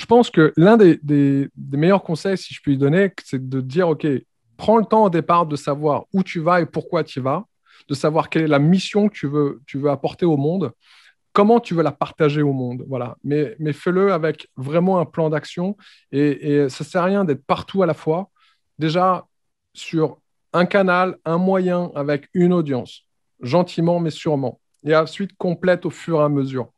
je pense que l'un des, meilleurs conseils, si je puis donner, c'est de dire, OK, prends le temps au départ de savoir où tu vas et pourquoi tu vas, de savoir quelle est la mission que tu veux, apporter au monde, comment tu veux la partager au monde. Voilà. Mais, fais-le avec vraiment un plan d'action et, et, ça ne sert à rien d'être partout à la fois. Déjà, sur un canal, un moyen avec une audience, gentiment mais sûrement. Et ensuite, complète au fur et à mesure.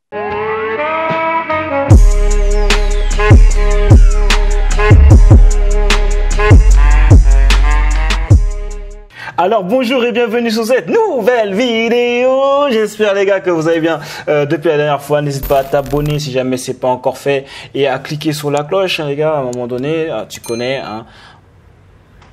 Alors bonjour et bienvenue sur cette nouvelle vidéo. J'espère les gars que vous allez bien euh, depuis la dernière fois. N'hésite pas à t'abonner si jamais c'est pas encore fait et à cliquer sur la cloche hein, les gars. À un moment donné, euh, tu connais. Hein.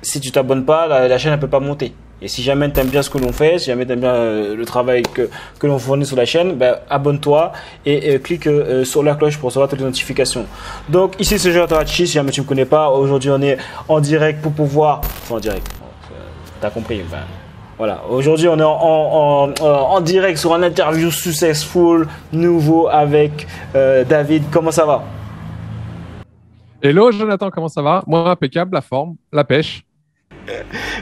si tu t'abonnes pas, la, chaîne ne peut pas monter. Et si jamais t'aimes bien ce que l'on fait, si jamais t'aimes bien euh, le travail que, l'on fournit sur la chaîne, ben, abonne-toi et clique sur la cloche pour recevoir toutes les notifications. Donc ici c'est Jonathan Hachi, si jamais tu me connais pas, aujourd'hui on est en direct pour pouvoir, enfin en direct, T'as compris Voilà, aujourd'hui on est euh, en, direct sur un interview successful, nouveau avec euh, David. Comment ça va Hello Jonathan, comment ça va Moi impeccable, la forme, la pêche.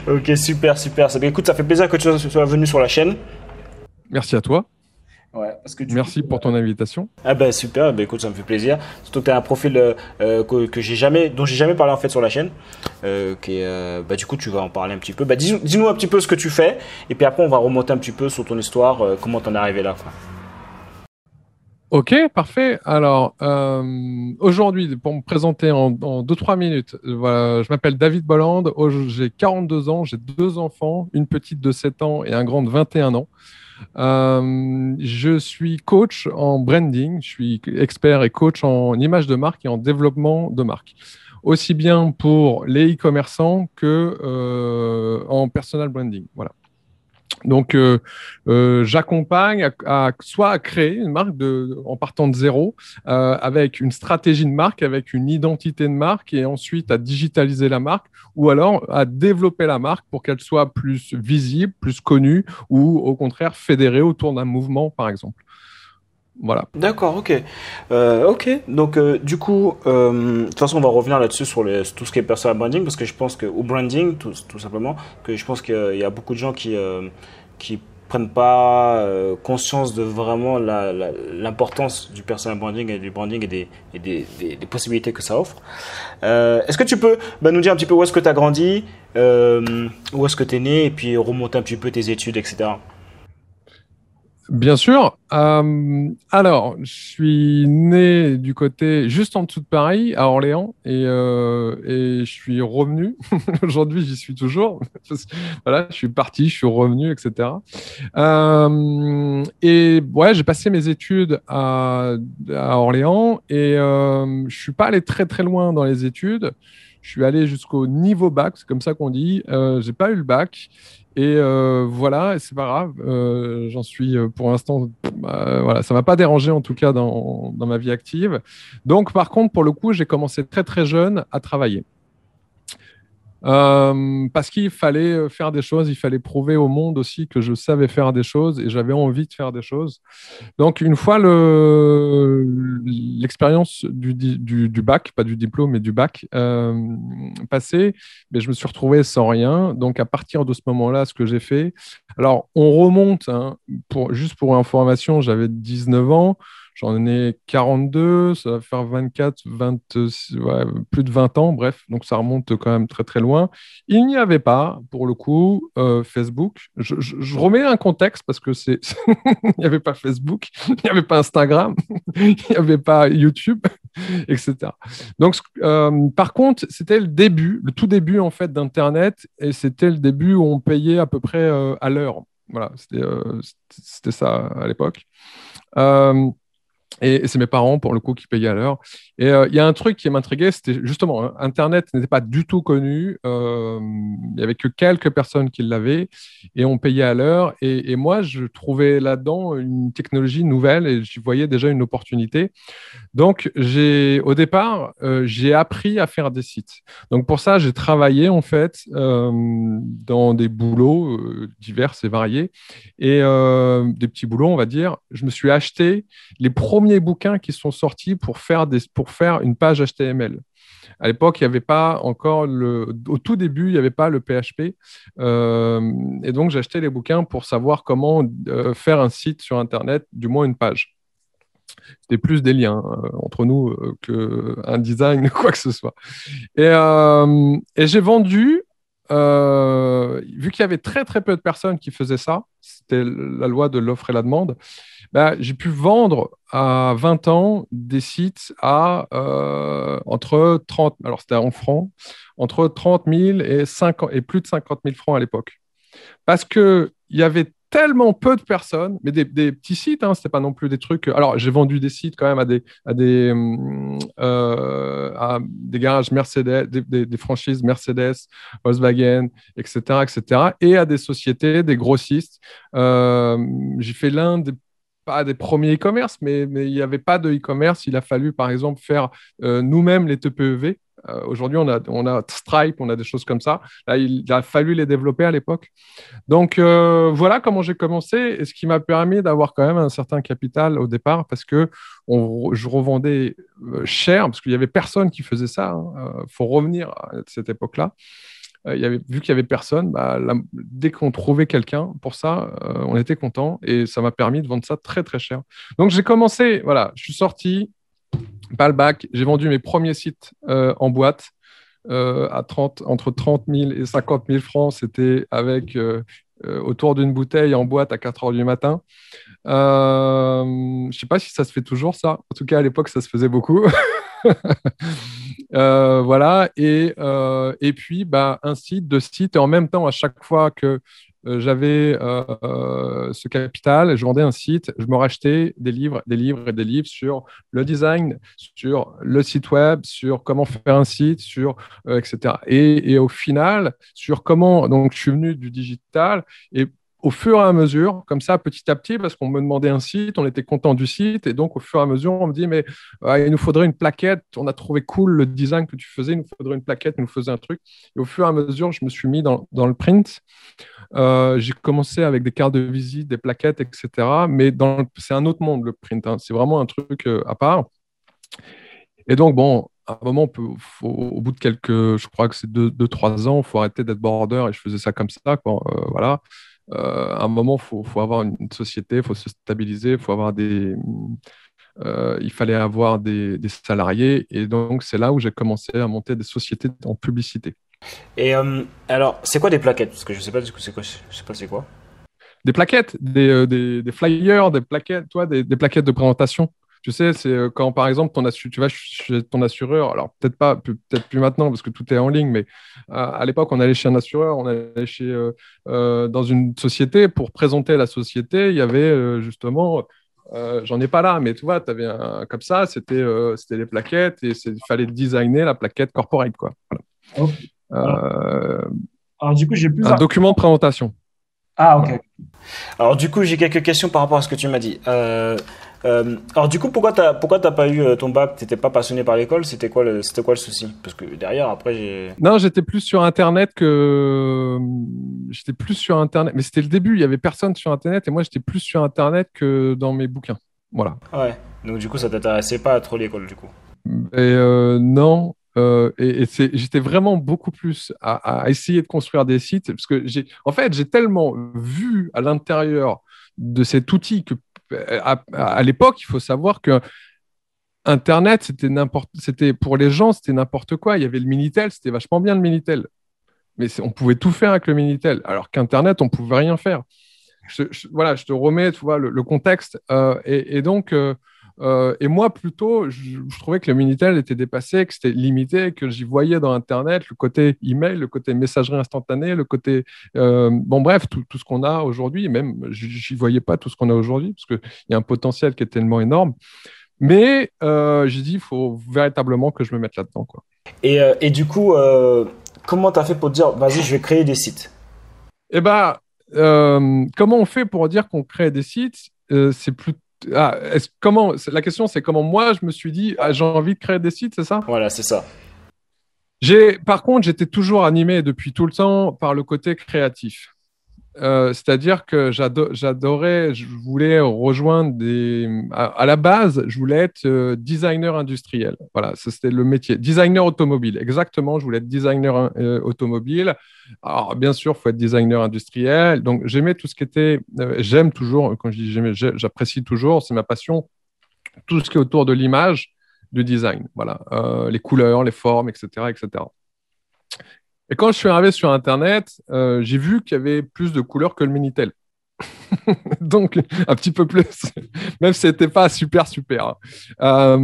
ok, super, super. Ben, écoute, ça fait plaisir que tu sois venu sur la chaîne. Merci à toi. Merci pour ton euh, invitation. Ah ben super, bah écoute, ça me fait plaisir. Surtout que tu as un profil dont euh, euh, que, que j'ai jamais, dont j'ai jamais parlé en fait sur la chaîne. qui, bah du coup, tu vas en parler un petit peu. Bah, dis, nous un petit peu ce que tu fais, et puis après on va remonter un petit peu sur ton histoire, comment en es arrivé là. Ok, parfait. Alors aujourd'hui, pour me présenter en, 2-3 minutes, je m'appelle David Bolland, j'ai 42 ans, j'ai deux enfants, une petite de 7 ans et un grand de 21 ans. Euh, je suis coach en branding, je suis expert et coach en image de marque et en développement de marque, aussi bien pour les e-commerçants que euh, en personal branding. Voilà. Donc, euh, euh, j'accompagne à, soit à créer une marque de, en partant de zéro, euh, avec une stratégie de marque, avec une identité de marque, et ensuite à digitaliser la marque, ou alors à développer la marque pour qu'elle soit plus visible, plus connue, ou au contraire fédérée autour d'un mouvement, par exemple. D'accord, ok. Euh, ok, donc euh, du coup, euh, de toute façon, on va revenir là-dessus sur, tout ce qui est personal branding, parce que je pense que, ou branding, tout, simplement, que je pense qu'il y a beaucoup de gens qui, qui prennent pas conscience de vraiment l'importance du personal branding et du branding et des, des, des, possibilités que ça offre. est-ce que tu peux bah, nous dire un petit peu où est-ce que tu as grandi, où est-ce que tu es né, et puis remonter un petit peu tes études, etc. Bien sûr. Euh, alors, je suis né du côté juste en dessous de Paris, à Orléans, et, euh, je suis revenu. Aujourd'hui, j'y suis toujours. voilà, je suis parti, je suis revenu, etc. Euh, et ouais, j'ai passé mes études à, à Orléans, et je suis pas allé très très loin dans les études. Je suis allé jusqu'au niveau bac, c'est comme ça qu'on dit. j'ai pas eu le bac. Et euh, voilà, c'est pas grave. Euh, j'en suis euh, pour l'instant, bah, voilà, ça m'a pas dérangé en tout cas dans, ma vie active. Donc, par contre, pour le coup, j'ai commencé très très jeune à travailler. Euh, parce qu'il fallait euh, faire des choses, il fallait prouver au monde aussi que je savais faire des choses et j'avais envie de faire des choses. Donc une fois l'expérience du, du, bac, pas du diplôme, mais du bac euh, passé, mais je me suis retrouvé sans rien. Donc à partir de ce moment-là, ce que j'ai fait, alors on remonte, hein, pour, juste pour information, j'avais 19 ans. J'en ai 42, ça va faire 24, 26, plus de 20 ans, bref, donc ça remonte quand même très très loin. Il n'y avait pas, pour le coup, euh, Facebook. Je, remets un contexte parce que c'est, il n'y avait pas Facebook, il n'y avait pas Instagram, il n'y avait pas YouTube, etc. Donc, euh, par contre, c'était le début, le tout début en fait d'Internet, et c'était le début où on payait à peu près euh, à l'heure. Voilà, c'était ça à l'époque. Et c'est mes parents, pour le coup, qui payaient à l'heure. Et euh, il y a un truc qui m'intriguait, c'était justement, hein, Internet n'était pas du tout connu, euh, il y n'y avait que quelques personnes qui l'avaient, et on payait à l'heure. Et, moi, je trouvais là-dedans une technologie nouvelle, et j'y voyais déjà une opportunité. Donc, au départ, euh, j'ai appris à faire des sites. Donc, pour ça, j'ai travaillé, en fait, dans des boulots divers et variés, et des petits boulots, on va dire. Je me suis acheté les premiers bouquins qui sont sortis pour faire des... Pour faire une page HTML. À l'époque, il n'y avait pas encore le. Au tout début, il n'y avait pas le PHP. Euh, et donc, j'achetais les bouquins pour savoir comment euh, faire un site sur Internet, du moins une page. C'était plus des liens euh, entre nous qu'un design ou quoi que ce soit. Et, et j'ai vendu euh, vu qu'il y avait très très peu de personnes qui faisaient ça, c'était la loi de l'offre et la demande, bah, j'ai pu vendre à 20 ans des sites à euh, entre 30, alors c'était en francs, entre 30 000 et, et plus de 50 000 francs à l'époque. Parce il y avait tellement peu de personnes, mais des, petits sites, hein, ce n'était pas non plus des trucs. Euh, alors, j'ai vendu des sites quand même à des, à des, euh, euh, garages Mercedes, des, franchises Mercedes, Volkswagen, etc., etc., et à des sociétés, des grossistes. j'ai fait l'un des pas des premiers e-commerce, mais, il n'y avait pas de e-commerce. Il a fallu, par exemple, faire nous-mêmes les TPEV euh, aujourd'hui, on a, Stripe, on a des choses comme ça. Là, il a fallu les développer à l'époque. Donc, euh, voilà comment j'ai commencé et ce qui m'a permis d'avoir quand même un certain capital au départ parce que je revendais euh, cher parce qu'il n'y avait personne qui faisait ça. Il hein. faut revenir à cette époque-là. vu qu'il n'y avait personne, bah, dès qu'on trouvait quelqu'un pour ça, on était content et ça m'a permis de vendre ça très très cher. Donc j'ai commencé, voilà, je suis sorti, pas le bac. J'ai vendu mes premiers sites euh, en boîte. Euh, à 30, entre 30 000 et 50 000 francs, c'était avec euh, autour d'une bouteille en boîte à 4 heures du matin. Je ne sais pas si ça se fait toujours, ça. En tout cas, à l'époque, ça se faisait beaucoup. voilà. Et, puis, bah, un site, deux sites. Et en même temps, à chaque fois que euh, j'avais euh, ce capital, je vendais un site, je me rachetais des livres, des livres et des livres sur le design, sur le site web, sur comment faire un site, sur euh, etc. Et, et, au final, sur comment donc je suis venu du digital et au fur et à mesure, comme ça, petit à petit, parce qu'on me demandait un site, on était content du site, et donc au fur et à mesure, on me dit, mais ah, il nous faudrait une plaquette, on a trouvé cool le design que tu faisais, il nous faudrait une plaquette, il nous faisait un truc. Et au fur et à mesure, je me suis mis dans, dans le print. Euh, j'ai commencé avec des cartes de visite, des plaquettes, etc. Mais c'est un autre monde, le print. Hein. C'est vraiment un truc euh, à part. Et donc, bon, à un moment, au bout de quelques, je crois que c'est deux 3 ans, il faut arrêter d'être border et je faisais ça comme ça. Quoi, euh, voilà. Euh, à un moment, il faut, avoir une société, il faut se stabiliser, faut avoir des, euh, il fallait avoir des, salariés. Et donc, c'est là où j'ai commencé à monter des sociétés en publicité. Et euh, alors, c'est quoi des plaquettes Parce que je ne sais pas du coup, c'est quoi, je sais pas c'est quoi. Des plaquettes, des, des, flyers, des plaquettes, toi, des, plaquettes de présentation. Tu sais, c'est euh, quand par exemple ton assu tu vas chez ton assureur, alors peut-être pas, peut-être plus maintenant parce que tout est en ligne, mais euh, à, l'époque on allait chez un assureur, on allait chez euh, dans une société pour présenter la société, il y avait justement j'en ai pas là, mais tu vois, tu avais comme ça, c'était les plaquettes et il fallait designer la plaquette corporate. Quoi. du coup, j'ai Un document de présentation. Ah, ok. Alors, du coup, j'ai quelques questions par rapport à ce que tu m'as dit. Euh, alors du coup, pourquoi t'as pourquoi t'as pas eu euh, ton bac T'étais pas passionné par l'école C'était quoi le c'était quoi le souci Parce que derrière, après, j'ai non, j'étais plus sur Internet que euh, j'étais plus sur Internet. Mais c'était le début. Il y avait personne sur Internet et moi, j'étais plus sur Internet que dans mes bouquins. Voilà. Ouais. Donc du coup, ça t'intéressait pas trop l'école du coup ben, Non. et, j'étais vraiment beaucoup plus à, à, essayer de construire des sites parce que j'ai en fait j'ai tellement vu à l'intérieur de cet outil que euh, à, l'époque, il faut savoir que Internet, c'était n'importe, c'était pour les gens, c'était n'importe quoi. Il y avait le Minitel, c'était vachement bien le Minitel, mais on pouvait tout faire avec le Minitel, alors qu'Internet, on pouvait rien faire. voilà, je te remets, vois, le, contexte. Euh, et, donc, euh, euh, et moi, plutôt, je, trouvais que le Minitel était dépassé, que c'était limité, que j'y voyais dans Internet le côté email, le côté messagerie instantanée, le côté. Euh, bon, bref, tout, ce qu'on a aujourd'hui. Même, j'y voyais pas tout ce qu'on a aujourd'hui, parce qu'il y a un potentiel qui est tellement énorme. Mais euh, j'ai dit, il faut véritablement que je me mette là-dedans. Quoi. Et, du coup, comment tu as fait pour dire, vas-y, je vais créer des sites Eh bah, bien, comment on fait pour dire qu'on crée des sites C'est plutôt ah, comment, la question, c'est comment moi, je me suis dit, ah, j'ai envie de créer des sites, c'est ça Voilà, c'est ça. Par contre, j'étais toujours animé depuis tout le temps par le côté créatif. Euh, c'est-à-dire que j'adorais, je voulais rejoindre des. À, la base, je voulais être euh, designer industriel. Voilà, c'était le métier. Designer automobile, exactement. Je voulais être designer hein, euh, automobile. Alors, bien sûr, il faut être designer industriel. Donc, j'aimais tout ce qui était. j'aime toujours, quand je dis j'aime, j'apprécie toujours, c'est ma passion, tout ce qui est autour de l'image, du design. Voilà, les couleurs, les formes, etc. etc. Et quand je suis arrivé sur Internet, euh, j'ai vu qu'il y avait plus de couleurs que le Minitel. Donc, un petit peu plus, même si c'était pas super, super. Hein.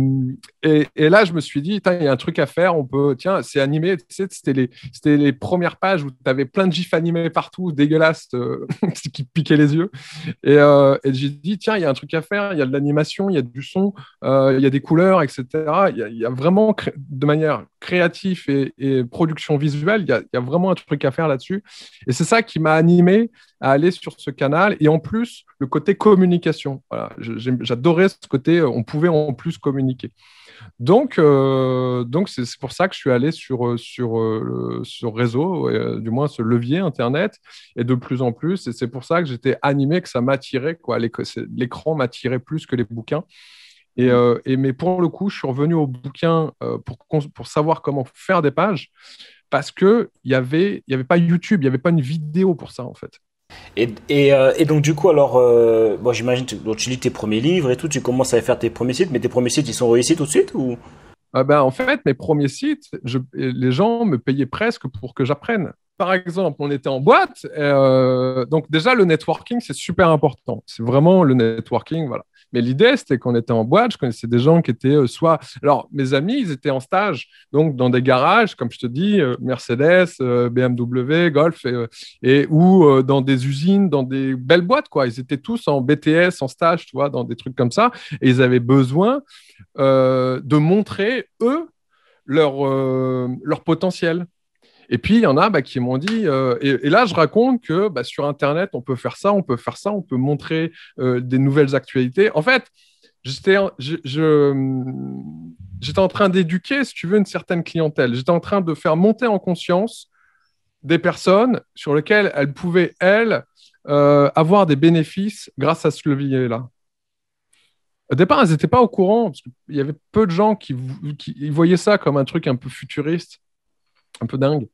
Euh, et, là, je me suis dit, il y a un truc à faire, on peut, tiens, c'est animé, c'était les, les premières pages où tu avais plein de gifs animés partout, dégueulasses, euh, qui piquaient les yeux. Euh, et, j'ai dit, tiens, il y a un truc à faire, il y a de l'animation, il y a du son, il y a des couleurs, etc. Il y, a, vraiment, de manière créative et, production visuelle, il y, a, vraiment un truc à faire là-dessus. Et c'est ça qui m'a animé à aller sur ce canal. Et plus le côté communication. j'adorais ce côté, euh, on pouvait en plus communiquer. Donc, euh, donc c'est pour ça que je suis allé sur euh, sur ce réseau, du moins ce levier Internet, et de plus en plus. Et c'est pour ça que j'étais animé, que ça m'attirait quoi. L'écran m'attirait plus que les bouquins. Mmh. Et, mais pour le coup, je suis revenu au bouquin pour pour savoir comment faire des pages parce que il y avait il y avait pas YouTube, il y avait pas une vidéo pour ça en fait. Euh, et, donc du coup alors, euh, bon, j'imagine que tu lis tes premiers livres et tout, tu commences à faire tes premiers sites, mais tes premiers sites ils sont réussis tout de suite ou ah ben, En fait, mes premiers sites, les gens me payaient presque pour que j'apprenne. Par exemple, on était en boîte, euh, donc déjà le networking c'est super important, c'est vraiment le networking, voilà. Mais l'idée, c'était qu'on était en boîte, je connaissais des gens qui étaient euh, soit. Alors, mes amis, ils étaient en stage, donc dans des garages, comme je te dis, euh, Mercedes, euh, BMW, Golf, et, ou dans des usines, dans des belles boîtes, quoi. Ils étaient tous en BTS, en stage, tu vois, dans des trucs comme ça. Et ils avaient besoin de montrer, eux, leur, leur potentiel. Et puis, il y en a bah, qui m'ont dit, euh, et, là, je raconte que bah, sur Internet, on peut faire ça, on peut faire ça, on peut montrer euh, des nouvelles actualités. En fait, j'étais en train d'éduquer, si tu veux, une certaine clientèle. J'étais en train de faire monter en conscience des personnes sur lesquelles elles pouvaient, elles, euh, avoir des bénéfices grâce à ce levier-là. Au départ, elles n'étaient pas au courant, parce qu'il y avait peu de gens qui, qui voyaient ça comme un truc un peu futuriste un peu dingue.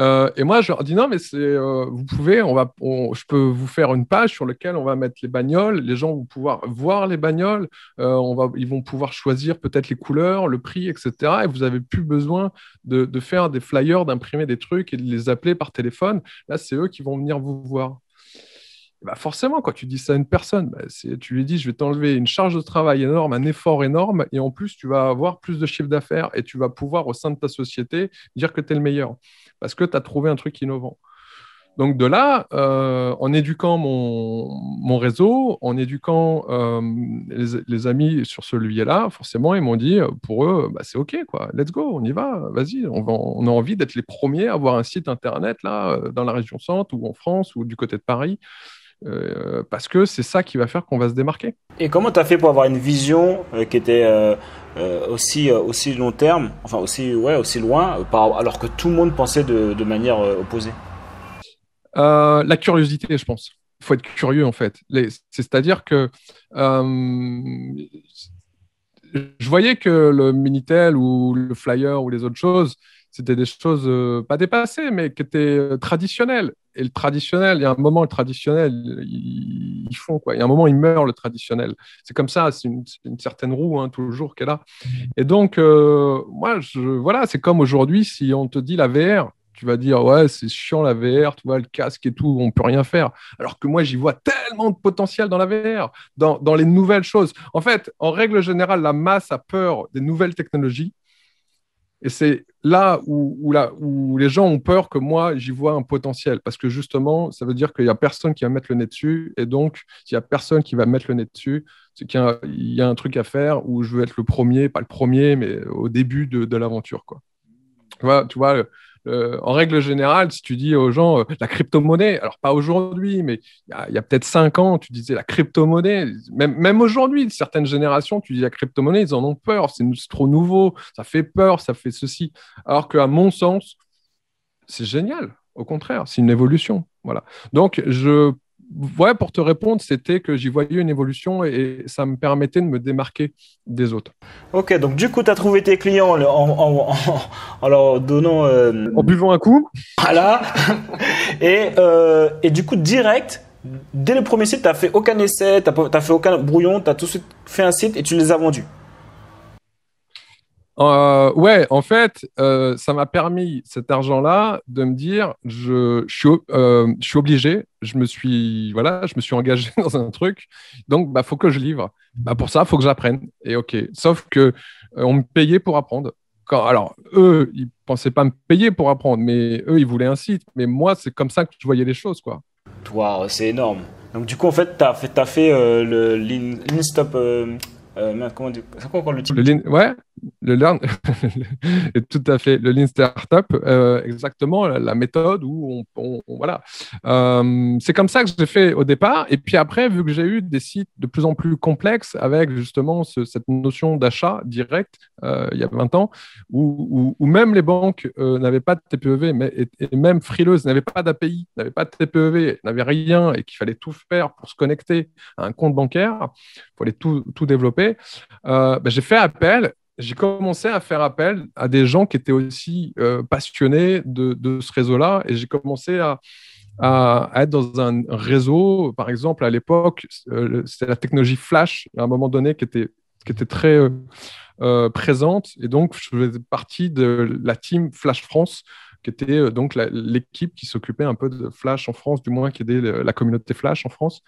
Euh, et moi, je leur dis non, mais euh, vous pouvez, on va, je peux vous faire une page sur laquelle on va mettre les bagnoles. Les gens vont pouvoir voir les bagnoles. Euh, on va, ils vont pouvoir choisir peut-être les couleurs, le prix, etc. Et vous n'avez plus besoin de, faire des flyers, d'imprimer des trucs et de les appeler par téléphone. Là, c'est eux qui vont venir vous voir. Eh ben, forcément, quand tu dis ça à une personne, ben, tu lui dis je vais t'enlever une charge de travail énorme, un effort énorme, et en plus, tu vas avoir plus de chiffre d'affaires et tu vas pouvoir, au sein de ta société, dire que tu es le meilleur parce que tu as trouvé un truc innovant. Donc, de là, euh, en éduquant mon, réseau, en éduquant euh, les, amis sur ce levier-là, forcément, ils m'ont dit euh, pour eux, bah, c'est OK, quoi. let's go, on y va, vas-y, on, a envie d'être les premiers à avoir un site internet là, dans la région centre ou en France ou du côté de Paris. Euh, parce que c'est ça qui va faire qu'on va se démarquer. Et comment tu as fait pour avoir une vision euh, qui était euh, aussi, aussi long terme, enfin aussi, ouais, aussi loin, alors que tout le monde pensait de, de manière opposée La curiosité, je pense. Il faut être curieux, en fait. C'est-à-dire que je voyais que le Minitel ou le Flyer ou les autres choses, c'était des choses euh, pas dépassées, mais qui étaient euh, traditionnelles. Et le traditionnel, il y a un moment, le traditionnel, ils, font quoi. Il y a un moment, il meurt le traditionnel. C'est comme ça, c'est une, certaine roue hein, toujours qu'elle là. Et donc, euh, moi, je, voilà, c'est comme aujourd'hui, si on te dit la VR, tu vas dire ouais c'est chiant la VR, tu vois le casque et tout, on peut rien faire. Alors que moi j'y vois tellement de potentiel dans la VR, dans, dans, les nouvelles choses. En fait, en règle générale, la masse a peur des nouvelles technologies et c'est là où, là où les gens ont peur que moi, j'y vois un potentiel. Parce que justement, ça veut dire qu'il n'y a personne qui va mettre le nez dessus. Et donc, s'il n'y a personne qui va mettre le nez dessus, c'est qu'il y, a un truc à faire où je veux être le premier, pas le premier, mais au début de, l'aventure. Quoi. tu vois euh, en règle générale, si tu dis aux gens euh, la crypto-monnaie, alors pas aujourd'hui, mais il y a, peut-être cinq ans, tu disais la crypto-monnaie, même, même aujourd'hui, certaines générations, tu dis la crypto-monnaie, ils en ont peur, c'est trop nouveau, ça fait peur, ça fait ceci. Alors qu'à mon sens, c'est génial, au contraire, c'est une évolution. Voilà. Donc, je ouais, pour te répondre, c'était que j'y voyais une évolution et, ça me permettait de me démarquer des autres. Ok, donc du coup, tu as trouvé tes clients en, leur donnant. Euh, en buvant un coup. Voilà. et, euh, et du coup, direct, dès le premier site, tu n'as fait aucun essai, tu n'as fait aucun brouillon, tu as tout de suite fait un site et tu les as vendus. Euh, ouais, en fait, euh, ça m'a permis cet argent-là de me dire, je, je, suis, euh, obligé, je me suis, voilà, je me suis engagé dans un truc, donc bah faut que je livre. Bah pour ça, faut que j'apprenne. Et ok, sauf que on me payait pour apprendre. alors eux, ils pensaient pas me payer pour apprendre, mais eux, ils voulaient un site. Mais moi, c'est comme ça que je voyais les choses, quoi. Toi, c'est énorme. Donc du coup, en fait, tu as fait, as fait le l'in-stop. comment, on le titre le Ouais, le learn tout à fait le lean startup euh, exactement la méthode où on, voilà euh, c'est comme ça que j'ai fait au départ et puis après vu que j'ai eu des sites de plus en plus complexes avec justement cette notion d'achat direct euh, il y a 20 ans où, même les banques n'avaient pas de TPEV mais, et, même frileuses n'avaient pas d'API n'avaient pas de TPEV n'avaient rien et qu'il fallait tout faire pour se connecter à un compte bancaire il fallait tout, tout développer ben, j'ai fait appel j'ai commencé à faire appel à des gens qui étaient aussi euh, passionnés de, ce réseau-là et j'ai commencé à, être dans un réseau, par exemple, à l'époque, euh, c'était la technologie Flash, à un moment donné, qui était, qui était très euh, présente. Et donc, je faisais partie de la team Flash France, qui était donc l'équipe qui s'occupait un peu de Flash en France, du moins qui aidait la communauté Flash en France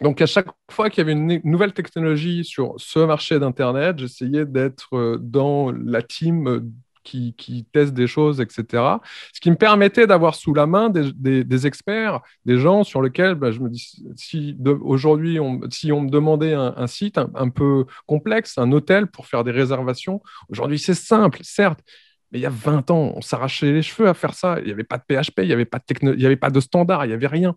donc, à chaque fois qu'il y avait une nouvelle technologie sur ce marché d'Internet, j'essayais d'être euh, dans la team euh, qui, teste des choses, etc. Ce qui me permettait d'avoir sous la main des, experts, des gens sur lesquels bah, je me dis, si aujourd'hui, on, si on me demandait un, site un, peu complexe, un hôtel pour faire des réservations, aujourd'hui c'est simple, certes. Mais il y a 20 ans, on s'arrachait les cheveux à faire ça. Il n'y avait pas de PHP, il n'y avait, avait pas de standard, il n'y avait rien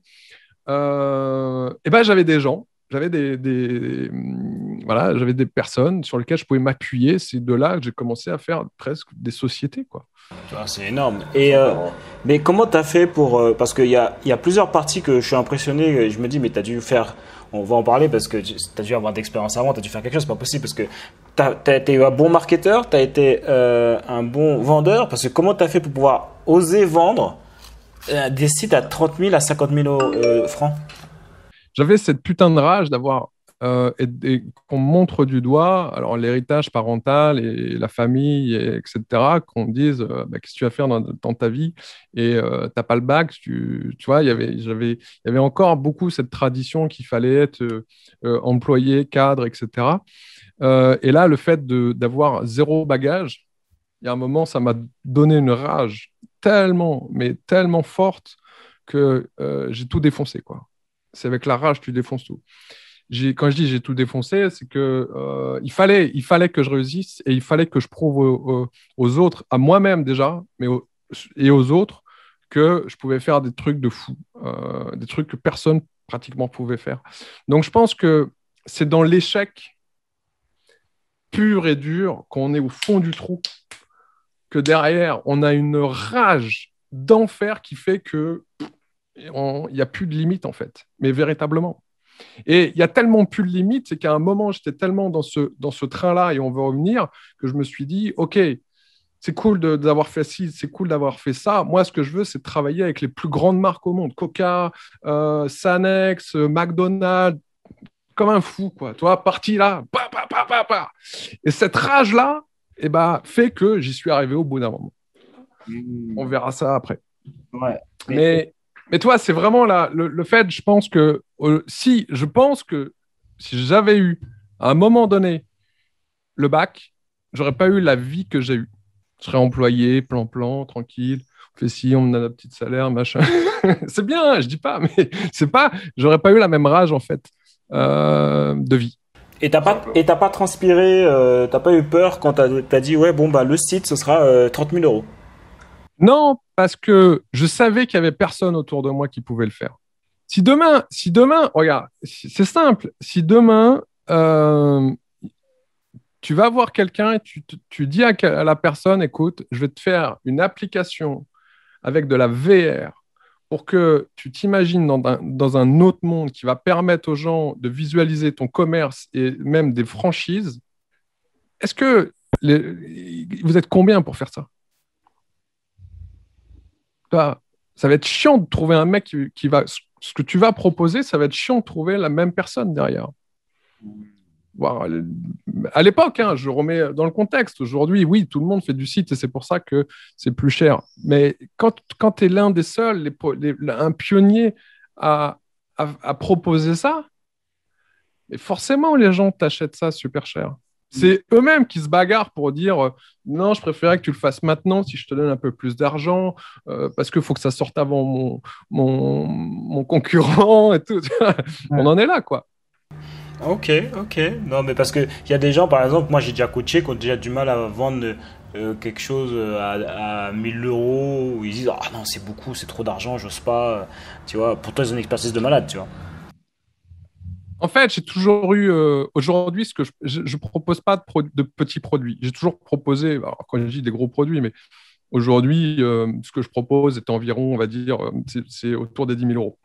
et euh, eh ben, j'avais des gens, j'avais des, mm, voilà, j'avais des personnes sur lesquelles je pouvais m'appuyer. C'est de là que j'ai commencé à faire presque des sociétés, quoi. c'est énorme. Et euh, mais comment t'as fait pour euh, parce qu'il y a, y a plusieurs parties que je suis impressionné. Je me dis mais t'as dû faire. On va en parler parce que t'as dû avoir d'expérience avant. T'as dû faire quelque chose. n'est pas possible parce que t'as, as été un bon marketeur. T'as été un bon vendeur. Parce que comment t'as fait pour pouvoir oser vendre euh, des sites à 30 000 à 50 000 euh, francs. J'avais cette putain de rage d'avoir euh, et, qu'on montre du doigt, alors l'héritage parental et la famille, etc., qu'on dise bah, qu'est-ce que tu vas faire dans, ta vie et t'as pas le bac, tu, vois, y avait, j'avais, il y avait encore beaucoup cette tradition qu'il fallait être employé, cadre, etc. et là, le fait d'avoir zéro bagage, il y a un moment, ça m'a donné une rage tellement, mais tellement forte que euh, j'ai tout défoncé. quoi. C'est avec la rage, tu défonces tout. Quand je dis j'ai tout défoncé, c'est que euh, il, fallait, il fallait que je réussisse et il fallait que je prouve aux, autres, à moi-même déjà, mais et aux autres, que je pouvais faire des trucs de fou, euh, des trucs que personne pratiquement pouvait faire. Donc je pense que c'est dans l'échec pur et dur qu'on est au fond du trou que derrière, on a une rage d'enfer qui fait que il n'y a plus de limite, en fait, mais véritablement. Et il y a tellement plus de limites, c'est qu'à un moment, j'étais tellement dans ce, dans ce train-là et on veut revenir, que je me suis dit, OK, c'est cool d'avoir fait ci, c'est cool d'avoir fait ça. Moi, ce que je veux, c'est travailler avec les plus grandes marques au monde, Coca, euh, Sanex, euh, McDonald's, comme un fou, quoi. Toi, parti là, pa, pa, Et cette rage-là, eh ben, fait que j'y suis arrivé au bout d'un moment. Hmm. On verra ça après. Mais, mais toi, c'est vraiment là, le, fait, je pense que euh, si, je pense que si j'avais eu à un moment donné le bac, j'aurais pas eu la vie que j'ai eue. Je serais employé, plan-plan, tranquille. On fait si, on me donne un petit salaire, machin. c'est bien, je dis pas, mais c'est pas, j'aurais pas eu la même rage en fait euh, de vie. Et t'as pas, pas transpiré, euh, t'as pas eu peur quand t'as, as dit ouais bon bah le site ce sera 30 euh, 000 euros. Non, parce que je savais qu'il y avait personne autour de moi qui pouvait le faire. Si demain, si demain, regarde, c'est simple. Si demain euh, tu vas voir quelqu'un et tu, tu dis à la personne, écoute, je vais te faire une application avec de la VR pour que tu t'imagines dans un, autre monde qui va permettre aux gens de visualiser ton commerce et même des franchises, est-ce que vous êtes combien pour faire ça Ça va être chiant de trouver un mec qui, qui, va... Ce que tu vas proposer, ça va être chiant de trouver la même personne derrière. Euh, à l'époque, hein, je remets dans le contexte. Aujourd'hui, oui, tout le monde fait du site et c'est pour ça que c'est plus cher. Mais quand, tu es l'un des seuls, les, un pionnier à, proposer ça, forcément, les gens t'achètent ça super cher. Mm. C'est eux-mêmes qui se bagarrent pour dire euh, non, je préférais que tu le fasses maintenant si je te donne un peu plus d'argent, euh, parce qu'il faut que ça sorte avant mon, concurrent et tout. On en est là, quoi. Ok, ok. Non, mais parce qu'il y a des gens, par exemple, moi j'ai déjà coaché, qui ont déjà du mal à vendre euh, quelque chose euh, à, 1000 euros, où ils disent Ah non, c'est beaucoup, c'est trop d'argent, j'ose pas. Euh, tu vois, pour toi, ont une expertise de malade, tu vois. En fait, j'ai toujours eu, aujourd'hui, ce que je ne propose pas de, de petits produits. J'ai toujours proposé, quand je dis des gros produits, mais aujourd'hui, ce que je propose est environ, on va dire, c'est autour des 10 000 euros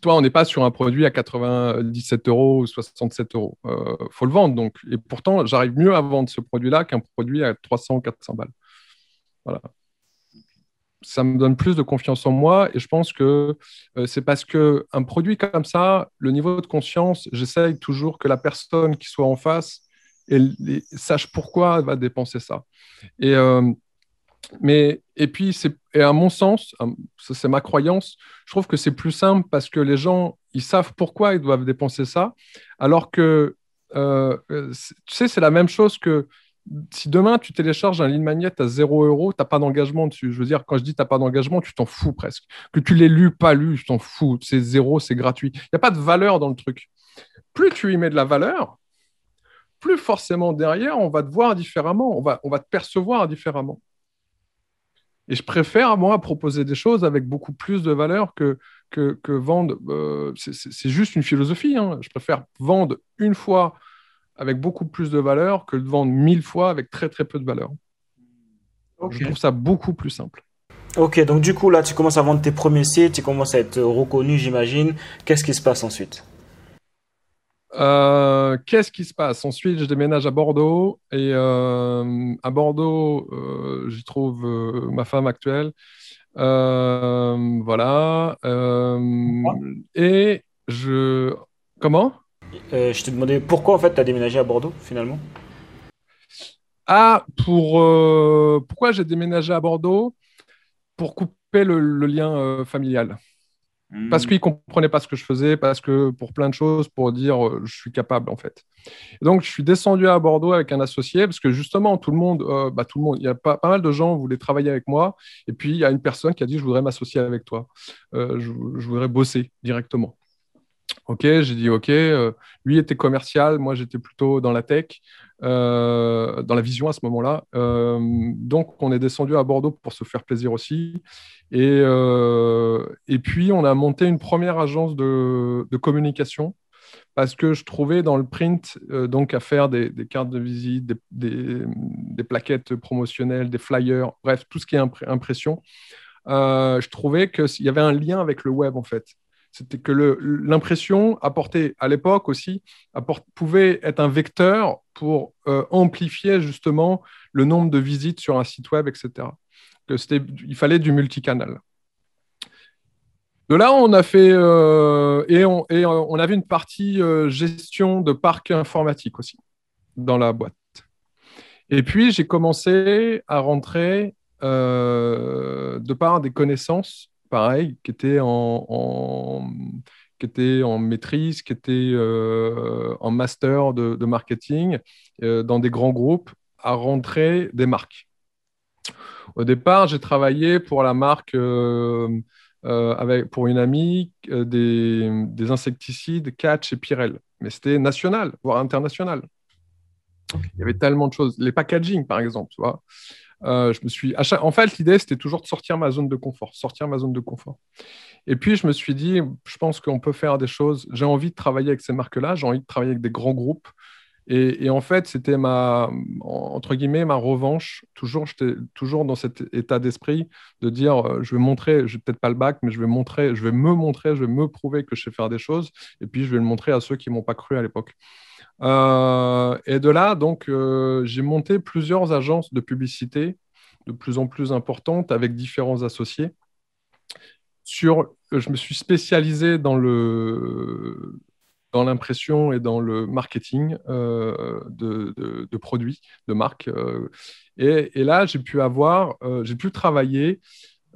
toi, on n'est pas sur un produit à 97 euros ou 67 euros. Il euh, faut le vendre. Donc. Et pourtant, j'arrive mieux à vendre ce produit-là qu'un produit à 300 ou 400 balles. Voilà. Ça me donne plus de confiance en moi et je pense que euh, c'est parce qu'un produit comme ça, le niveau de conscience, j'essaye toujours que la personne qui soit en face sache pourquoi elle va dépenser ça. Et. Euh, mais, et puis, c'est, et à mon sens, c'est ma croyance, je trouve que c'est plus simple parce que les gens, ils savent pourquoi ils doivent dépenser ça, alors que, euh, euh, tu sais, c'est la même chose que si demain tu télécharges un lead magnet à 0 euro, tu n'as pas d'engagement dessus. Je veux dire, quand je dis tu n'as pas d'engagement, tu t'en fous presque. Que tu l'aies lu, pas lu, tu t'en fous. C'est zéro, c'est gratuit. Il n'y a pas de valeur dans le truc. Plus tu y mets de la valeur, plus forcément derrière, on va te voir différemment, on va, on va te percevoir différemment. Et je préfère, moi, proposer des choses avec beaucoup plus de valeur que, que, que vendre. Euh, c'est juste une philosophie. Hein. Je préfère vendre une fois avec beaucoup plus de valeur que de vendre mille fois avec très très peu de valeur. Je trouve ça beaucoup plus simple. Ok, donc du coup, là, tu commences à vendre tes premiers sites, tu commences à être reconnu, j'imagine. Qu'est-ce qui se passe ensuite euh, qu'est-ce qui se passe Ensuite, je déménage à Bordeaux. Et euh, à Bordeaux, euh, j'y trouve ma femme actuelle. voilà. et je. Comment Je te demandais pourquoi, en fait, tu as déménagé à Bordeaux, finalement Ah, pour. pourquoi j'ai déménagé à Bordeaux Pour couper le lien familial. Parce hmm. qu'ils ne comprenaient pas ce que je faisais, parce que pour plein de choses, pour dire euh, je suis capable en fait. donc je suis descendu à Bordeaux avec un associé, parce que justement tout le monde, euh, bah, tout le monde, il y a pas, mal de gens voulaient travailler avec moi, et puis il y a une personne qui a dit je voudrais m'associer avec toi, euh, je, je, voudrais bosser directement. Ok, j'ai dit ok, lui était commercial, moi j'étais plutôt dans la tech. Euh, dans la vision à ce moment-là. Euh, donc, on est descendu à Bordeaux pour se faire plaisir aussi. Et, euh, et puis, on a monté une première agence de, de communication parce que je trouvais dans le print, donc à faire des, des cartes de visite, des, des, plaquettes promotionnelles, des flyers, bref, tout ce qui est impression, je trouvais qu'il y avait un lien avec le web en fait. C'était que l'impression apportée à l'époque aussi pouvait être un vecteur pour euh, amplifier justement le nombre de visites sur un site web, etc. Que il fallait du multicanal. De là, on a fait euh, et, on, et, euh, on, avait une partie gestion de parc informatique aussi dans la boîte. Et puis j'ai commencé à rentrer de par des connaissances pareil, qui était en, qui était en maîtrise, qui était euh, en master de, marketing euh, dans des grands groupes à rentrer des marques. Au départ, j'ai travaillé pour la marque, euh, avec, pour une amie, des, des, insecticides Catch et Pirel. Mais c'était national, voire international. Il y avait tellement de choses. Les packaging, par exemple, tu vois. Euh, je me suis, En fait, l'idée, c'était toujours de sortir ma zone de confort, sortir ma zone de confort. Et puis, je me suis dit, je pense qu'on peut faire des choses. J'ai envie de travailler avec ces marques-là, j'ai envie de travailler avec des grands groupes. Et, en fait, c'était ma, entre guillemets, ma revanche. Toujours, j'étais toujours dans cet état d'esprit de dire, euh, je vais montrer, je peut-être pas le bac, mais je vais montrer, je vais me montrer, je vais me prouver que je sais faire des choses. Et puis, je vais le montrer à ceux qui m'ont pas cru à l'époque. Euh, et de là, donc, euh, j'ai monté plusieurs agences de publicité de plus en plus importantes avec différents associés. Sur, je me suis spécialisé dans le dans l'impression et dans le marketing euh, de, de, produits, de marques. Et, et, là, j'ai pu avoir, j'ai pu travailler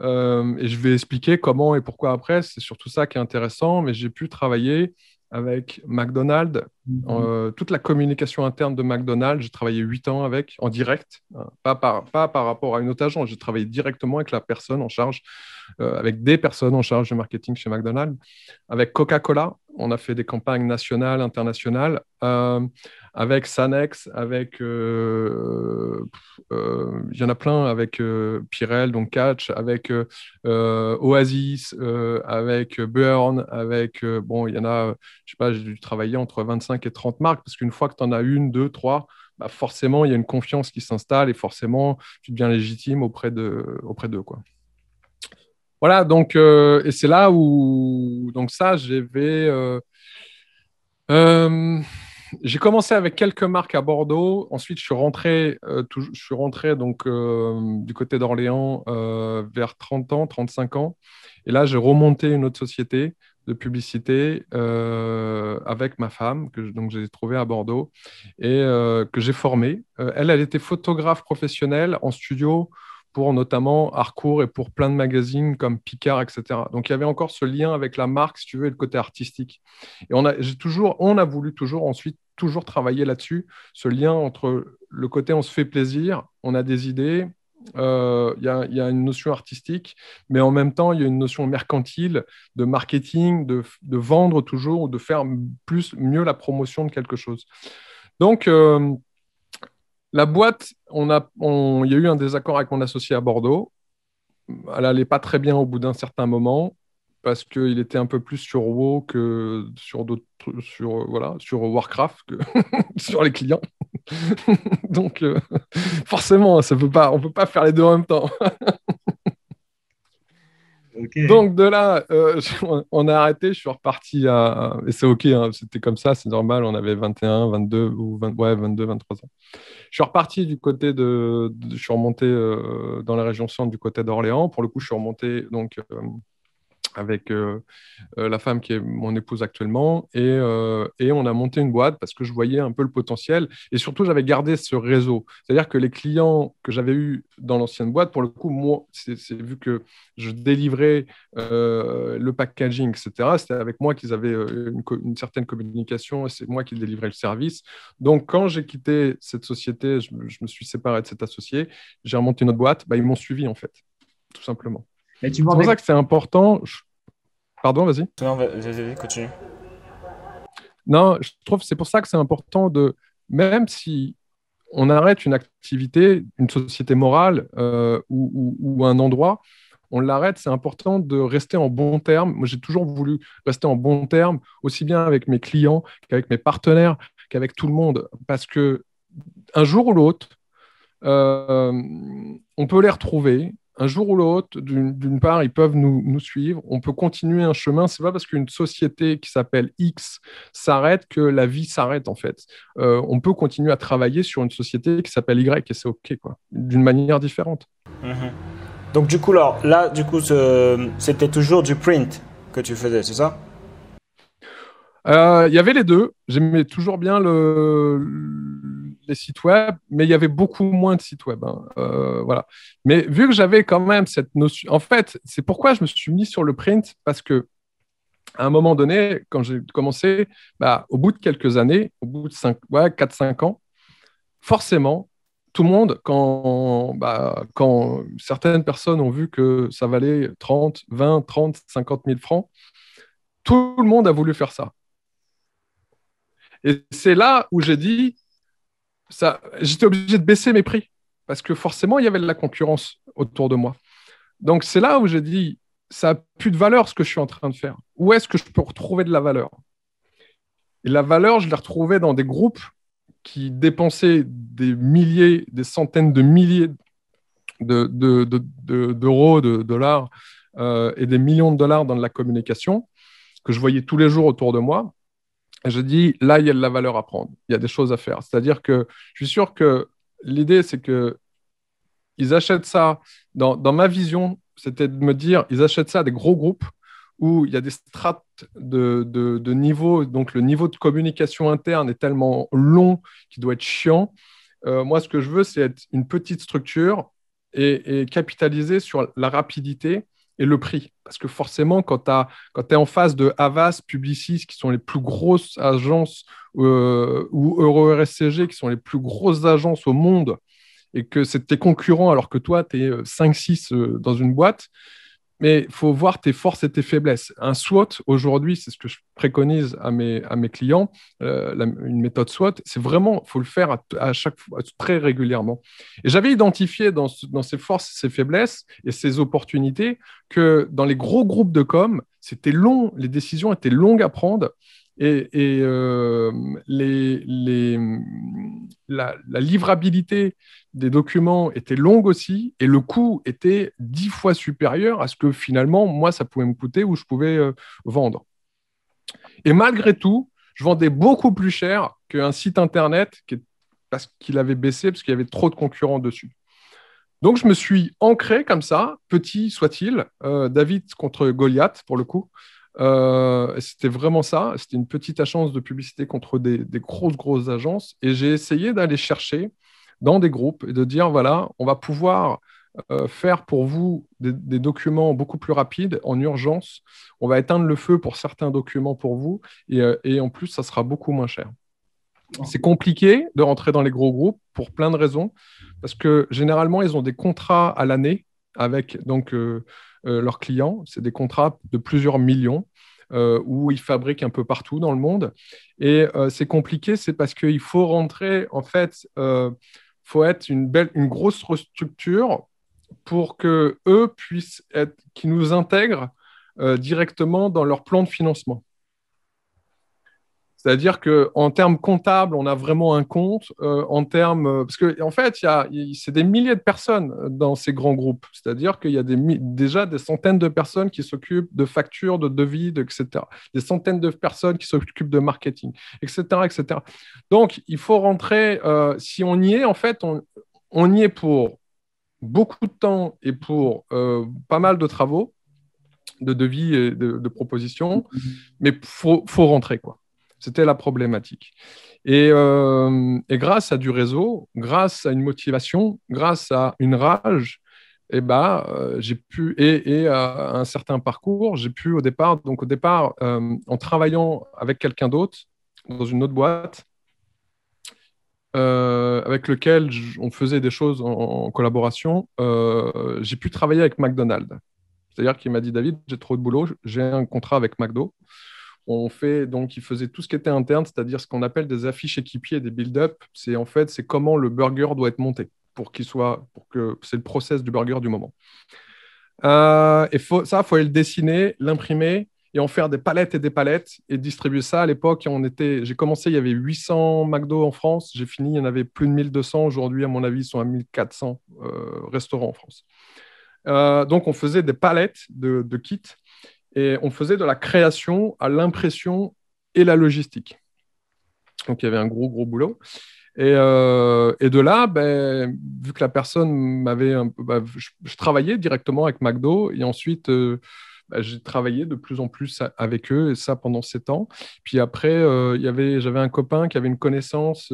et je vais expliquer comment et pourquoi après. C'est surtout ça qui est intéressant. Mais j'ai pu travailler avec McDonald's, mhm. euh, toute la communication interne de McDonald's, j'ai travaillé huit ans avec, en direct, euh, pas, par, rapport à une autre agence, j'ai travaillé directement avec la personne en charge, euh, avec des personnes en charge du marketing chez McDonald's. Avec Coca-Cola, on a fait des campagnes nationales, internationales avec Sanex, avec. Euh, euh, il y en a plein, avec euh, Pirel, donc Catch, avec Oasis, avec Burn, avec. bon, il y en a, je sais pas, j'ai dû travailler entre 25 et 30 marques, parce qu'une fois que tu en as une, deux, trois, bah, forcément, il y a une confiance qui s'installe et forcément, tu deviens légitime auprès d'eux. Auprès d'eux quoi. Voilà, donc, et c'est là où. Donc, ça, euh, j'ai commencé avec quelques marques à Bordeaux. Ensuite, je suis rentré, euh, je suis rentré donc, euh, du côté d'Orléans euh, vers 30 ans, 35 ans. Et là, j'ai remonté une autre société de publicité avec ma femme, que j'ai trouvée à Bordeaux et que j'ai formée. elle, elle était photographe professionnelle en studio pour notamment Harcourt et pour plein de magazines comme Picard, etc. Donc il y avait encore ce lien avec la marque, si tu veux, et le côté artistique. Et on a, toujours, on a voulu toujours ensuite toujours travailler là-dessus, ce lien entre le côté on se fait plaisir, on a des idées, euh, il y, a une notion artistique, mais en même temps, il y a une notion mercantile, de marketing, de, vendre toujours ou de faire plus, mieux la promotion de quelque chose. Donc, euh, la boîte, on a, il y a eu un désaccord avec mon associé à Bordeaux. Elle n'allait pas très bien au bout d'un certain moment parce qu'il était un peu plus sur WoW que sur d'autres, sur euh, sur Warcraft que sur les clients. Donc euh, forcément, ça peut pas, on peut pas faire les deux en même temps. Donc de là, euh, on a arrêté, je suis reparti à... Et c'est OK, hein, c'était comme ça, c'est normal, on avait 21, 22 ou ouais, 22, 23 ans. Je suis reparti du côté de... je suis remonté euh, dans la région centre du côté d'Orléans. Pour le coup, je suis remonté donc, euh, avec euh, euh, la femme qui est mon épouse actuellement. Et, euh, et, on a monté une boîte parce que je voyais un peu le potentiel. Et surtout, j'avais gardé ce réseau. C'est-à-dire que les clients que j'avais eus dans l'ancienne boîte, pour le coup, moi, c'est vu que je délivrais le packaging, etc., c'était avec moi qu'ils avaient une, certaine communication et c'est moi qui délivrais le service. Donc, quand j'ai quitté cette société, je, je, me suis séparé de cet associé, j'ai remonté une autre boîte, bah, ils m'ont suivi, en fait, tout simplement. C'est pour ça que c'est important. Pardon, vas-y. Non, Non, je trouve que c'est pour ça que c'est important de, même si on arrête une activité, une société morale euh, ou, un endroit, on l'arrête, c'est important de rester en bon terme. Moi, j'ai toujours voulu rester en bon terme, aussi bien avec mes clients qu'avec mes partenaires, qu'avec tout le monde, parce que un jour ou l'autre, euh, on peut les retrouver, un jour ou l'autre, d'une part, ils peuvent nous, suivre, on peut continuer un chemin. C'est pas parce qu'une société qui s'appelle X s'arrête que la vie s'arrête, en fait. Euh, on peut continuer à travailler sur une société qui s'appelle Y et c'est OK, quoi, d'une manière différente. Mm-hmm. Donc, du coup, alors, là, du coup, c'était toujours du print que tu faisais, c'est ça euh, Il y avait les deux. J'aimais toujours bien le les sites web, mais il y avait beaucoup moins de sites web. Hein. Euh, voilà. Mais vu que j'avais quand même cette notion, en fait, c'est pourquoi je me suis mis sur le print parce que à un moment donné, quand j'ai commencé, bah, au bout de quelques années, au bout de cinq, ouais, 4-5 ans, forcément, tout le monde, quand, bah, quand certaines personnes ont vu que ça valait 30, 20, 30, 50 000 francs, tout le monde a voulu faire ça. Et c'est là où j'ai dit, j'étais obligé de baisser mes prix parce que forcément, il y avait de la concurrence autour de moi. Donc, c'est là où j'ai dit, ça n'a plus de valeur ce que je suis en train de faire. Où est-ce que je peux retrouver de la valeur Et la valeur, je la retrouvais dans des groupes qui dépensaient des milliers, des centaines de milliers d'euros, de, dollars euh, et des millions de dollars dans de la communication que je voyais tous les jours autour de moi je dis, là, il y a de la valeur à prendre, il y a des choses à faire. C'est-à-dire que je suis sûr que l'idée, c'est que ils achètent ça, dans, dans ma vision, c'était de me dire, ils achètent ça à des gros groupes où il y a des strates de, de, de niveau, donc le niveau de communication interne est tellement long qu'il doit être chiant. Euh, moi, ce que je veux, c'est être une petite structure et, et capitaliser sur la rapidité et le prix. Parce que forcément, quand tu es en face de Havas, Publicis, qui sont les plus grosses agences, euh, ou EuroRSCG, qui sont les plus grosses agences au monde, et que c'est tes concurrents alors que toi, tu es 5-6 dans une boîte, mais il faut voir tes forces et tes faiblesses. Un SWOT, aujourd'hui, c'est ce que je préconise à mes, clients, euh, une méthode SWOT, c'est vraiment, il faut le faire à, chaque fois, très régulièrement. Et j'avais identifié dans, dans ces forces, ces faiblesses et ces opportunités que dans les gros groupes de com, c'était long, les décisions étaient longues à prendre et, euh, la, livrabilité des documents était longue aussi, et le coût était dix fois supérieur à ce que finalement, moi, ça pouvait me coûter ou je pouvais euh, vendre. Et malgré tout, je vendais beaucoup plus cher qu'un site Internet parce qu'il avait baissé, parce qu'il y avait trop de concurrents dessus. Donc, je me suis ancré comme ça, petit soit-il, euh, David contre Goliath, pour le coup, euh, c'était vraiment ça. C'était une petite agence de publicité contre des, grosses, grosses agences. Et j'ai essayé d'aller chercher dans des groupes et de dire, voilà, on va pouvoir euh, faire pour vous des, documents beaucoup plus rapides, en urgence. On va éteindre le feu pour certains documents pour vous. Et, euh, et en plus, ça sera beaucoup moins cher. Ah. C'est compliqué de rentrer dans les gros groupes pour plein de raisons, parce que généralement, ils ont des contrats à l'année avec donc, leurs clients. C'est des contrats de plusieurs millions. Euh, où ils fabriquent un peu partout dans le monde. Et euh, c'est compliqué, c'est parce qu'il faut rentrer, en fait, il euh, faut être une, belle, grosse structure pour que eux puissent être, qui nous intègrent directement dans leur plan de financement. C'est-à-dire qu'en termes comptables, on a vraiment un compte. Euh, en termes, euh, parce que en fait, il y c'est des milliers de personnes euh, dans ces grands groupes. C'est-à-dire qu'il y a déjà des centaines de personnes qui s'occupent de factures, de devis, etc. Des centaines de personnes qui s'occupent de marketing, etc., etc. Donc, il faut rentrer. si on y est, en fait, on, y est pour beaucoup de temps et pour pas mal de travaux, de devis et de, propositions. Mmh. Mais faut, faut rentrer, quoi. C'était la problématique. Euh, et, grâce à du réseau, grâce à une motivation, grâce à une rage, et eh ben, euh, j'ai pu et, à un certain parcours, j'ai pu au départ, donc au départ, euh, en travaillant avec quelqu'un d'autre dans une autre boîte, avec lequel on faisait des choses en, en collaboration, j'ai pu travailler avec McDonald's. C'est-à-dire qu'il m'a dit David, j'ai trop de boulot, j'ai un contrat avec McDo on fait donc il faisait tout ce qui était interne, c'est-à-dire ce qu'on appelle des affiches équipiers, des build-up. C'est en fait c'est comment le burger doit être monté pour qu'il soit pour que c'est le process du burger du moment. Euh, et faut, ça, faut aller le dessiner, l'imprimer et en faire des palettes et des palettes et distribuer ça. À l'époque, j'ai commencé, il y avait 800 McDo en France. J'ai fini, il y en avait plus de 1200. Aujourd'hui, à mon avis, ils sont à 1400 euh, restaurants en France. Euh, donc, on faisait des palettes de kits et on faisait de la création à l'impression et la logistique. Donc il y avait un gros, gros boulot. Et, euh, et de là, ben, vu que la personne m'avait ben, je, travaillais directement avec McDo et ensuite. Euh, ben, j'ai travaillé de plus en plus avec eux et ça pendant sept ans. Puis après, euh, il y avait, j'avais un copain qui avait une connaissance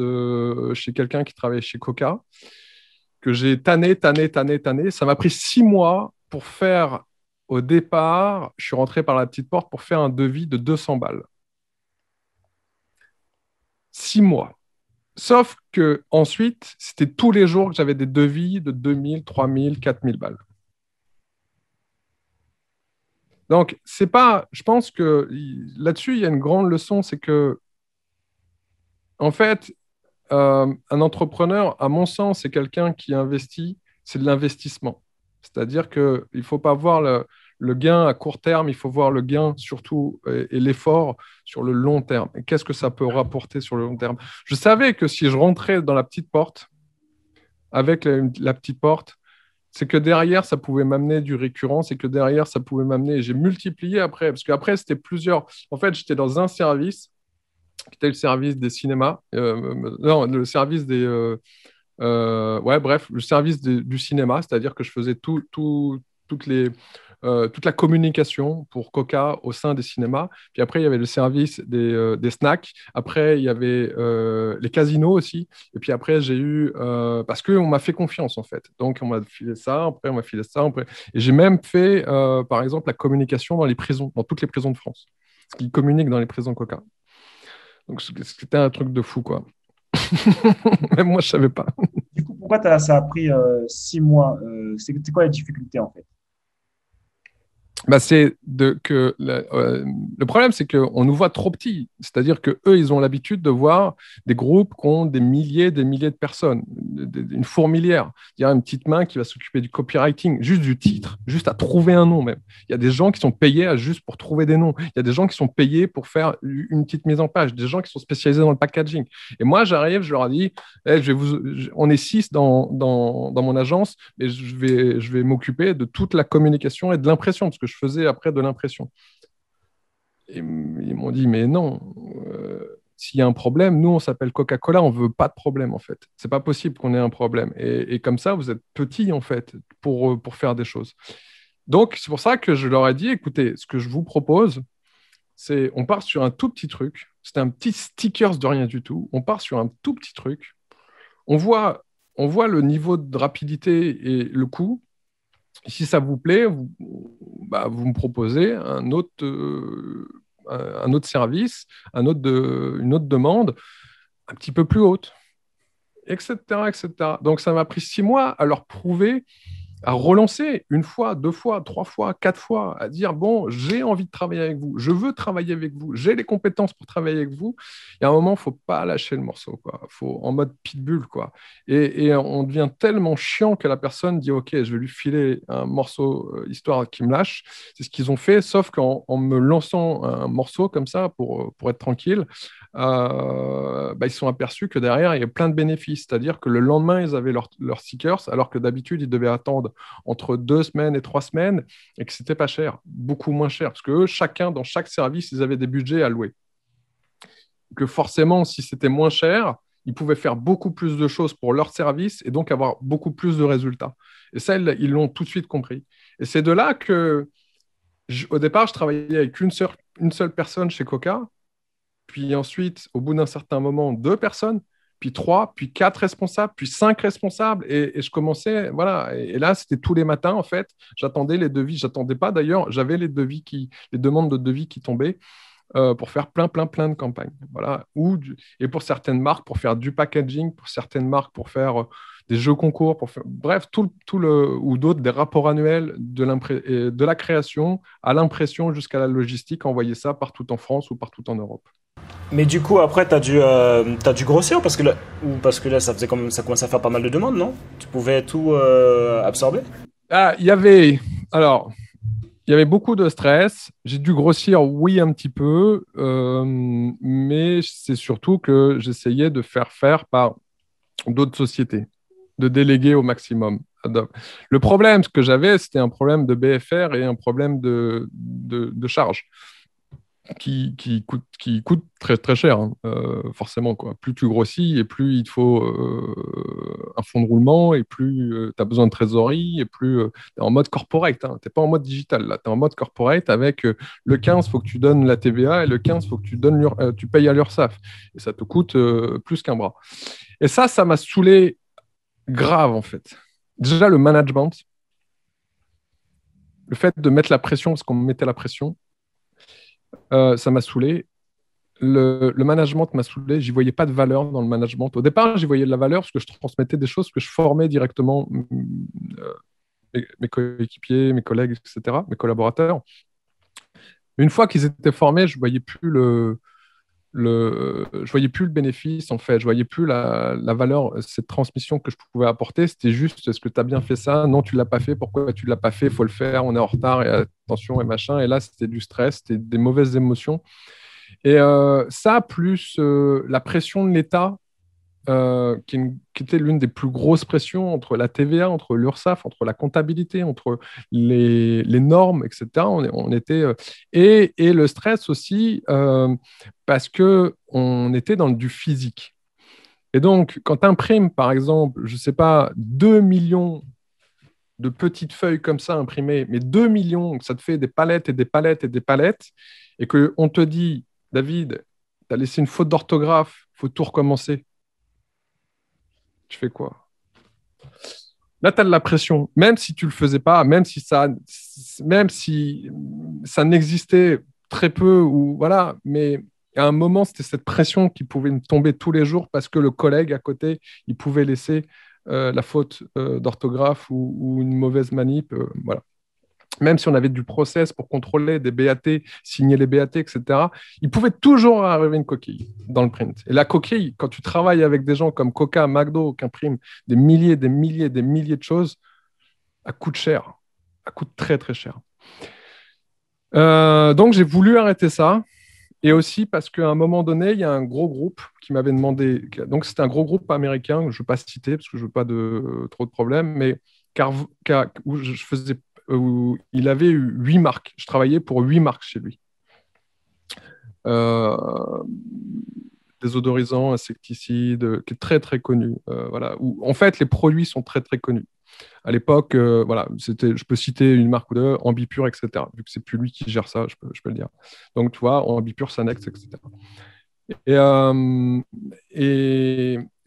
chez quelqu'un qui travaillait chez Coca, que j'ai tanné, tanné, tanné, tanné. Ça m'a pris six mois pour faire au départ, je suis rentré par la petite porte pour faire un devis de 200 balles. Six mois. Sauf que ensuite, c'était tous les jours que j'avais des devis de 2000, 3000, 4000 balles. Donc, c'est pas. Je pense que là-dessus, il y a une grande leçon, c'est que, en fait, euh, un entrepreneur, à mon sens, c'est quelqu'un qui investit, c'est de l'investissement. C'est-à-dire qu'il ne faut pas voir le, le gain à court terme, il faut voir le gain surtout euh, et, l'effort sur le long terme. qu'est-ce que ça peut rapporter sur le long terme Je savais que si je rentrais dans la petite porte, avec la, petite porte, c'est que derrière, ça pouvait m'amener du récurrent, c'est que derrière, ça pouvait m'amener. J'ai multiplié après, parce qu'après, c'était plusieurs. En fait, j'étais dans un service, qui était le service des cinémas, euh, non, le service des. Euh, ouais, bref, le service du cinéma, c'est-à-dire que je faisais tout, toutes les, euh, toute la communication pour Coca au sein des cinémas. Puis après, il y avait le service des, euh, snacks. Après, il y avait euh, les casinos aussi. Et puis après, j'ai eu. parce qu'on m'a fait confiance, en fait. Donc, on m'a filé ça, après, on m'a filé ça. Après... Et j'ai même fait, par exemple, la communication dans les prisons, dans toutes les prisons de France. Ce qui communique dans les prisons Coca. Donc, c'était un truc de fou, quoi. même moi, je savais pas. Du coup, pourquoi ça a pris six mois C'était quoi la difficulté, en fait bah, c'est que euh, le problème, c'est qu'on nous voit trop petits. C'est-à-dire qu'eux, ils ont l'habitude de voir des groupes qui ont des milliers, des milliers de personnes, une fourmilière. Il y une petite main qui va s'occuper du copywriting, juste du titre, juste à trouver un nom même. Il y a des gens qui sont payés juste pour trouver des noms. Il y a des gens qui sont payés pour faire une petite mise en page. Des gens qui sont spécialisés dans le packaging. Et moi, j'arrive, je leur dis, eh, je vous, on est six dans, dans, dans, mon agence, mais je vais, je vais m'occuper de toute la communication et de l'impression parce que je faisais après de l'impression. Et ils m'ont dit, mais non, euh, s'il y a un problème, nous, on s'appelle Coca-Cola, on ne veut pas de problème, en fait. C'est pas possible qu'on ait un problème. Et, comme ça, vous êtes petit, en fait, pour, euh, pour faire des choses. Donc, c'est pour ça que je leur ai dit, écoutez, ce que je vous propose, c'est on part sur un tout petit truc. C'est un petit stickers de rien du tout. On part sur un tout petit truc. On voit, on voit le niveau de rapidité et le coût si ça vous plaît, vous, bah, me proposez un autre, euh, service, une autre demande un petit peu plus haute, etc. etc. Donc ça m'a pris six mois à leur prouver à relancer une fois, deux fois, trois fois, quatre fois, à dire bon, j'ai envie de travailler avec vous, je veux travailler avec vous, j'ai les compétences pour travailler avec vous. Il y a un moment, faut pas lâcher le morceau, quoi. Faut en mode pitbull, quoi. Et, on devient tellement chiant que la personne dit ok, je vais lui filer un morceau euh, histoire qu'il me lâche. C'est ce qu'ils ont fait, sauf qu'en me lançant un morceau comme ça pour euh, pour être tranquille, euh, bah, ils sont aperçus que derrière il y a plein de bénéfices, c'est-à-dire que le lendemain ils avaient leurs leur stickers, alors que d'habitude ils devaient attendre entre deux semaines et trois semaines, et que c'était pas cher, beaucoup moins cher, parce que chacun, dans chaque service, ils avaient des budgets alloués. Que forcément, si c'était moins cher, ils pouvaient faire beaucoup plus de choses pour leur service et donc avoir beaucoup plus de résultats. Et ça, ils l'ont tout de suite compris. Et c'est de là que, au départ, je travaillais avec une seule personne chez Coca, puis ensuite, au bout d'un certain moment, deux personnes, puis trois, puis quatre responsables, puis cinq responsables. Et, je commençais, voilà. Et, là, c'était tous les matins, en fait. J'attendais les devis. J'attendais pas, d'ailleurs. J'avais les devis qui, les demandes de devis qui tombaient euh, pour faire plein, plein, plein de campagnes. Voilà. Ou et pour certaines marques, pour faire du packaging, pour certaines marques, pour faire euh, des jeux concours, pour faire, bref, tout, tout le, ou d'autres, des rapports annuels de, de la création à l'impression jusqu'à la logistique, envoyer ça partout en France ou partout en Europe. Mais du coup, après, tu as euh, dû grossir parce que là, ou parce que là, ça faisait quand même, ça commençait à faire pas mal de demandes, non Tu pouvais tout euh, absorber Ah, il y avait. Alors, il y avait beaucoup de stress. J'ai dû grossir, oui, un petit peu, euh, mais c'est surtout que j'essayais de faire faire par d'autres sociétés, de déléguer au maximum. Le problème que j'avais, c'était un problème de BFR et un problème de, de, de charge qui, coûte, qui coûte très très cher, hein. euh, forcément. Quoi. Plus tu grossis et plus il te faut euh, un fonds de roulement et plus euh, tu as besoin de trésorerie et plus tu es en mode corporate. Hein, tu n'es pas en mode digital, là. Tu es en mode corporate avec le 15, il faut que tu donnes la TVA et le 15, il faut que tu, donnes tu payes à l'URSAF Et ça te coûte plus qu'un bras. Et ça, ça m'a saoulé grave en fait. Déjà le management, le fait de mettre la pression, parce qu'on mettait la pression, euh, ça m'a saoulé. Le, management m'a saoulé. J'y voyais pas de valeur dans le management. Au départ, j'y voyais de la valeur parce que je transmettais des choses que je formais directement mm, euh, mes, coéquipiers, mes collègues, etc., mes collaborateurs. Une fois qu'ils étaient formés, je voyais plus le, le, je voyais plus le bénéfice en fait, je voyais plus la, valeur, euh, cette transmission que je pouvais apporter. C'était juste, est-ce que tu as bien fait ça Non, tu l'as pas fait. Pourquoi tu l'as pas fait Faut le faire. On est en retard. Et attention et machin. Et là, c'était du stress, c'était des mauvaises émotions. Et euh, ça, plus euh, la pression de l'État euh, qui, qui, était l'une des plus grosses pressions entre la TVA, entre l'URSSAF, entre la comptabilité, entre les, normes, etc. On, était, euh, et, le stress aussi, euh, parce parce qu'on était dans du physique. Et donc, quand tu imprimes, par exemple, je ne sais pas, 2 millions de petites feuilles comme ça imprimées, mais 2 millions, ça te fait des palettes et des palettes et des palettes, et qu'on te dit, David, tu as laissé une faute d'orthographe, faut tout recommencer tu fais quoi Là, tu as de la pression, même si tu le faisais pas, même si ça, même si ça n'existait très peu, ou voilà, mais à un moment, c'était cette pression qui pouvait me tomber tous les jours parce que le collègue à côté, il pouvait laisser euh, la faute euh, d'orthographe ou, une mauvaise manip. Euh, voilà même si on avait du process pour contrôler des BAT, signer les BAT, etc., il pouvait toujours arriver une coquille dans le print. Et la coquille, quand tu travailles avec des gens comme Coca, McDo, qui impriment des milliers, des milliers, des milliers de choses, à coûte cher, à coûte très, très cher. Euh, donc j'ai voulu arrêter ça. Et aussi parce qu'à un moment donné, il y a un gros groupe qui m'avait demandé. Donc, c'est un gros groupe américain, je ne veux pas citer parce que je ne veux pas de, trop de problèmes, mais car, car, où je faisais euh, où il avait eu huit marques. Je travaillais pour huit marques chez lui. Euh, odorisants, insecticides, euh, qui est très très connu. Euh, voilà, en fait, les produits sont très très connus. À l'époque, voilà, c'était, je peux citer une marque ou deux, Ambipure, etc. Vu que c'est plus lui qui gère ça, je peux, le dire. Donc, tu vois, Ambipure, Sanex, etc. Et,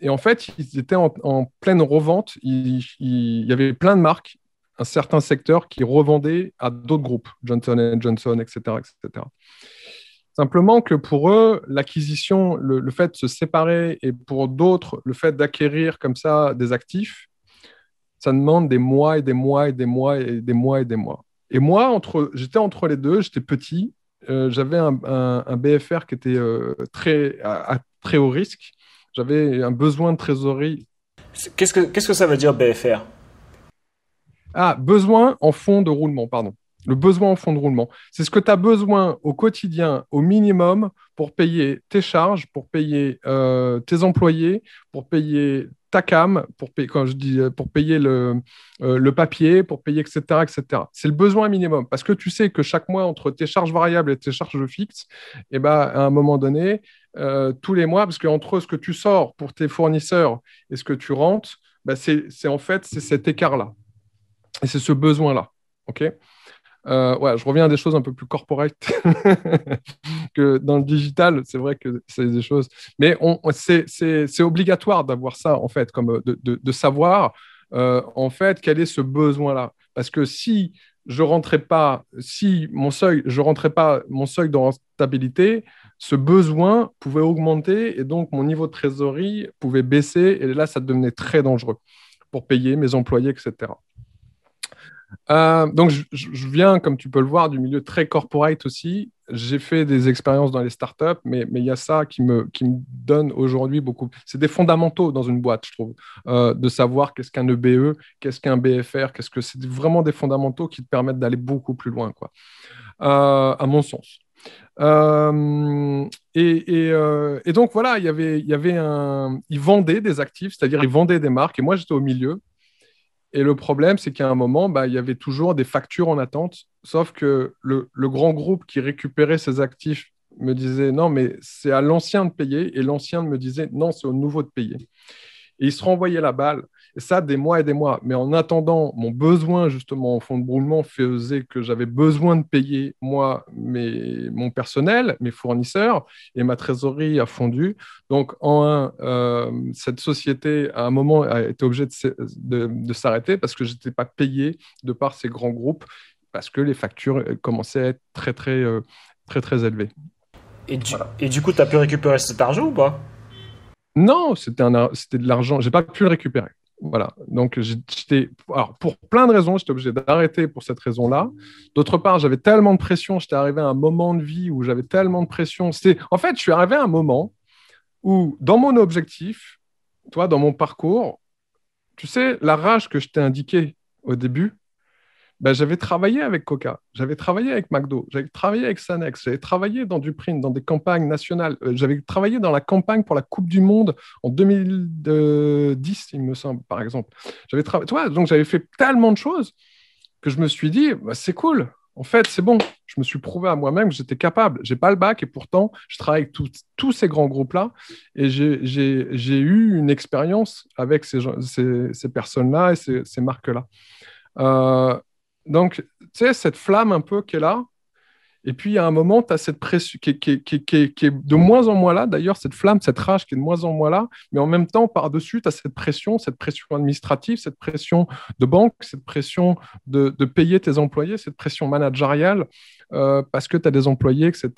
et, en fait, ils étaient en, pleine revente. il, y avait plein de marques un certain secteur qui revendait à d'autres groupes, Johnson Johnson, etc. etc. Simplement que pour eux, l'acquisition, le, fait de se séparer et pour d'autres, le fait d'acquérir comme ça des actifs, ça demande des mois et des mois et des mois et des mois et des mois. Et moi, entre, j'étais entre les deux, j'étais petit, euh, j'avais un, BFR qui était euh, très, à, très haut risque, j'avais un besoin de trésorerie. que Qu'est-ce que ça veut dire BFR ah, besoin en fonds de roulement, pardon. Le besoin en fonds de roulement. C'est ce que tu as besoin au quotidien, au minimum, pour payer tes charges, pour payer euh, tes employés, pour payer ta cam, pour payer, quand je dis, pour payer le, euh, le papier, pour payer, etc. etc. C'est le besoin minimum. Parce que tu sais que chaque mois, entre tes charges variables et tes charges fixes, eh ben, à un moment donné, euh, tous les mois, parce qu'entre ce que tu sors pour tes fournisseurs et ce que tu rentes, bah, c'est en fait c'est cet écart-là. Et c'est ce besoin-là. OK euh, je reviens à des choses un peu plus corporate que dans le digital. C'est vrai que c'est des choses, mais c'est obligatoire d'avoir ça en fait, de, savoir euh, en fait quel est ce besoin-là. Parce que si je rentrais pas, si mon seuil, rentrais pas mon seuil de rentabilité, ce besoin pouvait augmenter et donc mon niveau de trésorerie pouvait baisser et là ça devenait très dangereux pour payer mes employés, etc. Euh, donc, je, viens, comme tu peux le voir, du milieu très corporate aussi. J'ai fait des expériences dans les startups, mais il y a ça qui me, qui me donne aujourd'hui beaucoup. C'est des fondamentaux dans une boîte, je trouve, euh, de savoir qu'est-ce qu'un EBE, e, qu'est-ce qu'un BFR, qu'est-ce que c'est vraiment des fondamentaux qui te permettent d'aller beaucoup plus loin, quoi. Euh, à mon sens. et, et, donc voilà, il y avait, il y avait un, ils vendaient des actifs, c'est-à-dire ils vendaient des marques, et moi j'étais au milieu. Et le problème, c'est qu'à un moment, bah, il y avait toujours des factures en attente, sauf que le, le grand groupe qui récupérait ses actifs me disait non, mais c'est à l'ancien de payer, et l'ancien me disait non, c'est au nouveau de payer. Et il se renvoyait la balle. Et ça, des mois et des mois. Mais en attendant, mon besoin, justement, au fond de broulement, faisait que j'avais besoin de payer, moi, mes, mon personnel, mes fournisseurs, et ma trésorerie a fondu. Donc, en un, euh, cette société, à un moment, a été obligée de, s'arrêter parce que je n'étais pas payé de par ces grands groupes, parce que les factures euh, commençaient à être très, très, euh, très, très, élevées. Et du, et du coup, tu as pu récupérer cet argent ou pas non, c'était, c'était de l'argent. J'ai pas pu le récupérer. Voilà. Donc, j'étais. pour plein de raisons, j'étais obligé d'arrêter pour cette raison-là. D'autre part, j'avais tellement de pression. J'étais arrivé à un moment de vie où j'avais tellement de pression. En fait, je suis arrivé à un moment où, dans mon objectif, toi, dans mon parcours, tu sais, la rage que je t'ai indiquée au début, ben, j'avais travaillé avec Coca, j'avais travaillé avec McDo, j'avais travaillé avec Sanex, j'avais travaillé dans du dans des campagnes nationales, euh, j'avais travaillé dans la campagne pour la Coupe du Monde en 2010, il me semble, par exemple. J'avais donc j'avais fait tellement de choses que je me suis dit, bah, c'est cool, en fait, c'est bon, je me suis prouvé à moi-même que j'étais capable. J'ai pas le bac et pourtant, je travaille avec tous ces grands groupes-là et j'ai eu une expérience avec ces, ces personnes-là et ces, marques-là. Euh, donc, tu sais, cette flamme un peu qui est là, et puis à un moment, tu as cette pression qui, est de moins en moins là, d'ailleurs, cette flamme, cette rage qui est de moins en moins là, mais en même temps, par-dessus, tu as cette pression, cette pression administrative, cette pression de banque, cette pression de, payer tes employés, cette pression managériale, euh, parce que tu as des employés, etc.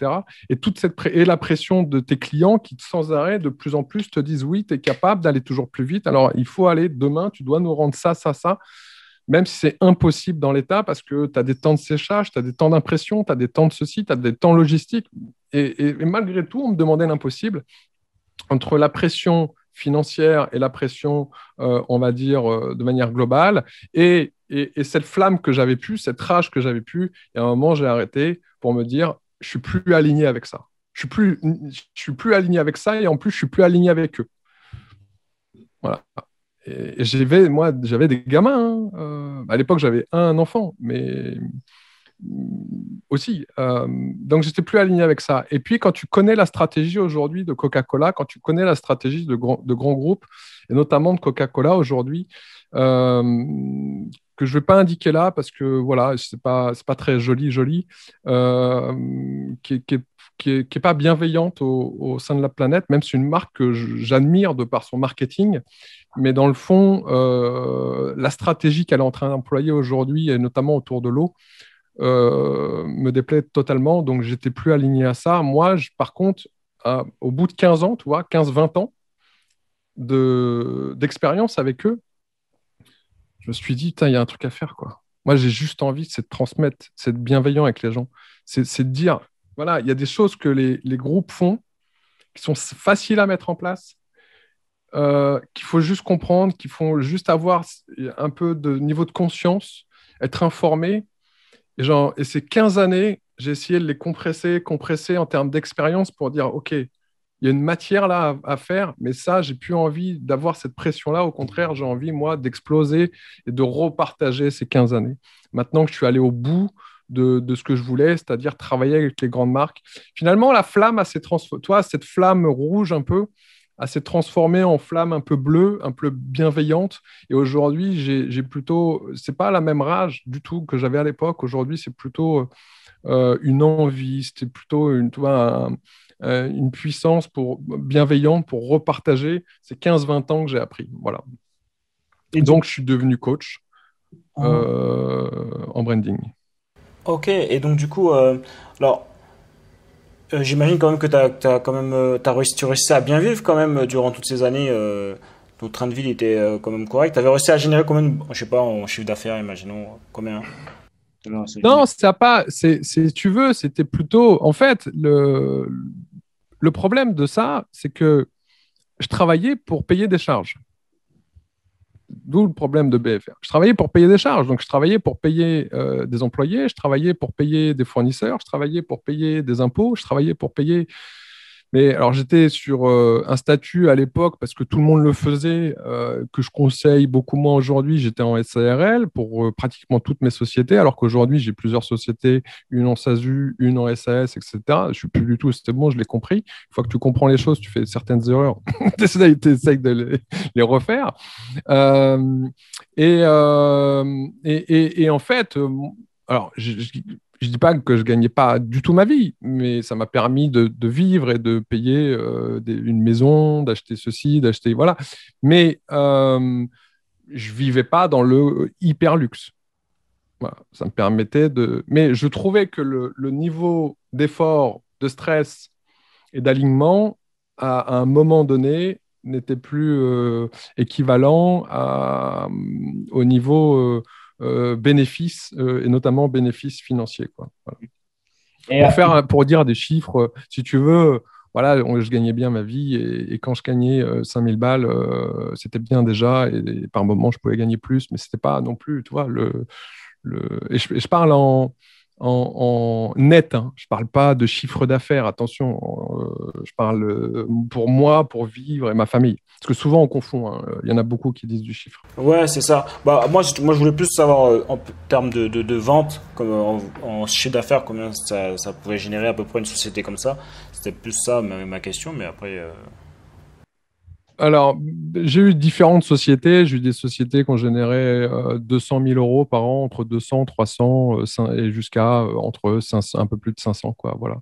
Et, toute cette et la pression de tes clients qui, sans arrêt, de plus en plus te disent oui, tu es capable d'aller toujours plus vite, alors il faut aller demain, tu dois nous rendre ça, ça, ça même si c'est impossible dans l'état, parce que tu as des temps de séchage, tu as des temps d'impression, tu as des temps de ceci, tu as des temps logistiques. Et, malgré tout, on me demandait l'impossible. Entre la pression financière et la pression, euh, on va dire, euh, de manière globale, et, cette flamme que j'avais pu, cette rage que j'avais pu, et à un moment, j'ai arrêté pour me dire, je suis plus aligné avec ça. Je suis suis plus aligné avec ça, et en plus, je suis plus aligné avec eux. Voilà j'avais moi, j'avais des gamins. Hein. Euh, à l'époque, j'avais un enfant, mais mm, aussi. Euh, donc, j'étais plus aligné avec ça. Et puis, quand tu connais la stratégie aujourd'hui de Coca-Cola, quand tu connais la stratégie de, de grands groupes, et notamment de Coca-Cola aujourd'hui, euh, que je vais pas indiquer là parce que voilà, c'est n'est pas, très joli, joli, qui n'est pas bienveillante au, au, sein de la planète, même si c'est une marque que j'admire de par son marketing mais dans le fond, euh, la stratégie qu'elle est en train d'employer aujourd'hui, et notamment autour de l'eau, euh, me déplaît totalement. Donc, j'étais plus aligné à ça. Moi, je, par contre, euh, au bout de 15 ans, tu vois, 15-20 ans d'expérience avec eux, je me suis dit, il y a un truc à faire. quoi. Moi, j'ai juste envie, c'est de transmettre, c'est de bienveillant avec les gens. C'est de dire, voilà, il y a des choses que les groupes font qui sont faciles à mettre en place, euh, qu'il faut juste comprendre, qu'il faut juste avoir un peu de niveau de conscience, être informé. Et, ces 15 années, j'ai essayé de les compresser, compresser en termes d'expérience pour dire, OK, il y a une matière là à, faire, mais ça, j'ai plus envie d'avoir cette pression-là. Au contraire, j'ai envie, moi, d'exploser et de repartager ces 15 années. Maintenant que je suis allé au bout de, ce que je voulais, c'est-à-dire travailler avec les grandes marques, finalement, la flamme a ces Toi, cette flamme rouge un peu, à s'est transformé en flamme un peu bleue, un peu bienveillante. Et aujourd'hui, j'ai plutôt, c'est pas la même rage du tout que j'avais à l'époque. Aujourd'hui, c'est plutôt euh, une envie, c'était plutôt une, euh, une puissance pour, bienveillante pour repartager ces 15-20 ans que j'ai appris. Voilà. Et donc, je suis devenu coach ah. euh, en branding. Ok, et donc du coup, alors euh, j'imagine quand même que, as, as quand même, euh, as réussi, à bien vivre quand même euh, durant toutes ces années. ton train de vie était quand même correct. Tu avais réussi à générer combien, je sais pas, en chiffre d'affaires, imaginons, combien Non, ça pas. Si tu veux, c'était plutôt. En fait, le, le problème de ça, c'est que je travaillais pour payer des charges. D'où le problème de BFR. Je travaillais pour payer des charges, donc je travaillais pour payer euh, des employés, je travaillais pour payer des fournisseurs, je travaillais pour payer des impôts, je travaillais pour payer mais alors j'étais sur euh, un statut à l'époque parce que tout le monde le faisait, euh, que je conseille beaucoup moins aujourd'hui. J'étais en SARL pour euh, pratiquement toutes mes sociétés, alors qu'aujourd'hui j'ai plusieurs sociétés, une en SASU, une en SAS, etc. Je suis plus du tout, c'était bon, je l'ai compris. Une fois que tu comprends les choses, tu fais certaines erreurs, tu essaies de les, refaire. Et et, et, en fait, alors, je, je dis pas que je gagnais pas du tout ma vie, mais ça m'a permis de, vivre et de payer euh, une maison, d'acheter ceci, d'acheter voilà. Mais je euh, je vivais pas dans le euh, hyper luxe. ça me permettait de. Mais je trouvais que le, niveau d'effort, de stress et d'alignement à, un moment donné n'était plus équivalent au niveau euh, bénéfices, euh, et notamment bénéfices financiers. Quoi. pour, faire, pour dire des chiffres, euh, si tu veux, voilà, je gagnais bien ma vie et, quand je gagnais 5000 balles, c'était bien déjà et, par moment je pouvais gagner plus, mais c'était pas non plus, tu vois, le, le... et, je, parle en, en, net. Hein. Je ne parle pas de chiffre d'affaires, attention. Euh, je parle euh, pour moi, pour vivre et ma famille. Parce que souvent, on confond. Hein. Il y en a beaucoup qui disent du chiffre. Ouais, c'est ça. Bah, moi, je, moi, je voulais plus savoir euh, en termes de, de, vente, comme, en, chiffre d'affaires, combien ça, ça, pouvait générer à peu près une société comme ça. C'était plus ça ma question, mais après. Alors, j'ai eu différentes sociétés. J'ai eu des sociétés qui ont généré 200 euh, 000 euros par an, entre 200, 300 euh, et jusqu'à euh, entre un peu plus de 500, quoi. Voilà.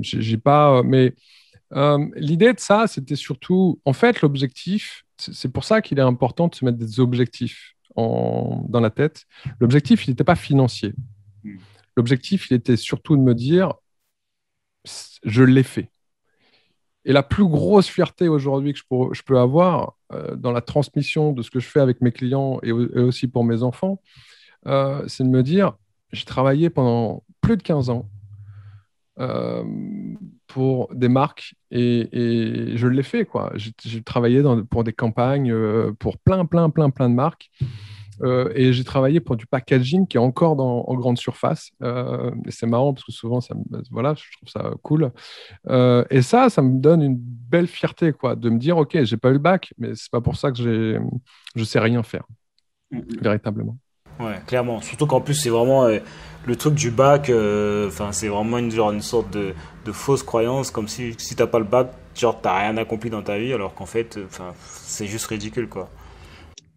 j'ai pas, mais l'idée de ça, c'était surtout, en fait, l'objectif. C'est pour ça qu'il est important de se mettre des objectifs dans la tête. L'objectif, il n'était pas financier. Hmm. L'objectif, il était surtout de me dire, je l'ai fait. Et la plus grosse fierté aujourd'hui que je, peux avoir euh, dans la transmission de ce que je fais avec mes clients et, aussi pour mes enfants, euh, c'est de me dire, j'ai travaillé pendant plus de 15 ans euh, pour des marques et, je l'ai fait. quoi. J'ai travaillé pour des campagnes, pour plein, plein, plein, plein de marques. Euh, et j'ai travaillé pour du packaging qui est encore dans, en grande surface. Euh, et c'est marrant parce que souvent, ça, voilà, je trouve ça cool. Euh, et ça, ça me donne une belle fierté quoi, de me dire Ok, j'ai pas eu le bac, mais c'est pas pour ça que je sais rien faire, mm, mm. véritablement. Ouais, clairement. Surtout qu'en plus, c'est vraiment le truc du bac. Enfin, c'est vraiment une, genre, une sorte de, de fausse croyance, comme si si t'as pas le bac, genre t'as rien accompli dans ta vie, alors qu'en fait, enfin, c'est juste ridicule, quoi.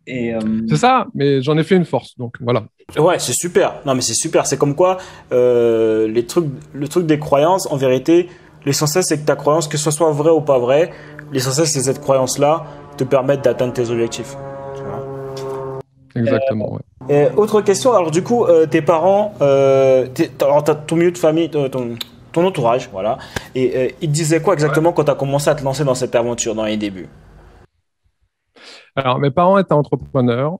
Euh, c'est ça, mais j'en ai fait une force, donc voilà. Ouais, c'est super. Non, mais c'est super. C'est comme quoi euh, les trucs, le truc des croyances, en vérité, l'essentiel c'est que ta croyance, que ce soit vrai ou pas vrai, l'essentiel c'est cette croyance-là te permette d'atteindre tes objectifs. Exactement, euh, autre question, alors du coup, euh, tes parents, alors t'as ton milieu de famille, ton, ton entourage, voilà, et ils disaient quoi exactement quand tu as commencé à te lancer dans cette aventure dans les débuts alors, mes parents étaient entrepreneurs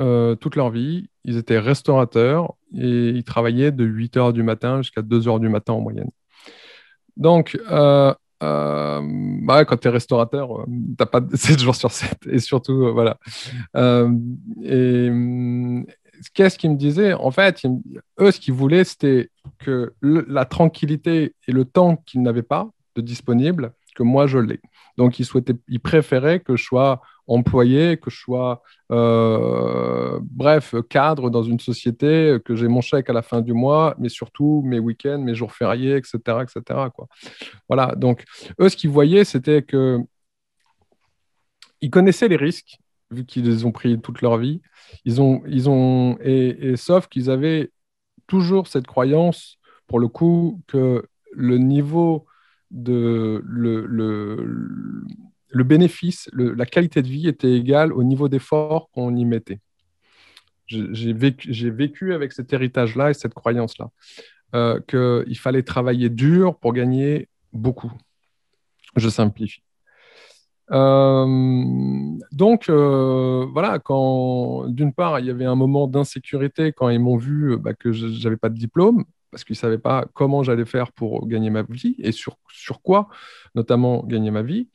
euh, toute leur vie. Ils étaient restaurateurs et ils travaillaient de 8 heures du matin jusqu'à 2 heures du matin en moyenne. Donc, euh, euh, bah, quand tu es restaurateur, tu n'as pas 7 jours sur 7. Et surtout, voilà. et qu'est-ce qu'ils me disaient En fait, eux, ce qu'ils voulaient, c'était que la tranquillité et le temps qu'ils n'avaient pas de disponible, que moi je l'ai. Donc, ils, souhaitaient, ils préféraient que je sois employé, que je sois, euh, bref, cadre dans une société, que j'ai mon chèque à la fin du mois, mais surtout mes week-ends, mes jours fériés, etc., etc. Quoi. Voilà. Donc, eux, ce qu'ils voyaient, c'était que ils connaissaient les risques, vu qu'ils les ont pris toute leur vie. Ils ont, ils ont, et, et sauf qu'ils avaient toujours cette croyance, pour le coup, que le niveau de le, le, le bénéfice, la qualité de vie était égale au niveau d'effort qu'on y mettait. J'ai vécu, vécu, avec cet héritage-là et cette croyance-là, euh, qu'il fallait travailler dur pour gagner beaucoup. Je simplifie. Euh, donc euh, voilà, quand d'une part il y avait un moment d'insécurité quand ils m'ont vu bah, que j'avais pas de diplôme, parce qu'ils ne savaient pas comment j'allais faire pour gagner ma vie et sur, sur quoi, notamment, gagner ma vie.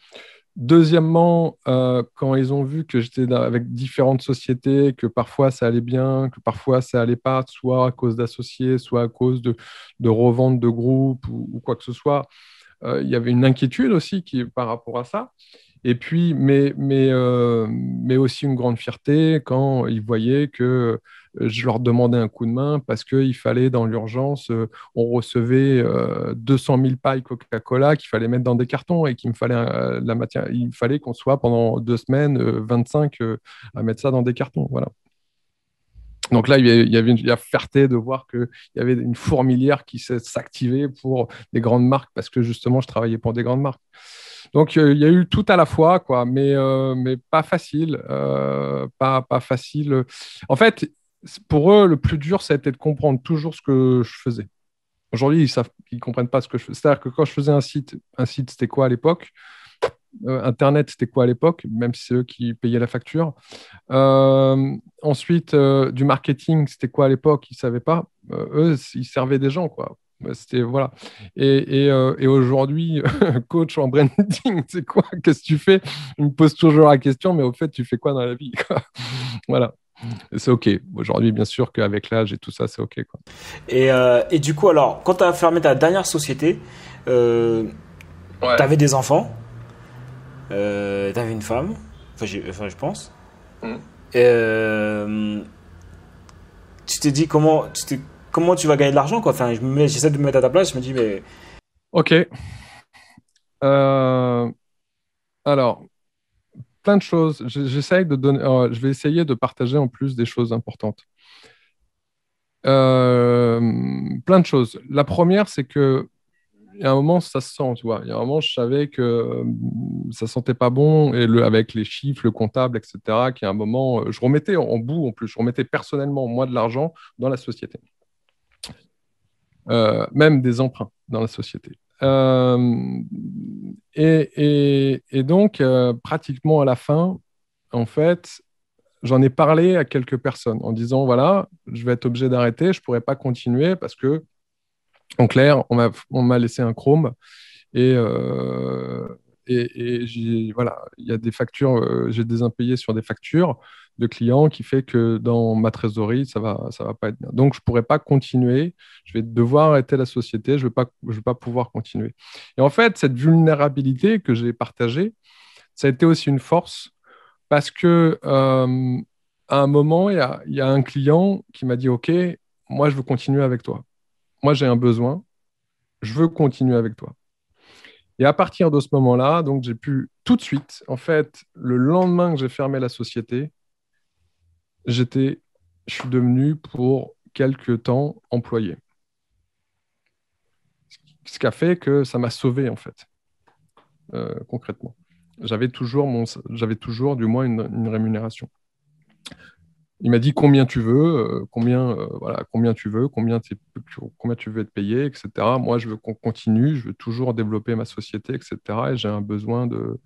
Deuxièmement, euh, quand ils ont vu que j'étais avec différentes sociétés, que parfois ça allait bien, que parfois ça allait pas, soit à cause d'associés, soit à cause de, de revente de groupe ou, quoi que ce soit, euh, il y avait une inquiétude aussi qui, par rapport à ça. Et puis, euh, mais, aussi une grande fierté quand ils voyaient que euh, je leur demandais un coup de main parce qu'il fallait, dans l'urgence, euh, on recevait 200 000 pailles Coca-Cola qu'il fallait mettre dans des cartons et qu'il me fallait la matière. Il fallait qu'on soit pendant deux semaines 25 à mettre ça dans des cartons. Donc là, il y avait une fierté de voir qu'il y avait une fourmilière qui s'activait pour des grandes marques parce que justement, je travaillais pour des grandes marques. Donc, euh, il y a eu tout à la fois, quoi, mais, euh, mais pas facile. Euh, pas, pas facile. En fait, pour eux, le plus dur, ça a été de comprendre toujours ce que je faisais. Aujourd'hui, ils ne comprennent pas ce que je faisais. C'est-à-dire que quand je faisais un site, un site, c'était quoi à l'époque Internet, c'était quoi à l'époque Même si c'est eux qui payaient la facture. ensuite, du marketing, c'était quoi à l'époque Ils ne savaient pas. eux, ils servaient des gens, quoi. Bah, c'était voilà. Et, euh, aujourd'hui, coach en branding, c'est quoi Qu'est-ce que tu fais Il me pose toujours la question, mais au fait, tu fais quoi dans la vie Voilà. C'est OK. Aujourd'hui, bien sûr qu'avec l'âge et tout ça, c'est OK. Euh, et, du coup, alors, quand tu as fermé ta dernière société, euh, tu avais des enfants, euh, tu avais une femme, enfin, je pense. Mm. tu t'es dit comment, tu comment tu vas gagner de l'argent quoi Enfin, j'essaie de me mettre à ta place, je me dis mais. Ok. Euh, alors, plein de choses. J'essaie de donner. Euh, je vais essayer de partager en plus des choses importantes. Euh, plein de choses. La première, c'est que y a un moment, ça se sent, tu vois. Il y a un moment, je savais que ça sentait pas bon, et le, avec les chiffres, le comptable, etc., qu'il y a un moment, je remettais en bout, en plus, je remettais personnellement, moi, de l'argent dans la société. Euh, même des emprunts dans la société. Euh, et, donc, euh, pratiquement à la fin, en fait, j'en ai parlé à quelques personnes en disant, voilà, je vais être obligé d'arrêter, je ne pourrai pas continuer parce que, en clair, on m'a laissé un Chrome et et, voilà, il y a des factures, j'ai des impayés sur des factures de clients qui fait que dans ma trésorerie, ça va, ça va pas être bien. Donc, je ne pourrais pas continuer. Je vais devoir arrêter la société. Je ne vais, vais, pas pouvoir continuer. Et en fait, cette vulnérabilité que j'ai partagée, ça a été aussi une force parce que euh, à un moment, il y a, y a un client qui m'a dit OK, moi, je veux continuer avec toi. Moi, j'ai un besoin. Je veux continuer avec toi. Et à partir de ce moment-là, donc j'ai pu tout de suite, en fait, le lendemain que j'ai fermé la société, j'étais, je suis devenu pour quelques temps employé. Ce qui a fait que ça m'a sauvé, en fait, euh, concrètement. J'avais toujours, mon, j'avais toujours, du moins, une rémunération. Il m'a dit combien tu veux, euh, combien, euh, voilà, combien tu veux, combien, tu veux être payé, etc. Moi, je veux qu'on continue, je veux toujours développer ma société, etc. Et j'ai un besoin de,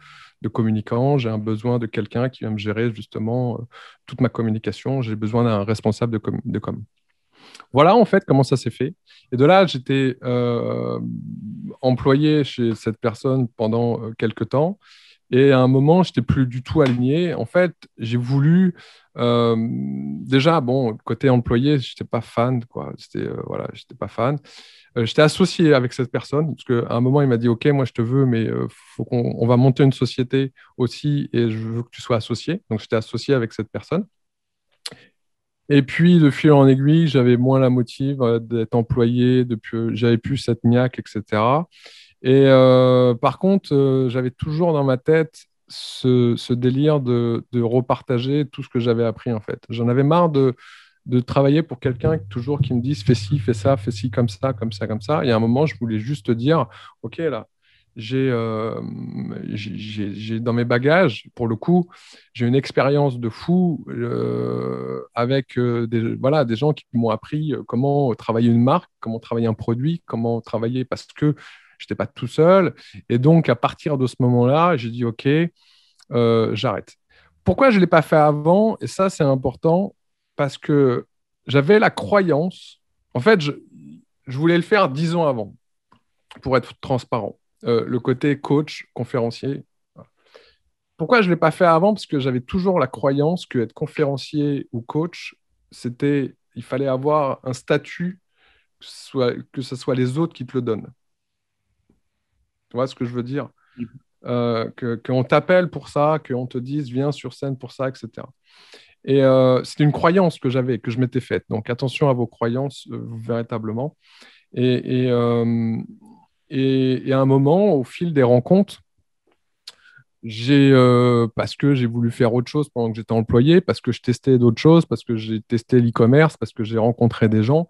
de communicants, j'ai un besoin de quelqu'un qui va me gérer justement euh, toute ma communication, j'ai besoin d'un responsable de com. Voilà en fait comment ça s'est fait. Et de là, j'étais employé chez cette personne pendant quelques temps. Et à un moment, je n'étais plus du tout aligné. En fait, j'ai voulu. Euh, déjà, bon, côté employé, n'étais pas fan, quoi. C'était euh, voilà, j'étais pas fan. Euh, j'étais associé avec cette personne parce qu'à un moment, il m'a dit, ok, moi je te veux, mais euh, faut qu'on on va monter une société aussi et je veux que tu sois associé. Donc j'étais associé avec cette personne. Et puis, de fil en aiguille, j'avais moins la motive d'être employé, depuis, j'avais plus cette niaque, etc. Et euh, par contre, euh, j'avais toujours dans ma tête ce, délire de, repartager tout ce que j'avais appris, en fait. J'en avais marre de, travailler pour quelqu'un toujours qui me dise fais ci, fais ça, fais ci, comme ça, comme ça, comme ça. Et à un moment, je voulais juste dire ok, là, j'ai euh, dans mes bagages, pour le coup, j'ai une expérience de fou avec voilà, des gens qui m'ont appris comment travailler une marque, comment travailler un produit, comment travailler parce que j'étais pas tout seul. Et donc, à partir de ce moment-là, j'ai dit, OK, euh, j'arrête. Pourquoi je ne l'ai pas fait avant Et ça, c'est important parce que j'avais la croyance. En fait, je, voulais le faire dix ans avant, pour être transparent. Euh, le côté coach, conférencier. Pourquoi je ne l'ai pas fait avant Parce que j'avais toujours la croyance que être conférencier ou coach, c'était, il fallait avoir un statut soit, que ce soit les autres qui te le donnent. Tu vois ce que je veux dire mm. euh, Qu'on t'appelle pour ça, qu'on te dise viens sur scène pour ça, etc. Et euh, c'est une croyance que j'avais, que je m'étais faite. Donc attention à vos croyances, euh, véritablement. Et, et, et, et, à un moment, au fil des rencontres, j'ai euh, parce que j'ai voulu faire autre chose pendant que j'étais employé, parce que je testais d'autres choses, parce que j'ai testé l'e-commerce, parce que j'ai rencontré des gens.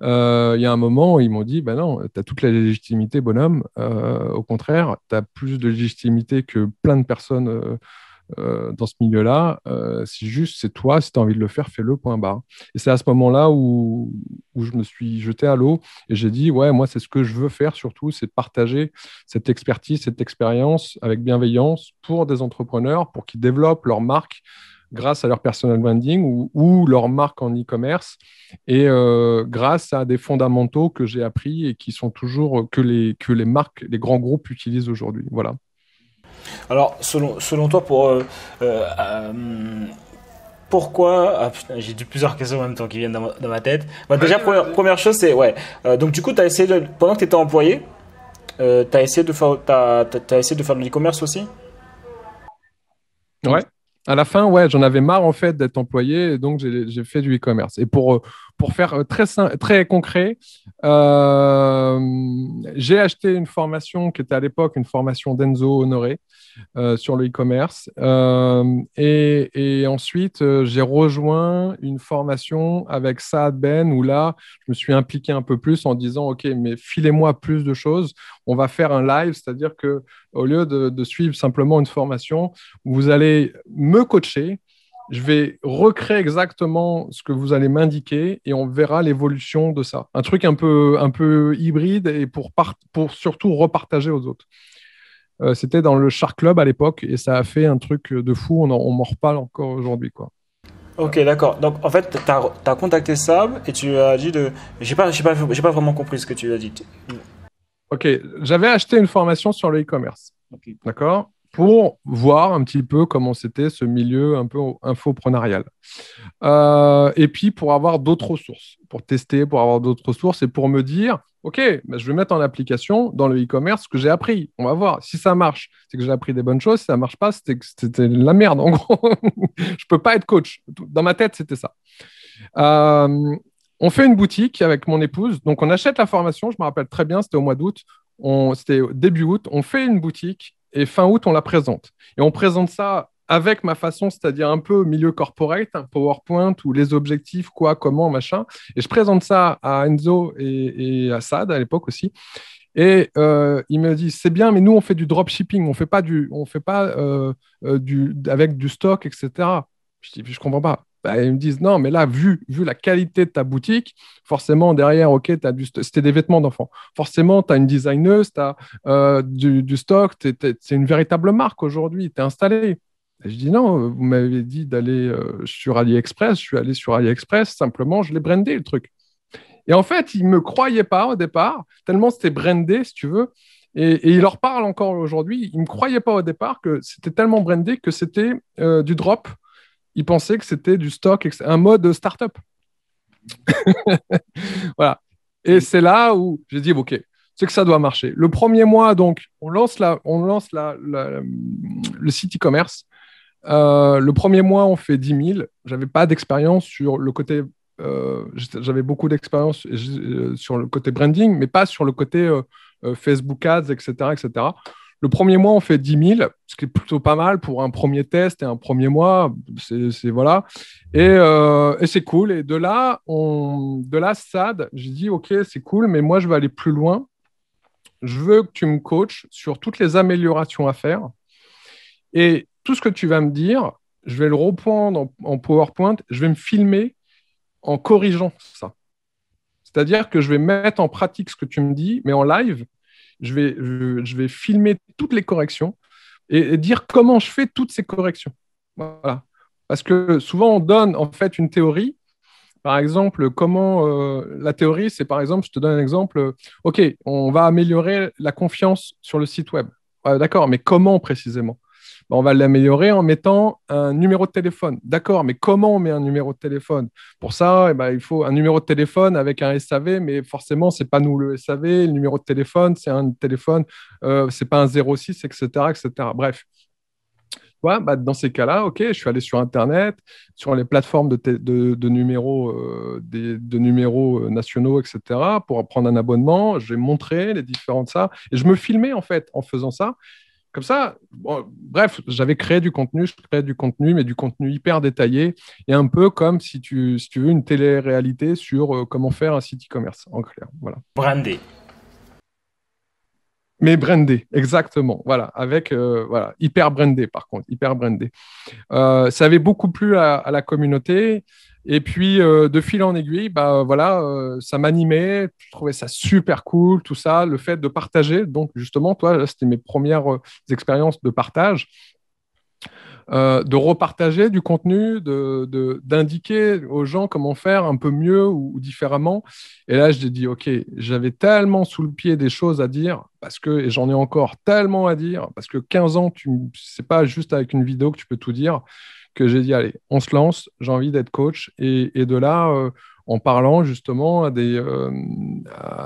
Euh, il y a un moment, ils m'ont dit Ben non, tu as toute la légitimité, bonhomme. Euh, au contraire, tu as plus de légitimité que plein de personnes euh, dans ce milieu-là. Euh, si juste c'est toi, si tu as envie de le faire, fais-le, point barre. Et c'est à ce moment-là où, je me suis jeté à l'eau et j'ai dit, ouais, moi, c'est ce que je veux faire surtout, c'est de partager cette expertise, cette expérience avec bienveillance pour des entrepreneurs, pour qu'ils développent leur marque grâce à leur personal branding ou, leur marque en e-commerce et euh, grâce à des fondamentaux que j'ai appris et qui sont toujours que les, que les marques, les grands groupes utilisent aujourd'hui. Voilà. Alors, selon, selon toi, pour, euh, euh, euh, pourquoi. Ah, j'ai plusieurs questions en même temps qui viennent dans ma, tête. Bah, déjà, première, chose, c'est. Ouais. donc, du coup, tu as essayé pendant que tu étais employé, tu as, essayé de faire, essayé de faire de l'e-commerce aussi Ouais à la fin, ouais, j'en avais marre en fait d'être employé, donc j'ai fait du e-commerce. Et pour, euh, pour faire euh, très, très concret, euh, j'ai acheté une formation qui était à l'époque une formation d'Enzo Honoré, euh, sur le e-commerce. Euh, et, ensuite, euh, j'ai rejoint une formation avec Saad Ben où là, je me suis impliqué un peu plus en disant, OK, mais filez-moi plus de choses. On va faire un live, c'est-à-dire que au lieu de, suivre simplement une formation, vous allez me coacher je vais recréer exactement ce que vous allez m'indiquer et on verra l'évolution de ça. Un truc un peu, un peu hybride et pour, pour surtout repartager aux autres. Euh, c'était dans le Shark Club à l'époque et ça a fait un truc de fou. On, ne on m'en reparle encore aujourd'hui. quoi. Ok, d'accord. Donc en fait, tu as, contacté Sab et tu as dit de. J'ai pas, pas, pas vraiment compris ce que tu as dit. Ok, j'avais acheté une formation sur le e-commerce. D'accord pour voir un petit peu comment c'était ce milieu un peu infoprenarial. Euh, et puis pour avoir d'autres ressources, pour tester, pour avoir d'autres ressources et pour me dire, OK, bah, je vais mettre en application dans le e-commerce ce que j'ai appris. On va voir. Si ça marche, c'est que j'ai appris des bonnes choses. Si ça ne marche pas, c'était c'était la merde. En gros, je ne peux pas être coach. Dans ma tête, c'était ça. Euh, on fait une boutique avec mon épouse. Donc, on achète la formation. Je me rappelle très bien, c'était au mois d'août. C'était début août. On fait une boutique et fin août, on la présente. Et on présente ça avec ma façon, c'est-à-dire un peu milieu corporate, hein, PowerPoint ou les objectifs, quoi, comment, machin. Et je présente ça à Enzo et, et à Sad à l'époque aussi. Et euh, il me dit c'est bien, mais nous on fait du dropshipping, on fait pas du, on fait pas euh, euh, du, avec du stock, etc. Je dis je comprends pas. Bah, ils me disent non, mais là, vu, la qualité de ta boutique, forcément, derrière, OK, as c'était des vêtements d'enfants. Forcément, tu as une designeuse, tu as euh, du, stock, c'est une véritable marque aujourd'hui, tu es installé. je dis non, vous m'avez dit d'aller euh, sur AliExpress, je suis allé sur AliExpress, simplement, je l'ai brandé le truc. Et en fait, ils ne me croyaient pas au départ, tellement c'était brandé, si tu veux. Et, et, il leur parle encore aujourd'hui. Ils ne me croyaient pas au départ que c'était tellement brandé que c'était euh, du drop ils pensaient que c'était du stock, un mode startup. voilà. Et c'est là où j'ai dit, OK, c'est que ça doit marcher. Le premier mois, donc, on lance, la, on lance la, le site e-commerce. Euh, le premier mois, on fait 10 000. J'avais pas d'expérience sur le côté. Euh, j'avais beaucoup d'expérience euh, sur le côté branding, mais pas sur le côté Facebook Ads, etc., etc. Le premier mois, on fait 10 000, ce qui est plutôt pas mal pour un premier test et un premier mois. C'est voilà. Euh, et, c'est cool. Et de là, on, de SAD, j'ai dit, OK, c'est cool, mais moi, je vais aller plus loin. Je veux que tu me coaches sur toutes les améliorations à faire. Et tout ce que tu vas me dire, je vais le reprendre en PowerPoint. Je vais me filmer en corrigeant ça. C'est-à-dire que je vais mettre en pratique ce que tu me dis, mais en live, je vais, je, vais filmer toutes les corrections et, dire comment je fais toutes ces corrections. Voilà. Parce que souvent, on donne en fait une théorie. Par exemple, comment euh, la théorie, c'est par exemple, je te donne un exemple, OK, on va améliorer la confiance sur le site web. Euh, d'accord, mais comment précisément bah, on va l'améliorer en mettant un numéro de téléphone. D'accord, mais comment on met un numéro de téléphone Pour ça, eh ben, il faut un numéro de téléphone avec un SAV, mais forcément, ce n'est pas nous le SAV. Le numéro de téléphone, c'est un téléphone, euh, ce n'est pas un 06, etc. etc. Bref. Bah, dans ces cas-là, ok, je suis allé sur Internet, sur les plateformes de, numéros, de numéros euh, euh, nationaux, etc., pour prendre un abonnement. J'ai montré les différentes ça. Et je me filmais, en fait, en faisant ça. Comme ça, bref, j'avais créé du contenu, je créais du contenu, mais du contenu hyper détaillé et un peu comme si tu, si tu veux une télé-réalité sur euh, comment faire un site e-commerce, en clair. Voilà. Brandé mais brandé, exactement. Voilà, avec euh, voilà, hyper brandé par contre, hyper brandé. Euh, ça avait beaucoup plu à, la communauté. Et puis euh, de fil en aiguille, bah voilà, ça m'animait. Je trouvais ça super cool, tout ça, le fait de partager. Donc justement, toi, c'était mes premières expériences de partage. Euh, de repartager du contenu, d'indiquer de, aux gens comment faire un peu mieux ou, différemment. Et là, je dit, OK, j'avais tellement sous le pied des choses à dire, parce que, et j'en ai encore tellement à dire, parce que 15 ans, tu n'est pas juste avec une vidéo que tu peux tout dire, que j'ai dit, allez, on se lance, j'ai envie d'être coach. Et, de là, euh, en parlant justement à, des, euh,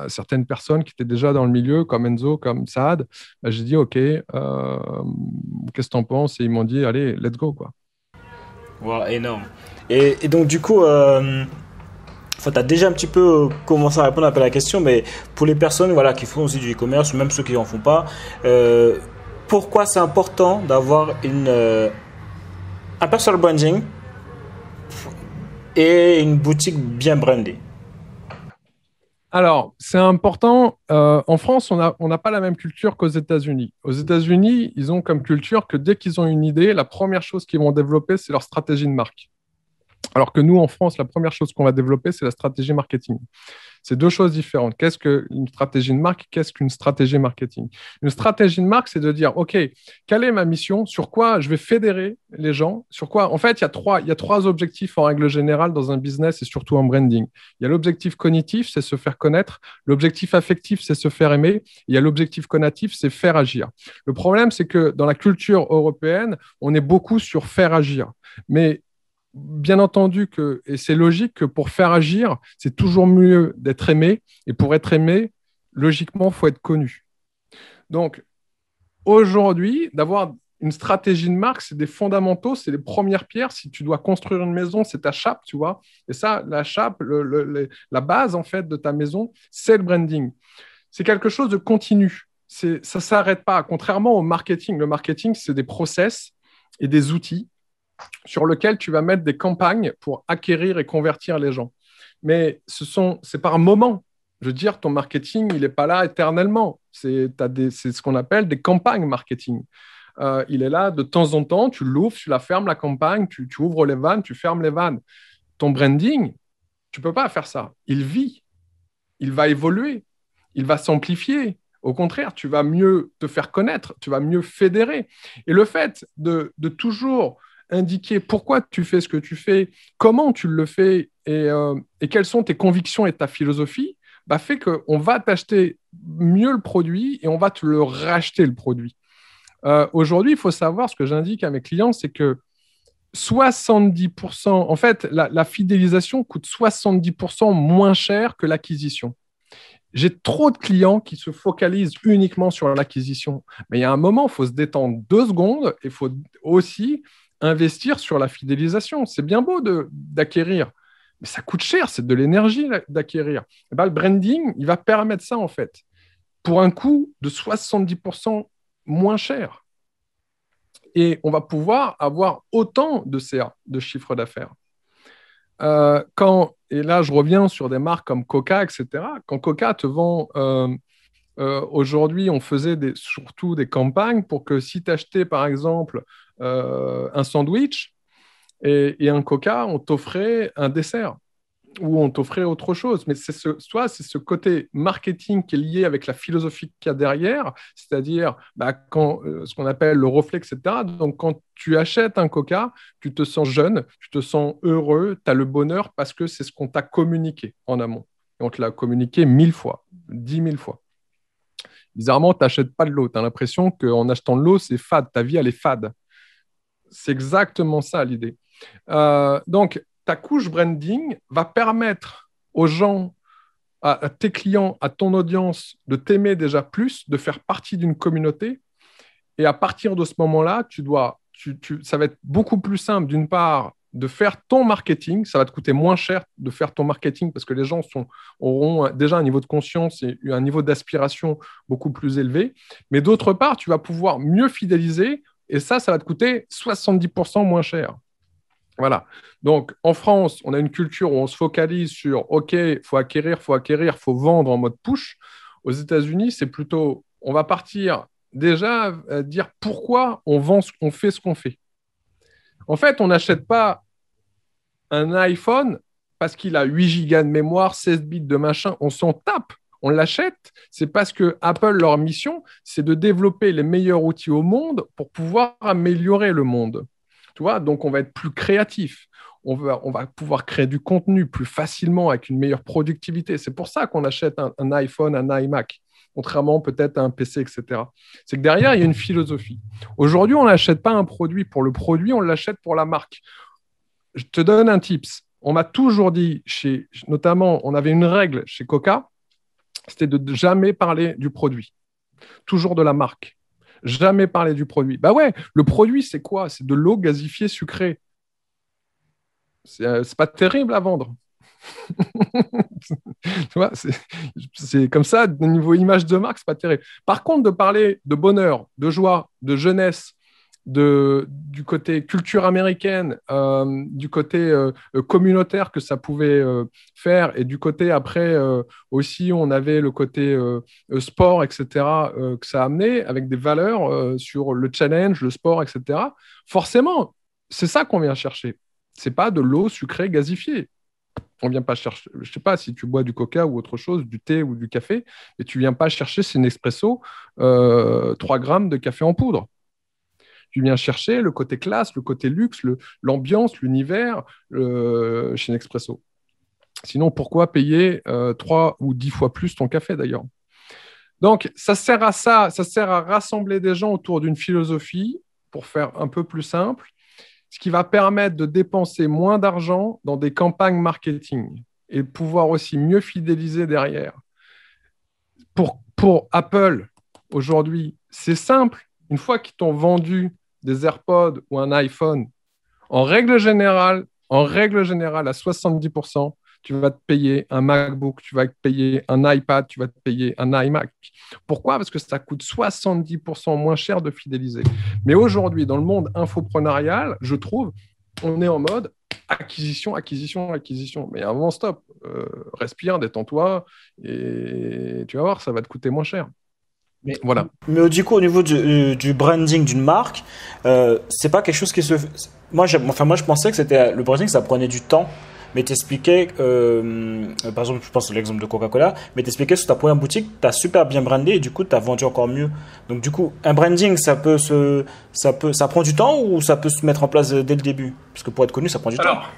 certaines personnes qui étaient déjà dans le milieu, comme Enzo, comme Saad, bah, j'ai dit, OK, euh, qu'est-ce que tu en penses Et ils m'ont dit, allez, let's go. Quoi. Wow, énorme. Et, donc, du coup, euh, tu as déjà un petit peu euh, commencé à répondre à la question, mais pour les personnes voilà, qui font aussi du e-commerce, ou même ceux qui n'en font pas, pourquoi c'est important d'avoir une un personal branding et une boutique bien brandée alors, c'est important. Euh, en France, on n'a pas la même culture qu'aux États-Unis. Aux États-Unis, ils ont comme culture que dès qu'ils ont une idée, la première chose qu'ils vont développer, c'est leur stratégie de marque. Alors que nous, en France, la première chose qu'on va développer, c'est la stratégie marketing. C'est deux choses différentes. Qu'est-ce qu'une stratégie de marque Qu'est-ce qu'une stratégie marketing Une stratégie de marque, c'est de dire, OK, quelle est ma mission Sur quoi je vais fédérer les gens Sur quoi En fait, il y, a trois, il y trois objectifs en règle générale dans un business et surtout en branding. Il y a l'objectif cognitif, c'est se faire connaître. L'objectif affectif, c'est se faire aimer. Il y a l'objectif conatif, c'est faire agir. Le problème, c'est que dans la culture européenne, on est beaucoup sur faire agir. Mais bien entendu que, et c'est logique, que pour faire agir, c'est toujours mieux d'être aimé. Et pour être aimé, logiquement, faut être connu. Donc, aujourd'hui, d'avoir une stratégie de marque, c'est des fondamentaux, c'est les premières pierres. Si tu dois construire une maison, c'est ta chape, tu vois. Et ça, la chape, la base, en fait, de ta maison, c'est le branding. C'est quelque chose de continu. Ça ne s'arrête pas. Contrairement au marketing, le marketing, c'est des process et des outils sur lequel tu vas mettre des campagnes pour acquérir et convertir les gens. Mais ce sont, c'est par moment. Je veux dire, ton marketing, il n'est pas là éternellement. C'est, ce qu'on appelle des campagnes marketing. Euh, il est là de temps en temps, tu l'ouvres, tu la fermes, la campagne, tu, ouvres les vannes, tu fermes les vannes. Ton branding, tu peux pas faire ça. Il vit, il va évoluer, il va s'amplifier, au contraire, tu vas mieux te faire connaître, tu vas mieux fédérer. Et le fait de toujours indiquer pourquoi tu fais ce que tu fais, comment tu le fais et, euh, quelles sont tes convictions et ta philosophie, bah, fait qu'on va t'acheter mieux le produit et on va te le racheter le produit. Euh, aujourd'hui, il faut savoir, ce que j'indique à mes clients, c'est que 70%, en fait, la, la fidélisation coûte 70% moins cher que l'acquisition. J'ai trop de clients qui se focalisent uniquement sur l'acquisition. Mais il y a un moment, il faut se détendre deux secondes et il faut aussi investir sur la fidélisation. C'est bien beau d'acquérir, mais ça coûte cher, c'est de l'énergie d'acquérir. Eh ben, le branding, il va permettre ça en fait, pour un coût de 70% moins cher. Et on va pouvoir avoir autant de CA, de chiffre d'affaires. Euh, quand, et là je reviens sur des marques comme Coca, etc., quand Coca te vend euh, euh, aujourd'hui, on faisait surtout des campagnes pour que si tu achetais par exemple euh, un sandwich et, un coca, on t'offrait un dessert ou on t'offrait autre chose. Mais c'est ce, c'est ce côté marketing qui est lié avec la philosophie qu'il y a derrière, c'est-à-dire bah, euh, ce qu'on appelle le reflet etc. Donc quand tu achètes un coca, tu te sens jeune, tu te sens heureux, tu as le bonheur parce que c'est ce qu'on t'a communiqué en amont. Et on te l'a communiqué mille fois, dix mille fois. Bizarrement, tu n'achètes pas de l'eau. Tu as l'impression qu'en achetant de l'eau, c'est fade. Ta vie, elle est fade. C'est exactement ça l'idée. Euh, donc, ta couche branding va permettre aux gens, à, tes clients, à ton audience, de t'aimer déjà plus, de faire partie d'une communauté. Et à partir de ce moment-là, tu dois, tu, ça va être beaucoup plus simple, d'une part, de faire ton marketing. Ça va te coûter moins cher de faire ton marketing parce que les gens auront déjà un niveau de conscience et un niveau d'aspiration beaucoup plus élevé. Mais d'autre part, tu vas pouvoir mieux fidéliser et ça, ça va te coûter 70% moins cher. Voilà. Donc, en France, on a une culture où on se focalise sur OK, faut acquérir, faut acquérir, faut vendre en mode push. Aux États-Unis, c'est plutôt on va partir déjà euh, dire pourquoi on vend, ce, qu'on fait ce qu'on fait. En fait, on n'achète pas un iPhone, parce qu'il a 8 gigas de mémoire, 16 bits de machin, on s'en tape, on l'achète. C'est parce que Apple, leur mission, c'est de développer les meilleurs outils au monde pour pouvoir améliorer le monde. Tu vois, donc on va être plus créatif. On va, pouvoir créer du contenu plus facilement avec une meilleure productivité. C'est pour ça qu'on achète un, un, iPhone, un iMac, contrairement peut-être à un PC, etc. C'est que derrière, il y a une philosophie. Aujourd'hui, on n'achète pas un produit pour le produit, on l'achète pour la marque je te donne un tips. On m'a toujours dit, chez, notamment, on avait une règle chez Coca, c'était de jamais parler du produit, toujours de la marque, jamais parler du produit. Bah ouais, le produit, c'est quoi C'est de l'eau gazifiée sucrée. C'est n'est euh, pas terrible à vendre. c'est comme ça, au niveau image de marque, c'est pas terrible. Par contre, de parler de bonheur, de joie, de jeunesse, de, du côté culture américaine, euh, du côté euh, communautaire que ça pouvait euh, faire, et du côté après aussi, on avait le côté sport, etc., que ça amenait, avec des valeurs sur le challenge, le sport, etc. Forcément, c'est ça qu'on vient chercher. C'est pas de l'eau sucrée gazifiée. On vient pas chercher, je sais pas si tu bois du coca ou autre chose, du thé ou du café, et tu viens pas chercher, c'est espresso 3 grammes de café en poudre tu viens chercher le côté classe, le côté luxe, l'ambiance, l'univers euh, chez Nespresso. Sinon, pourquoi payer euh, trois ou dix fois plus ton café d'ailleurs Donc, ça sert à ça, ça sert à rassembler des gens autour d'une philosophie, pour faire un peu plus simple, ce qui va permettre de dépenser moins d'argent dans des campagnes marketing et pouvoir aussi mieux fidéliser derrière. Pour, pour Apple, aujourd'hui, c'est simple. Une fois qu'ils t'ont vendu des AirPods ou un iPhone, en règle générale, en règle générale, à 70%, tu vas te payer un MacBook, tu vas te payer un iPad, tu vas te payer un iMac. Pourquoi Parce que ça coûte 70% moins cher de fidéliser. Mais aujourd'hui, dans le monde infoprenarial, je trouve, on est en mode acquisition, acquisition, acquisition. Mais avant, stop, euh, respire, détends-toi, et tu vas voir, ça va te coûter moins cher. Mais, voilà. Mais du coup, au niveau euh, du, branding d'une marque, euh, c'est pas quelque chose qui se. Moi, enfin, moi, je pensais que c'était le branding, ça prenait du temps. Mais t'expliquais, euh, par exemple, je pense à l'exemple de Coca-Cola, mais t'expliquais sur ta première boutique, tu as super bien brandé et du coup, tu as vendu encore mieux. Donc, du coup, un branding, ça peut se, ça peut, ça prend du temps ou ça peut se mettre en place euh, dès le début Parce que pour être connu, ça prend du Alors. temps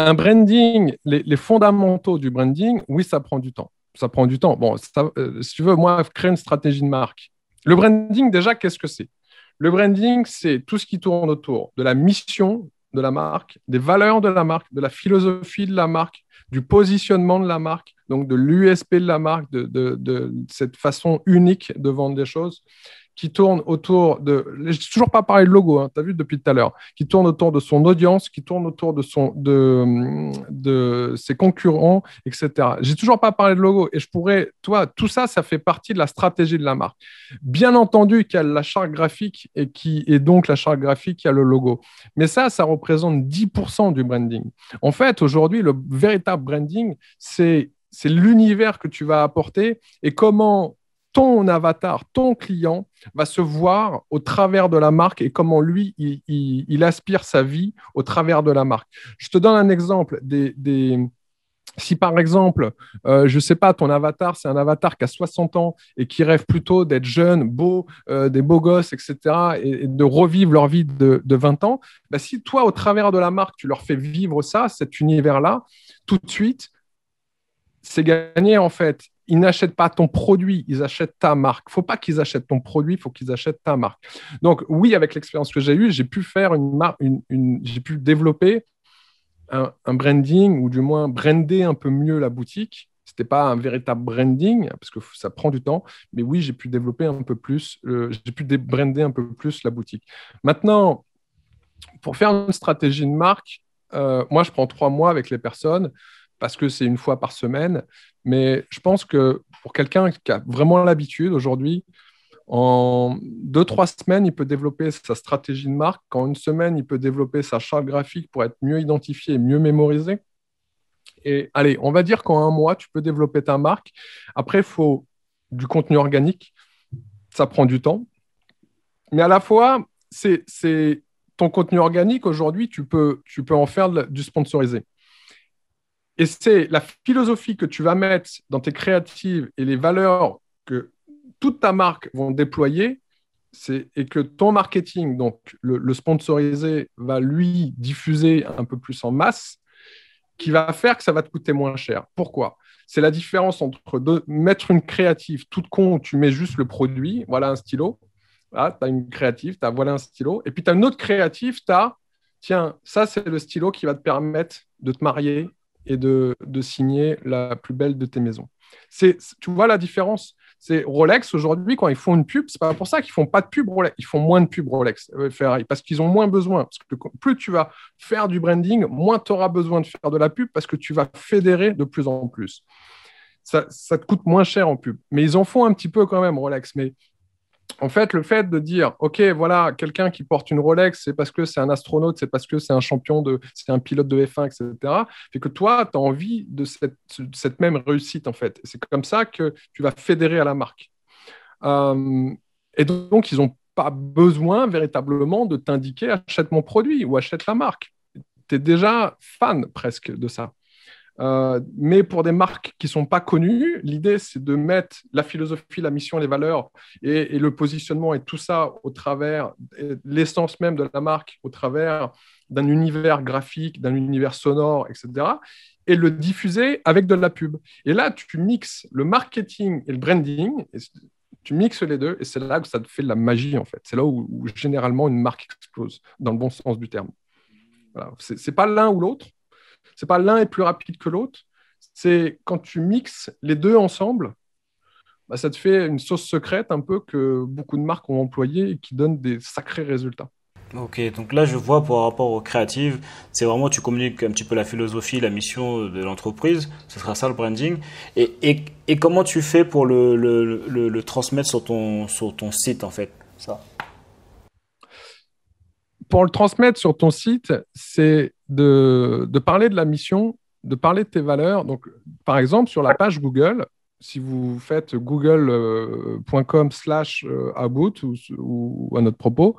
un branding, les, fondamentaux du branding, oui, ça prend du temps ça prend du temps. Bon, euh, si tu veux, moi, créer une stratégie de marque. Le branding, déjà, qu'est-ce que c'est Le branding, c'est tout ce qui tourne autour de la mission de la marque, des valeurs de la marque, de la philosophie de la marque, du positionnement de la marque, donc de l'USP de la marque, de, de, cette façon unique de vendre des choses qui tourne autour de. J'ai toujours pas parlé de logo, hein, tu as vu depuis tout à l'heure, qui tourne autour de son audience, qui tourne autour de, son, de, de ses concurrents, etc. J'ai toujours pas parlé de logo et je pourrais. Toi, tout ça, ça fait partie de la stratégie de la marque. Bien entendu qu'il y a la charte graphique et, qui, est donc la charte graphique, il y a le logo. Mais ça, ça représente 10% du branding. En fait, aujourd'hui, le véritable branding, c'est c'est l'univers que tu vas apporter et comment ton avatar, ton client va se voir au travers de la marque et comment lui, il, aspire sa vie au travers de la marque. Je te donne un exemple des, si par exemple, euh, je ne sais pas, ton avatar, c'est un avatar qui a 60 ans et qui rêve plutôt d'être jeune, beau, euh, des beaux gosses, etc., et, de revivre leur vie de, 20 ans, bah si toi, au travers de la marque, tu leur fais vivre ça, cet univers-là, tout de suite, c'est gagné en fait. Ils n'achètent pas ton produit, ils achètent ta marque. Faut pas qu'ils achètent ton produit, il faut qu'ils achètent ta marque. Donc oui, avec l'expérience que j'ai eue, j'ai pu faire une marque, j'ai pu développer un, branding ou du moins brander un peu mieux la boutique. Ce n'était pas un véritable branding parce que ça prend du temps, mais oui, j'ai pu développer un peu plus, j'ai pu brander un peu plus la boutique. Maintenant, pour faire une stratégie de marque, euh, moi, je prends trois mois avec les personnes parce que c'est une fois par semaine. Mais je pense que pour quelqu'un qui a vraiment l'habitude aujourd'hui, en deux, trois semaines, il peut développer sa stratégie de marque. En une semaine, il peut développer sa charte graphique pour être mieux identifié mieux mémorisé. Et allez, on va dire qu'en un mois, tu peux développer ta marque. Après, il faut du contenu organique. Ça prend du temps. Mais à la fois, c'est ton contenu organique aujourd'hui, tu peux, tu peux en faire du sponsorisé. Et c'est la philosophie que tu vas mettre dans tes créatives et les valeurs que toute ta marque vont déployer et que ton marketing, donc le, sponsorisé, va lui diffuser un peu plus en masse, qui va faire que ça va te coûter moins cher. Pourquoi C'est la différence entre mettre une créative toute con, où tu mets juste le produit, voilà un stylo, tu as une créative, as, voilà un stylo, et puis tu as une autre créative, tu as, tiens, ça c'est le stylo qui va te permettre de te marier et de, signer la plus belle de tes maisons. C'est, tu vois la différence c'est Rolex aujourd'hui quand ils font une pub, c'est pas pour ça qu'ils font pas de pub Rolex, ils font moins de pub Rolex euh, Ferrari parce qu'ils ont moins besoin parce que plus tu vas faire du branding, moins tu auras besoin de faire de la pub parce que tu vas fédérer de plus en plus. Ça, ça, te coûte moins cher en pub, mais ils en font un petit peu quand même Rolex, mais en fait, le fait de dire, OK, voilà, quelqu'un qui porte une Rolex, c'est parce que c'est un astronaute, c'est parce que c'est un champion, de, c'est un pilote de F1, etc., fait que toi, tu as envie de cette, même réussite, en fait. C'est comme ça que tu vas fédérer à la marque. Euh, et donc, ils n'ont pas besoin véritablement de t'indiquer achète mon produit ou achète la marque. Tu es déjà fan presque de ça. Euh, mais pour des marques qui ne sont pas connues, l'idée, c'est de mettre la philosophie, la mission, les valeurs et, le positionnement et tout ça au travers, l'essence même de la marque au travers d'un univers graphique, d'un univers sonore, etc. Et le diffuser avec de la pub. Et là, tu mixes le marketing et le branding. tu mixes les deux et c'est là que ça te fait de la magie en fait. C'est là où, généralement une marque explose, dans le bon sens du terme. Voilà. Ce n'est pas l'un ou l'autre, c'est pas l'un est plus rapide que l'autre. C'est quand tu mixes les deux ensemble, bah, ça te fait une sauce secrète un peu que beaucoup de marques ont employée et qui donne des sacrés résultats. Ok, donc là je vois par rapport aux créatives, c'est vraiment tu communiques un petit peu la philosophie, la mission de l'entreprise, ce sera ça le branding. Et, et, comment tu fais pour le, le, le transmettre sur ton, sur ton site en fait ça pour le transmettre sur ton site, c'est de, parler de la mission, de parler de tes valeurs. Donc, par exemple, sur la page Google, si vous faites google.com slash euh, about ou, à notre propos,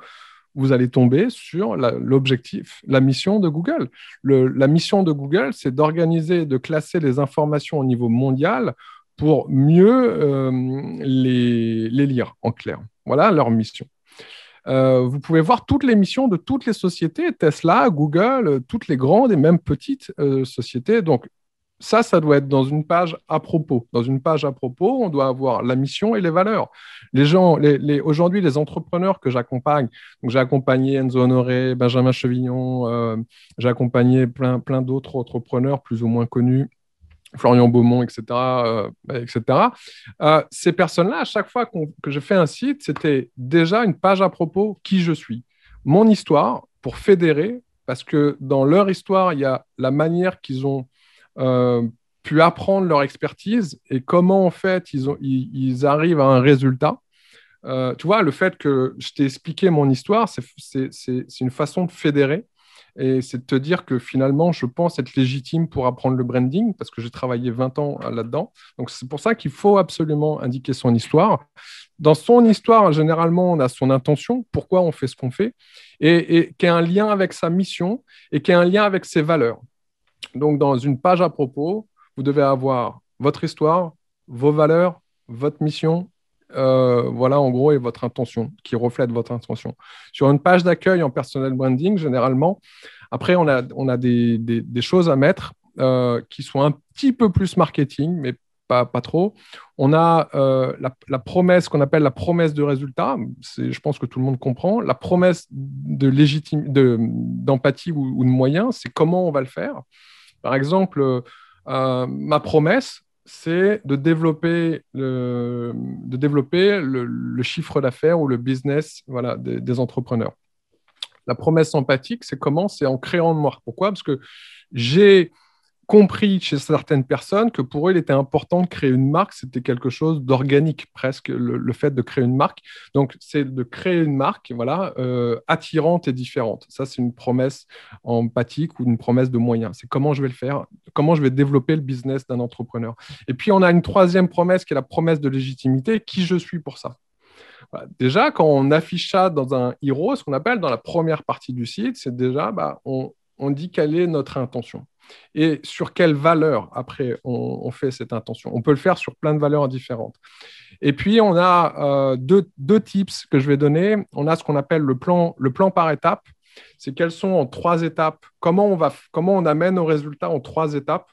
vous allez tomber sur l'objectif, la, mission de Google. la mission de Google, c'est d'organiser, de classer les informations au niveau mondial pour mieux euh, les lire, en clair. Voilà leur mission. Euh, vous pouvez voir toutes les missions de toutes les sociétés, Tesla, Google, euh, toutes les grandes et même petites euh, sociétés. Donc, ça, ça doit être dans une page à propos. Dans une page à propos, on doit avoir la mission et les valeurs. Les gens, les, aujourd'hui, les entrepreneurs que j'accompagne, donc j'ai accompagné Enzo Honoré, Benjamin Chevignon, j'ai accompagné plein, plein d'autres entrepreneurs plus ou moins connus Florian Beaumont, etc. Euh, etc. Euh, ces personnes-là, à chaque fois que je fais un site, c'était déjà une page à propos qui je suis, mon histoire, pour fédérer, parce que dans leur histoire, il y a la manière qu'ils ont euh, pu apprendre leur expertise et comment en fait ils, ils arrivent à un résultat. tu vois, le fait que je t'ai expliqué mon histoire, c'est une façon de fédérer. Et c'est de te dire que finalement, je pense être légitime pour apprendre le branding parce que j'ai travaillé 20 ans euh, là-dedans. Donc, c'est pour ça qu'il faut absolument indiquer son histoire. Dans son histoire, généralement, on a son intention, pourquoi on fait ce qu'on fait, et, qui a un lien avec sa mission et qui a un lien avec ses valeurs. Donc, dans une page à propos, vous devez avoir votre histoire, vos valeurs, votre mission euh, voilà en gros est votre intention, qui reflète votre intention. Sur une page d'accueil en personnel branding, généralement, après, on a, on a des, choses à mettre euh, qui sont un petit peu plus marketing, mais pas, pas trop. On a euh, la, promesse qu'on appelle la promesse de résultat, je pense que tout le monde comprend. La promesse d'empathie de d'empathie ou, de moyens, c'est comment on va le faire. Par exemple, ma promesse, c'est de développer le, de développer le, chiffre d'affaires ou le business voilà, des, des entrepreneurs. La promesse empathique, c'est comment C'est en créant de moi. Pourquoi Parce que j'ai compris chez certaines personnes que pour eux, il était important de créer une marque. C'était quelque chose d'organique presque, le, fait de créer une marque. Donc, c'est de créer une marque voilà, euh, attirante et différente. Ça, c'est une promesse empathique ou une promesse de moyens. C'est comment je vais le faire, comment je vais développer le business d'un entrepreneur. Et puis, on a une troisième promesse qui est la promesse de légitimité. Qui je suis pour ça bah, Déjà, quand on affiche ça dans un hero, ce qu'on appelle dans la première partie du site, c'est déjà, bah, on, on dit quelle est notre intention et sur quelle valeur après on, fait cette intention. On peut le faire sur plein de valeurs différentes. Et puis on a euh, deux, deux, tips que je vais donner. On a ce qu'on appelle le plan, le plan par étape. C'est quelles sont en trois étapes, comment on, va, comment on amène au résultats en trois étapes.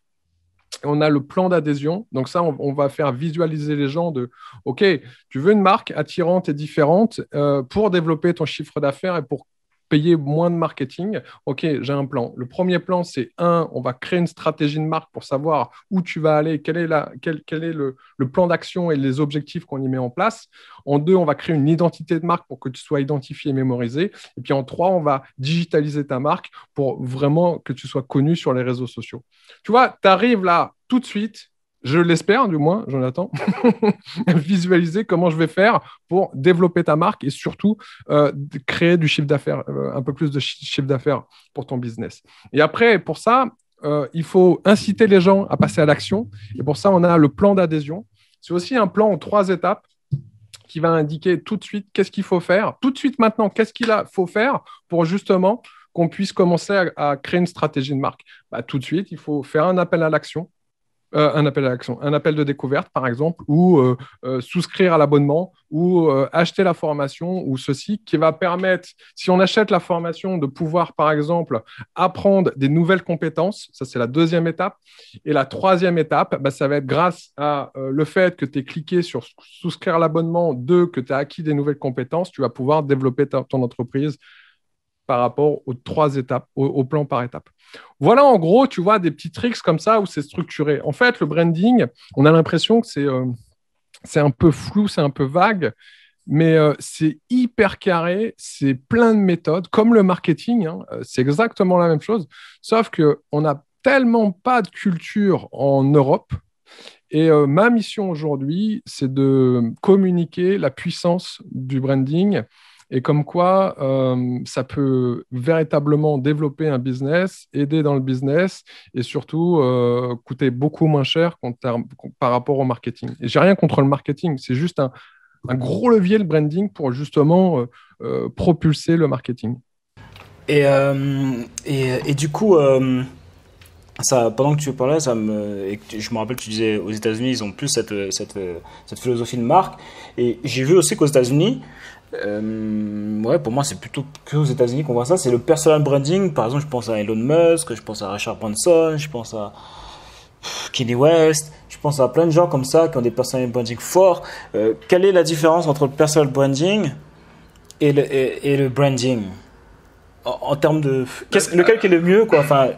on a le plan d'adhésion. Donc ça, on, va faire visualiser les gens de, OK, tu veux une marque attirante et différente euh, pour développer ton chiffre d'affaires et pour payer moins de marketing. OK, j'ai un plan. Le premier plan, c'est un, on va créer une stratégie de marque pour savoir où tu vas aller, quel est, la, quel, est le, le, plan d'action et les objectifs qu'on y met en place. En deux, on va créer une identité de marque pour que tu sois identifié et mémorisé. Et puis en trois, on va digitaliser ta marque pour vraiment que tu sois connu sur les réseaux sociaux. Tu vois, tu arrives là tout de suite, je l'espère du moins, j'en attends. visualiser comment je vais faire pour développer ta marque et surtout euh, créer du chiffre d'affaires, euh, un peu plus de chiffre d'affaires pour ton business. Et après, pour ça, euh, il faut inciter les gens à passer à l'action. Et pour ça, on a le plan d'adhésion. C'est aussi un plan en trois étapes qui va indiquer tout de suite qu'est-ce qu'il faut faire, tout de suite maintenant, qu'est-ce qu'il faut faire pour justement qu'on puisse commencer à, créer une stratégie de marque. Bah, tout de suite, il faut faire un appel à l'action euh, un appel à l'action, un appel de découverte par exemple, ou euh, euh, souscrire à l'abonnement, ou acheter la formation, ou ceci, qui va permettre, si on achète la formation, de pouvoir par exemple apprendre des nouvelles compétences, ça c'est la deuxième étape, et la troisième étape, bah, ça va être grâce à le fait que tu es cliqué sur souscrire à l'abonnement, deux, que tu as acquis des nouvelles compétences, tu vas pouvoir développer ton entreprise par rapport aux trois étapes, au, plan par étape. Voilà en gros, tu vois, des petits tricks comme ça où c'est structuré. En fait, le branding, on a l'impression que c'est euh, un peu flou, c'est un peu vague, mais euh, c'est hyper carré, c'est plein de méthodes, comme le marketing, hein, euh, c'est exactement la même chose, sauf qu'on n'a tellement pas de culture en Europe. Et ma mission aujourd'hui, c'est de communiquer la puissance du branding et comme quoi euh, ça peut véritablement développer un business, aider dans le business et surtout euh, coûter beaucoup moins cher par rapport au marketing. Et j'ai rien contre le marketing, c'est juste un, gros levier le branding pour justement euh, propulser le marketing. Et, et, et du coup, ça, pendant que tu parlais, ça me, je me rappelle, tu disais aux États-Unis, ils ont plus cette, cette, cette philosophie de marque. Et j'ai vu aussi qu'aux États-Unis, euh, ouais, pour moi, c'est plutôt que aux États-Unis qu'on voit ça. C'est le personal branding. Par exemple, je pense à Elon Musk, je pense à Richard Branson, je pense à Kanye West. Je pense à plein de gens comme ça qui ont des personal branding forts. Euh, quelle est la différence entre le personal branding et le, et, le branding en, termes de lequel qui est le mieux, quoi Enfin.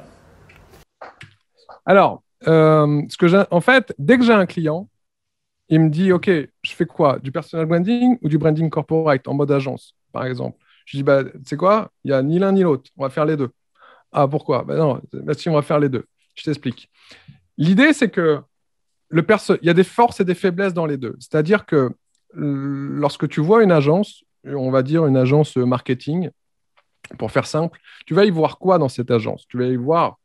Alors, euh, ce que j'ai, en fait, dès que j'ai un client, il me dit, ok, je fais quoi Du personal branding ou du branding corporate en mode agence, par exemple Je dis, bah, tu sais quoi Il n'y a ni l'un ni l'autre. On va faire les deux. Ah, pourquoi bah, Non, bah, si, on va faire les deux. Je t'explique. L'idée, c'est que le perso, il y a des forces et des faiblesses dans les deux. C'est-à-dire que lorsque tu vois une agence, on va dire une agence marketing, pour faire simple, tu vas y voir quoi dans cette agence Tu vas y voir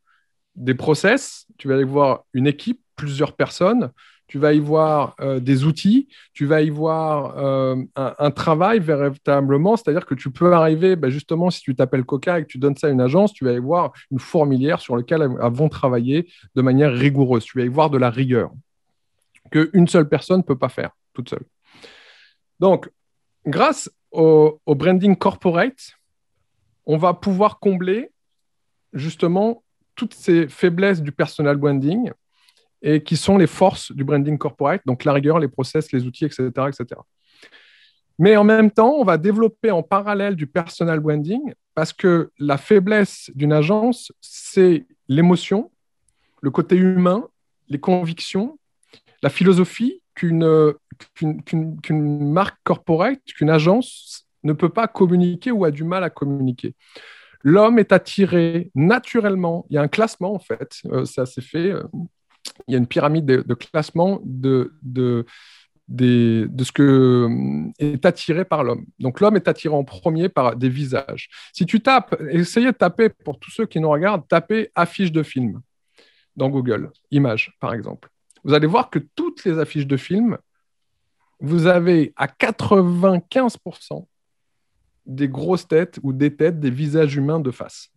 des process, tu vas y voir une équipe, plusieurs personnes, tu vas y voir euh, des outils, tu vas y voir euh, un, travail véritablement, c'est-à-dire que tu peux arriver, bah, justement, si tu t'appelles Coca et que tu donnes ça à une agence, tu vas y voir une fourmilière sur laquelle elles vont travailler de manière rigoureuse, tu vas y voir de la rigueur qu'une seule personne ne peut pas faire toute seule. Donc, grâce au, au branding corporate, on va pouvoir combler justement toutes ces faiblesses du personal branding et qui sont les forces du branding corporate, donc la rigueur, les process, les outils, etc. etc. Mais en même temps, on va développer en parallèle du personal branding parce que la faiblesse d'une agence, c'est l'émotion, le côté humain, les convictions, la philosophie qu'une marque corporate, qu'une agence ne peut pas communiquer ou a du mal à communiquer. L'homme est attiré naturellement, il y a un classement en fait, euh, ça s'est fait, euh, il y a une pyramide de, classement de, de, de, ce que euh, est attiré par l'homme. Donc l'homme est attiré en premier par des visages. Si tu tapes, essayez de taper, pour tous ceux qui nous regardent, tapez affiche de films dans Google, images par exemple. Vous allez voir que toutes les affiches de films, vous avez à 95% des grosses têtes ou des têtes, des visages humains de face.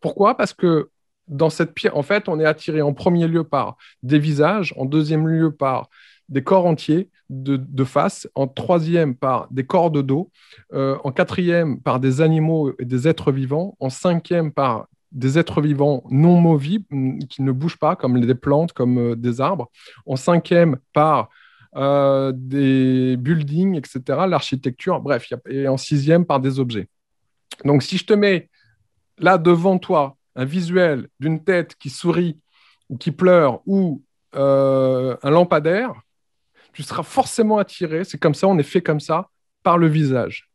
Pourquoi Parce que dans cette pierre, en fait, on est attiré en premier lieu par des visages, en deuxième lieu par des corps entiers de, face, en troisième par des corps de dos, euh, en quatrième par des animaux et des êtres vivants, en cinquième par des êtres vivants non movibles, mm, qui ne bougent pas, comme des plantes, comme euh, des arbres, en cinquième par euh, des buildings, etc., l'architecture, bref, et en sixième par des objets. Donc si je te mets là devant toi un visuel d'une tête qui sourit ou qui pleure ou euh, un lampadaire, tu seras forcément attiré, c'est comme ça, on est fait comme ça, par le visage.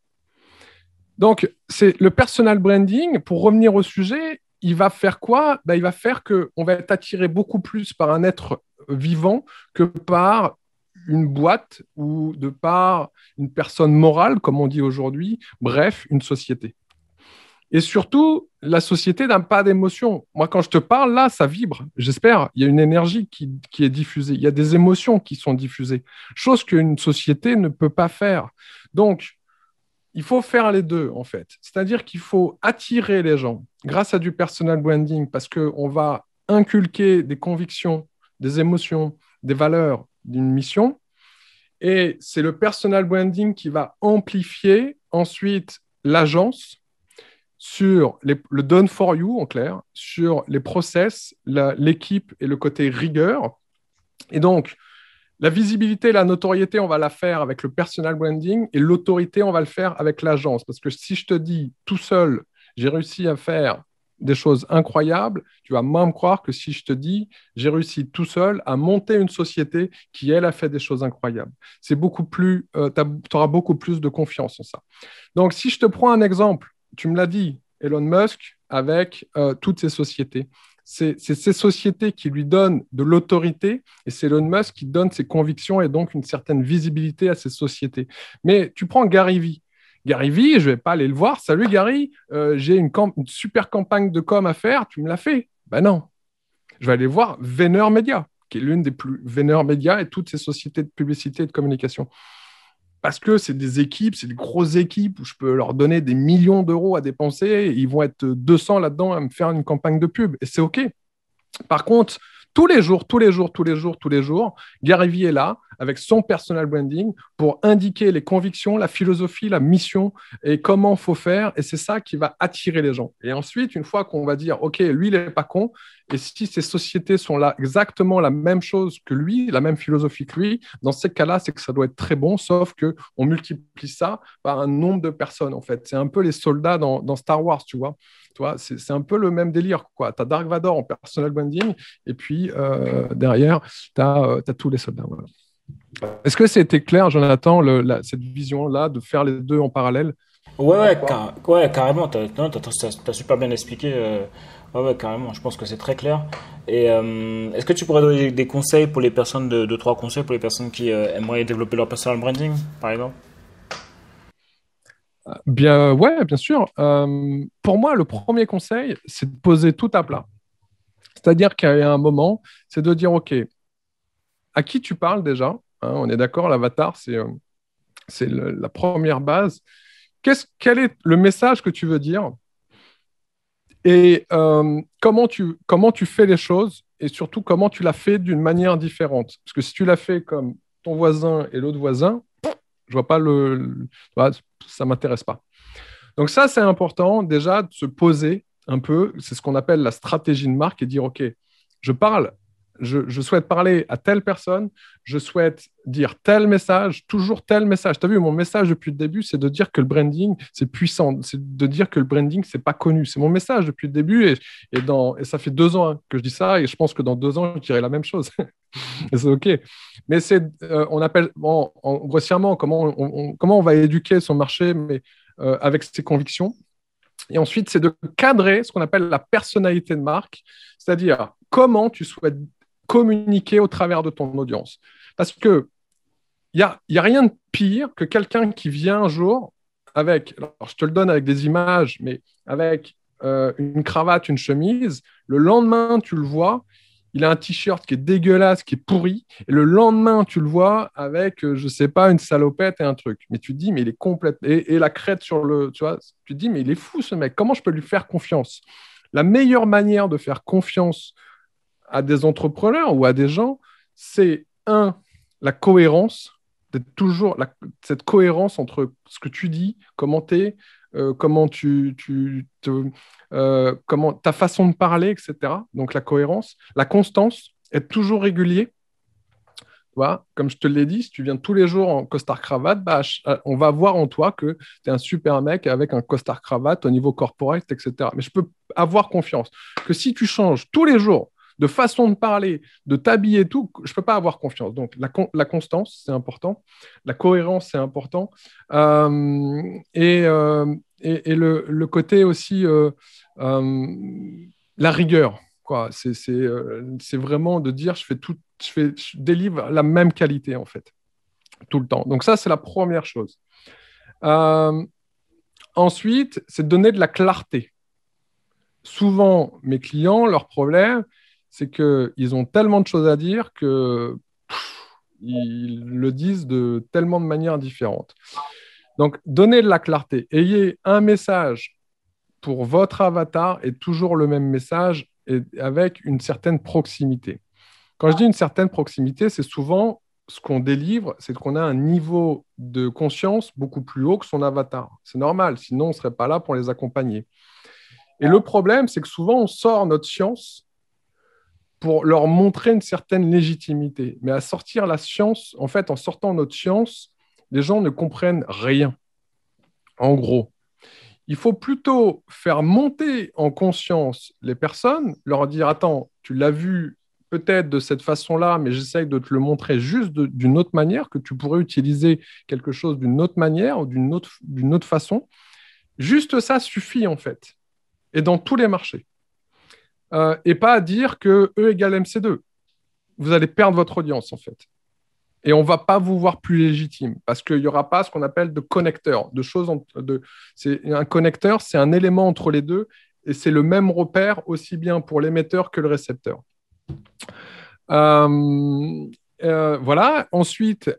Donc, c'est le personal branding, pour revenir au sujet, il va faire quoi ben, Il va faire qu'on va être attiré beaucoup plus par un être vivant que par une boîte ou de par une personne morale, comme on dit aujourd'hui, bref, une société. Et surtout, la société n'a pas d'émotion. Moi, quand je te parle, là, ça vibre, j'espère. Il y a une énergie qui, qui, est diffusée. Il y a des émotions qui sont diffusées, chose qu'une société ne peut pas faire. Donc, il faut faire les deux, en fait. C'est-à-dire qu'il faut attirer les gens grâce à du personal branding, parce qu'on va inculquer des convictions, des émotions, des valeurs d'une mission. Et c'est le personal branding qui va amplifier ensuite l'agence sur le done for you, en clair, sur les process, l'équipe et le côté rigueur. Et donc, la visibilité, la notoriété, on va la faire avec le personal branding et l'autorité, on va le faire avec l'agence. Parce que si je te dis tout seul, j'ai réussi à faire des choses incroyables, tu vas même croire que si je te dis, j'ai réussi tout seul à monter une société qui, elle, a fait des choses incroyables. C'est beaucoup plus, euh, tu auras beaucoup plus de confiance en ça. Donc, si je te prends un exemple tu me l'as dit, Elon Musk, avec euh, toutes ces sociétés. C'est ces sociétés qui lui donnent de l'autorité et c'est Elon Musk qui donne ses convictions et donc une certaine visibilité à ces sociétés. Mais tu prends Gary Vee. Gary Vee, je ne vais pas aller le voir. Salut Gary, euh, j'ai une, super campagne de com à faire, tu me l'as fait Ben non. Je vais aller voir Veneur Media, qui est l'une des plus Veneur Media et toutes ces sociétés de publicité et de communication parce que c'est des équipes, c'est des grosses équipes où je peux leur donner des millions d'euros à dépenser. ils vont être 200 là-dedans à me faire une campagne de pub et c'est OK. Par contre, tous les jours, tous les jours, tous les jours, tous les jours, Gary Vee est là avec son personal branding pour indiquer les convictions, la philosophie, la mission et comment faut faire. Et c'est ça qui va attirer les gens. Et ensuite, une fois qu'on va dire, OK, lui, il n'est pas con, et si ces sociétés sont là exactement la même chose que lui, la même philosophie que lui, dans ces cas-là, c'est que ça doit être très bon, sauf que on multiplie ça par un nombre de personnes, en fait. C'est un peu les soldats dans Star Wars, tu vois. Toi, c'est un peu le même délire. Tu as Dark Vador en personal branding, et puis euh, derrière, tu as, euh, tous les soldats. Est-ce que c'était clair, Jonathan, cette vision-là de faire les deux en parallèle Ouais, ouais, carrément. Tu as, super bien expliqué. Euh, ouais, ouais, carrément. Je pense que c'est très clair. Et est-ce que tu pourrais donner des conseils pour les personnes, de, trois conseils pour les personnes qui aimeraient développer leur personal branding, par exemple Bien, ouais, bien sûr. Euh, pour moi, le premier conseil, c'est de poser tout à plat. C'est-à-dire qu'il y a un moment, c'est de dire, OK, à qui tu parles déjà hein, On est d'accord, l'avatar, c'est, euh, la première base. quest quel est le message que tu veux dire Et euh, comment, tu, comment tu fais les choses Et surtout, comment tu l'as fait d'une manière différente Parce que si tu l'as fait comme ton voisin et l'autre voisin, je vois pas le. Ça ne bah, ça m'intéresse pas. Donc, ça, c'est important déjà de se poser un peu. C'est ce qu'on appelle la stratégie de marque et dire OK, je parle je, souhaite parler à telle personne, je souhaite dire tel message, toujours tel message. Tu as vu, mon message depuis le début, c'est de dire que le branding, c'est puissant, c'est de dire que le branding, c'est pas connu. C'est mon message depuis le début et, dans, et ça fait deux ans hein, que je dis ça et je pense que dans deux ans, je dirai la même chose. c'est OK. Mais c'est, euh, on appelle, en, grossièrement, comment on, comment on va éduquer son marché, mais euh, avec ses convictions. Et ensuite, c'est de cadrer ce qu'on appelle la personnalité de marque, c'est-à-dire comment tu souhaites communiquer au travers de ton audience. Parce que il n'y a, a rien de pire que quelqu'un qui vient un jour avec, alors je te le donne avec des images, mais avec euh, une cravate, une chemise, le lendemain, tu le vois, il a un t-shirt qui est dégueulasse, qui est pourri, et le lendemain, tu le vois avec, euh, je ne sais pas, une salopette et un truc. Mais tu te dis, mais il est complètement... et, la crête sur le, tu tu te dis, mais il est fou ce mec, comment je peux lui faire confiance La meilleure manière de faire confiance à des entrepreneurs ou à des gens, c'est un, la cohérence, d'être toujours cette cohérence entre ce que tu dis, comment tu es, euh, comment tu, euh, comment ta façon de parler, etc. Donc la cohérence, la constance, être toujours régulier. Voilà, comme je te l'ai dit, si tu viens tous les jours en costard cravate, bah, euh, on va voir en toi que tu es un super mec avec un costard cravate au niveau corporate, etc. Mais je peux avoir confiance que si tu changes tous les jours de façon de parler, de t'habiller tout, je ne peux pas avoir confiance. Donc, la, constance, c'est important. La cohérence, c'est important. Euh, et, euh, le, côté aussi, euh, la rigueur. C'est vraiment de dire, je fais tout, je, fais, délivre la même qualité, en fait, tout le temps. Donc, ça, c'est la première chose. ensuite, c'est de donner de la clarté souvent mes clients, leurs problèmes c'est qu'ils ont tellement de choses à dire que ils le disent de tellement de manières différentes. Donc, donnez de la clarté. Ayez un message pour votre avatar et toujours le même message et avec une certaine proximité. Quand je dis une certaine proximité, c'est souvent ce qu'on délivre, c'est qu'on a un niveau de conscience beaucoup plus haut que son avatar. C'est normal, sinon on ne serait pas là pour les accompagner. Et le problème, c'est que souvent on sort notre science pour leur montrer une certaine légitimité. Mais à sortir la science, en fait, en sortant notre science, les gens ne comprennent rien. En gros, il faut plutôt faire monter en conscience les personnes, leur dire, attends, tu l'as vu peut-être de cette façon-là, mais j'essaye de te le montrer juste d'une autre manière, que tu pourrais utiliser quelque chose d'une autre manière ou d'une autre, autre façon. Juste ça suffit en fait. Et dans tous les marchés. Euh, et pas à dire que E égale MC2. Vous allez perdre votre audience, en fait. Et on ne va pas vous voir plus légitime parce qu'il n'y aura pas ce qu'on appelle de connecteur, de choses. un connecteur, c'est un élément entre les deux et c'est le même repère aussi bien pour l'émetteur que le récepteur. Euh, euh, voilà. Ensuite,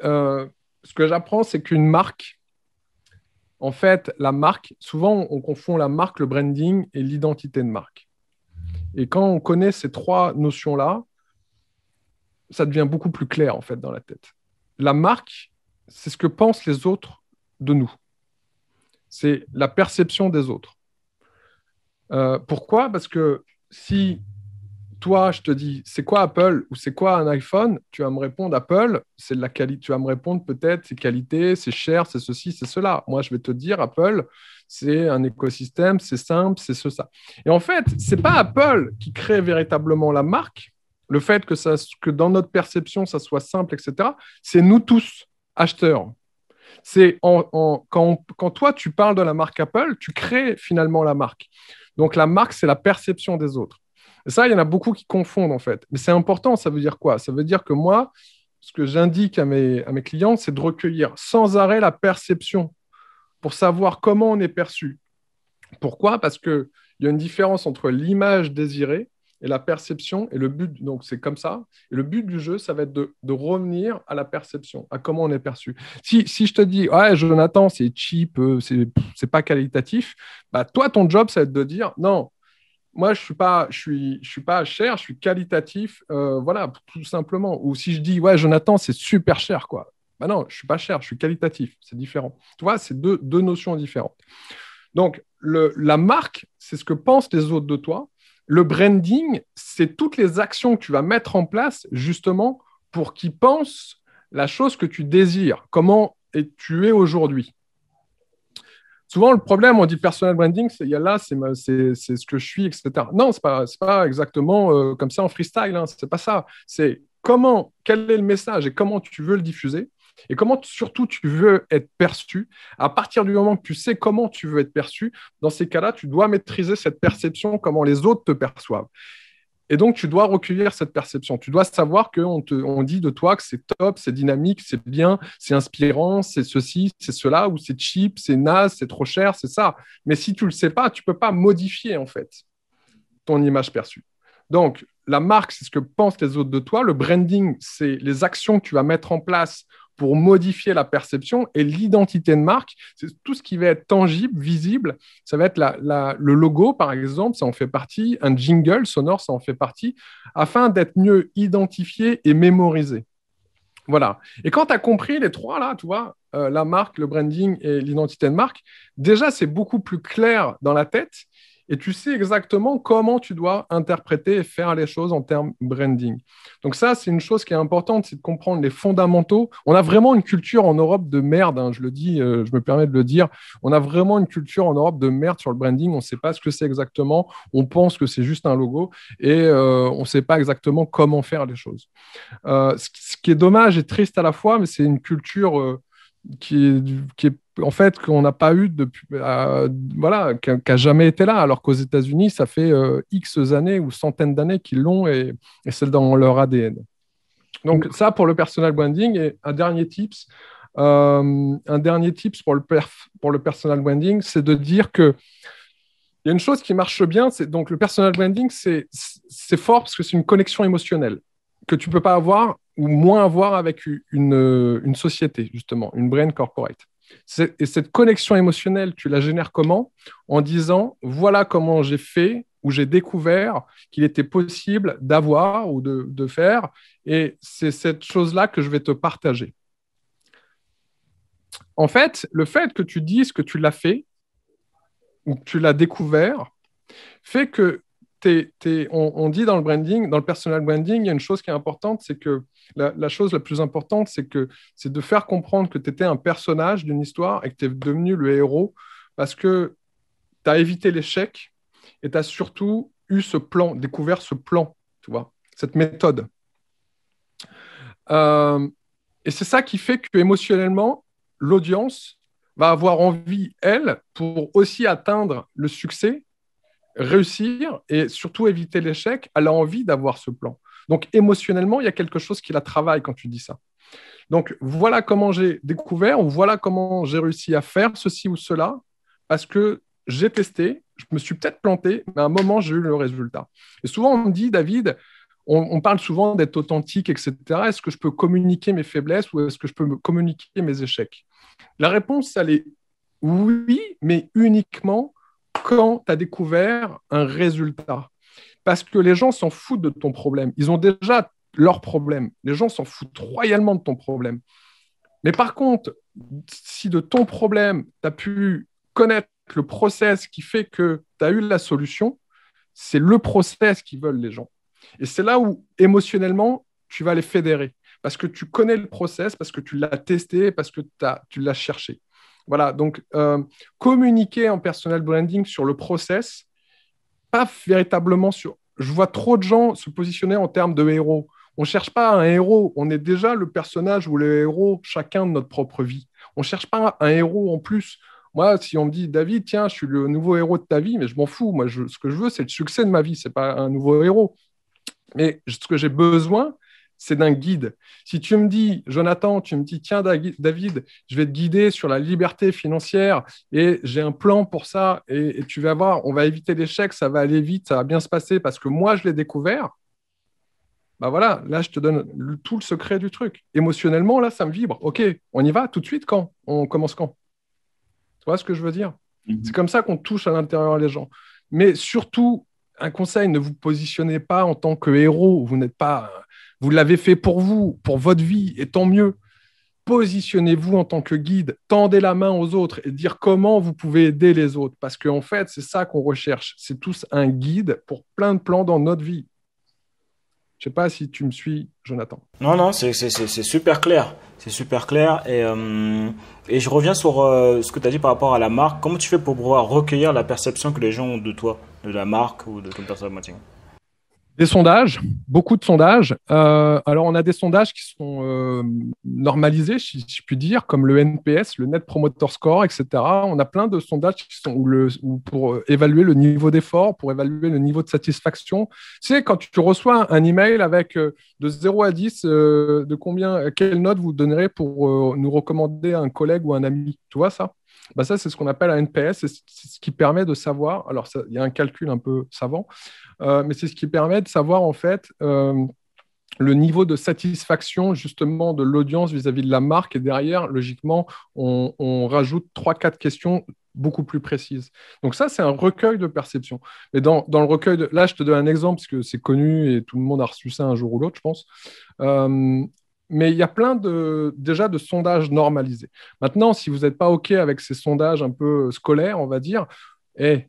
ce que j'apprends, c'est qu'une marque, en fait, la marque, souvent on confond la marque, le branding et l'identité de marque. Et quand on connaît ces trois notions-là, ça devient beaucoup plus clair en fait dans la tête. La marque, c'est ce que pensent les autres de nous. C'est la perception des autres. Euh, pourquoi Parce que si toi, je te dis, c'est quoi Apple ou c'est quoi un iPhone Tu vas me répondre, Apple, c'est de la qualité. Tu vas me répondre peut-être, c'est qualité, c'est cher, c'est ceci, c'est cela. Moi, je vais te dire, Apple, c'est un écosystème, c'est simple, c'est ce, ça. Et en fait, c'est pas Apple qui crée véritablement la marque. Le fait que, ça, que dans notre perception, ça soit simple, etc., c'est nous tous, acheteurs. C'est quand toi, tu parles de la marque Apple, tu crées finalement la marque. Donc la marque, c'est la perception des autres ça, il y en a beaucoup qui confondent en fait. Mais c'est important, ça veut dire quoi Ça veut dire que moi, ce que j'indique à mes, à mes clients, c'est de recueillir sans arrêt la perception pour savoir comment on est perçu. Pourquoi Parce qu'il y a une différence entre l'image désirée et la perception. Et le but, donc c'est comme ça. Et le but du jeu, ça va être de, revenir à la perception, à comment on est perçu. Si, si je te dis, ouais, Jonathan, c'est cheap, euh, c'est pas qualitatif, bah, toi, ton job, ça va être de dire, non, moi, je suis suis, pas cher, je suis qualitatif, euh, voilà, tout simplement. Ou si je dis, ouais, Jonathan, c'est super cher, quoi. Ben non, je suis pas cher, je suis qualitatif, c'est différent. Tu vois, c'est deux, notions différentes. Donc, la marque, c'est ce que pensent les autres de toi. Le branding, c'est toutes les actions que tu vas mettre en place, justement, pour qu'ils pensent la chose que tu désires, comment tu es aujourd'hui souvent le problème, on dit personal branding, c'est là, c'est ce que je suis, etc. Non, ce n'est pas, exactement euh, comme ça en freestyle, ce hein. c'est pas ça. C'est comment, quel est le message et comment tu veux le diffuser et comment surtout tu veux être perçu. À partir du moment que tu sais comment tu veux être perçu, dans ces cas-là, tu dois maîtriser cette perception, comment les autres te perçoivent. Et donc, tu dois recueillir cette perception. Tu dois savoir qu'on on dit de toi que c'est top, c'est dynamique, c'est bien, c'est inspirant, c'est ceci, c'est cela, ou c'est cheap, c'est naze, c'est trop cher, c'est ça. Mais si tu ne le sais pas, tu ne peux pas modifier, en fait, ton image perçue. Donc, la marque, c'est ce que pensent les autres de toi. Le branding, c'est les actions que tu vas mettre en place pour modifier la perception et l'identité de marque. C'est tout ce qui va être tangible, visible. Ça va être le logo, par exemple, ça en fait partie. Un jingle sonore, ça en fait partie, afin d'être mieux identifié et mémorisé. Voilà. Et quand tu as compris les trois là, tu vois, euh, la marque, le branding et l'identité de marque, déjà c'est beaucoup plus clair dans la tête et tu sais exactement comment tu dois interpréter et faire les choses en termes branding. Donc ça, c'est une chose qui est importante, c'est de comprendre les fondamentaux. On a vraiment une culture en Europe de merde, hein, je le dis, euh, je me permets de le dire. On a vraiment une culture en Europe de merde sur le branding. On ne sait pas ce que c'est exactement. On pense que c'est juste un logo et euh, on ne sait pas exactement comment faire les choses. Euh, ce qui est dommage et triste à la fois, mais c'est une culture qui est, qui en fait qu'on n'a pas eu depuis voilà qui jamais été là alors qu'aux États-Unis ça fait euh, X années ou centaines d'années qu'ils l'ont et, c'est dans leur ADN. Donc ça pour le personal branding et un dernier tips euh, un dernier tips pour le pour le personal branding c'est de dire que il y a une chose qui marche bien c'est donc le personal branding c'est c'est fort parce que c'est une connexion émotionnelle que tu peux pas avoir ou moins avoir avec euh, une, société, justement, une brain corporate. Et cette connexion émotionnelle, tu la génères comment En disant, voilà comment j'ai fait ou j'ai découvert qu'il était possible d'avoir ou de, de, faire. Et c'est cette chose-là que je vais te partager. En fait, le fait que tu dises que tu l'as fait ou que tu l'as découvert fait que on, dit dans le branding, dans le personal branding, il y a une chose qui est importante, c'est que la, chose la plus importante, c'est que c'est de faire comprendre que tu étais un personnage d'une histoire et que tu es devenu le héros parce que tu as évité l'échec et tu as surtout eu ce plan, découvert ce plan, tu vois, cette méthode. Euh, et c'est ça qui fait que émotionnellement, l'audience va avoir envie, elle, pour aussi atteindre le succès, réussir et surtout éviter l'échec, elle a envie d'avoir ce plan. Donc émotionnellement, il y a quelque chose qui la travaille quand tu dis ça. Donc voilà comment j'ai découvert, voilà comment j'ai réussi à faire ceci ou cela, parce que j'ai testé, je me suis peut-être planté, mais à un moment, j'ai eu le résultat. Et souvent, on me dit, David, on, parle souvent d'être authentique, etc. Est-ce que je peux communiquer mes faiblesses ou est-ce que je peux communiquer mes échecs La réponse, elle est oui, mais uniquement quand tu as découvert un résultat. Parce que les gens s'en foutent de ton problème. Ils ont déjà leur problème. Les gens s'en foutent royalement de ton problème. Mais par contre, si de ton problème, tu as pu connaître le process qui fait que tu as eu la solution, c'est le process qu'ils veulent les gens. Et c'est là où émotionnellement, tu vas les fédérer. Parce que tu connais le process, parce que tu l'as testé, parce que tu l'as cherché. Voilà, donc euh, communiquer en personnel branding sur le process, pas véritablement sur... Je vois trop de gens se positionner en termes de héros. On ne cherche pas un héros, on est déjà le personnage ou le héros chacun de notre propre vie. On ne cherche pas un héros en plus. Moi, si on me dit David, tiens, je suis le nouveau héros de ta vie, mais je m'en fous. Moi, ce que je veux, c'est le succès de ma vie. C'est pas un nouveau héros. Mais ce que j'ai besoin, c'est d'un guide. Si tu me dis, Jonathan, tu me dis, tiens, David, je vais te guider sur la liberté financière et j'ai un plan pour ça et, tu vas voir, on va éviter l'échec, ça va aller vite, ça va bien se passer parce que moi, je l'ai découvert. Ben voilà, là, je te donne tout le secret du truc. Émotionnellement, là, ça me vibre. OK, on y va tout de suite quand On commence quand Tu vois ce que je veux dire mhm. C'est comme ça qu'on touche à l'intérieur les gens. Mais surtout, un conseil, ne vous positionnez pas en tant que héros. Vous n'êtes pas vous l'avez fait pour vous, pour votre vie, et tant mieux. Positionnez-vous en tant que guide, tendez la main aux autres et dire comment vous pouvez aider les autres. Parce qu'en fait, c'est ça qu'on recherche. C'est tous un guide pour plein de plans dans notre vie. Je ne sais pas si tu me suis, Jonathan. Non, non, c'est super clair. C'est super clair. Et, euh, et, je reviens sur euh, ce que tu as dit par rapport à la marque. Comment tu fais pour pouvoir recueillir la perception que les gens ont de toi, de la marque ou de ton personnage marketing des sondages, beaucoup de sondages. Euh, alors, on a des sondages qui sont euh, normalisés, si je puis dire, comme le NPS, le Net Promoter Score, etc. On a plein de sondages qui sont où le, pour euh, évaluer le niveau d'effort, pour évaluer le niveau de satisfaction. Tu sais, quand tu reçois un email avec de 0 à 10, de combien, quelle note vous donnerez pour nous recommander un collègue ou un ami, tu vois ça bah, ça, c'est ce qu'on appelle un NPS, c'est ce qui permet de savoir, alors il y a un calcul un peu savant, euh, mais c'est ce qui permet de savoir en fait euh, le niveau de satisfaction justement de l'audience vis-à-vis de la marque. Et derrière, logiquement, on, rajoute trois, quatre questions beaucoup plus précises. Donc ça, c'est un recueil de perceptions. Et dans, le recueil de... Là, je te donne un exemple, parce que c'est connu et tout le monde a reçu ça un jour ou l'autre, je pense. Euh, mais il y a plein de, déjà de sondages normalisés. Maintenant, si vous n'êtes pas OK avec ces sondages un peu scolaires, on va dire, eh,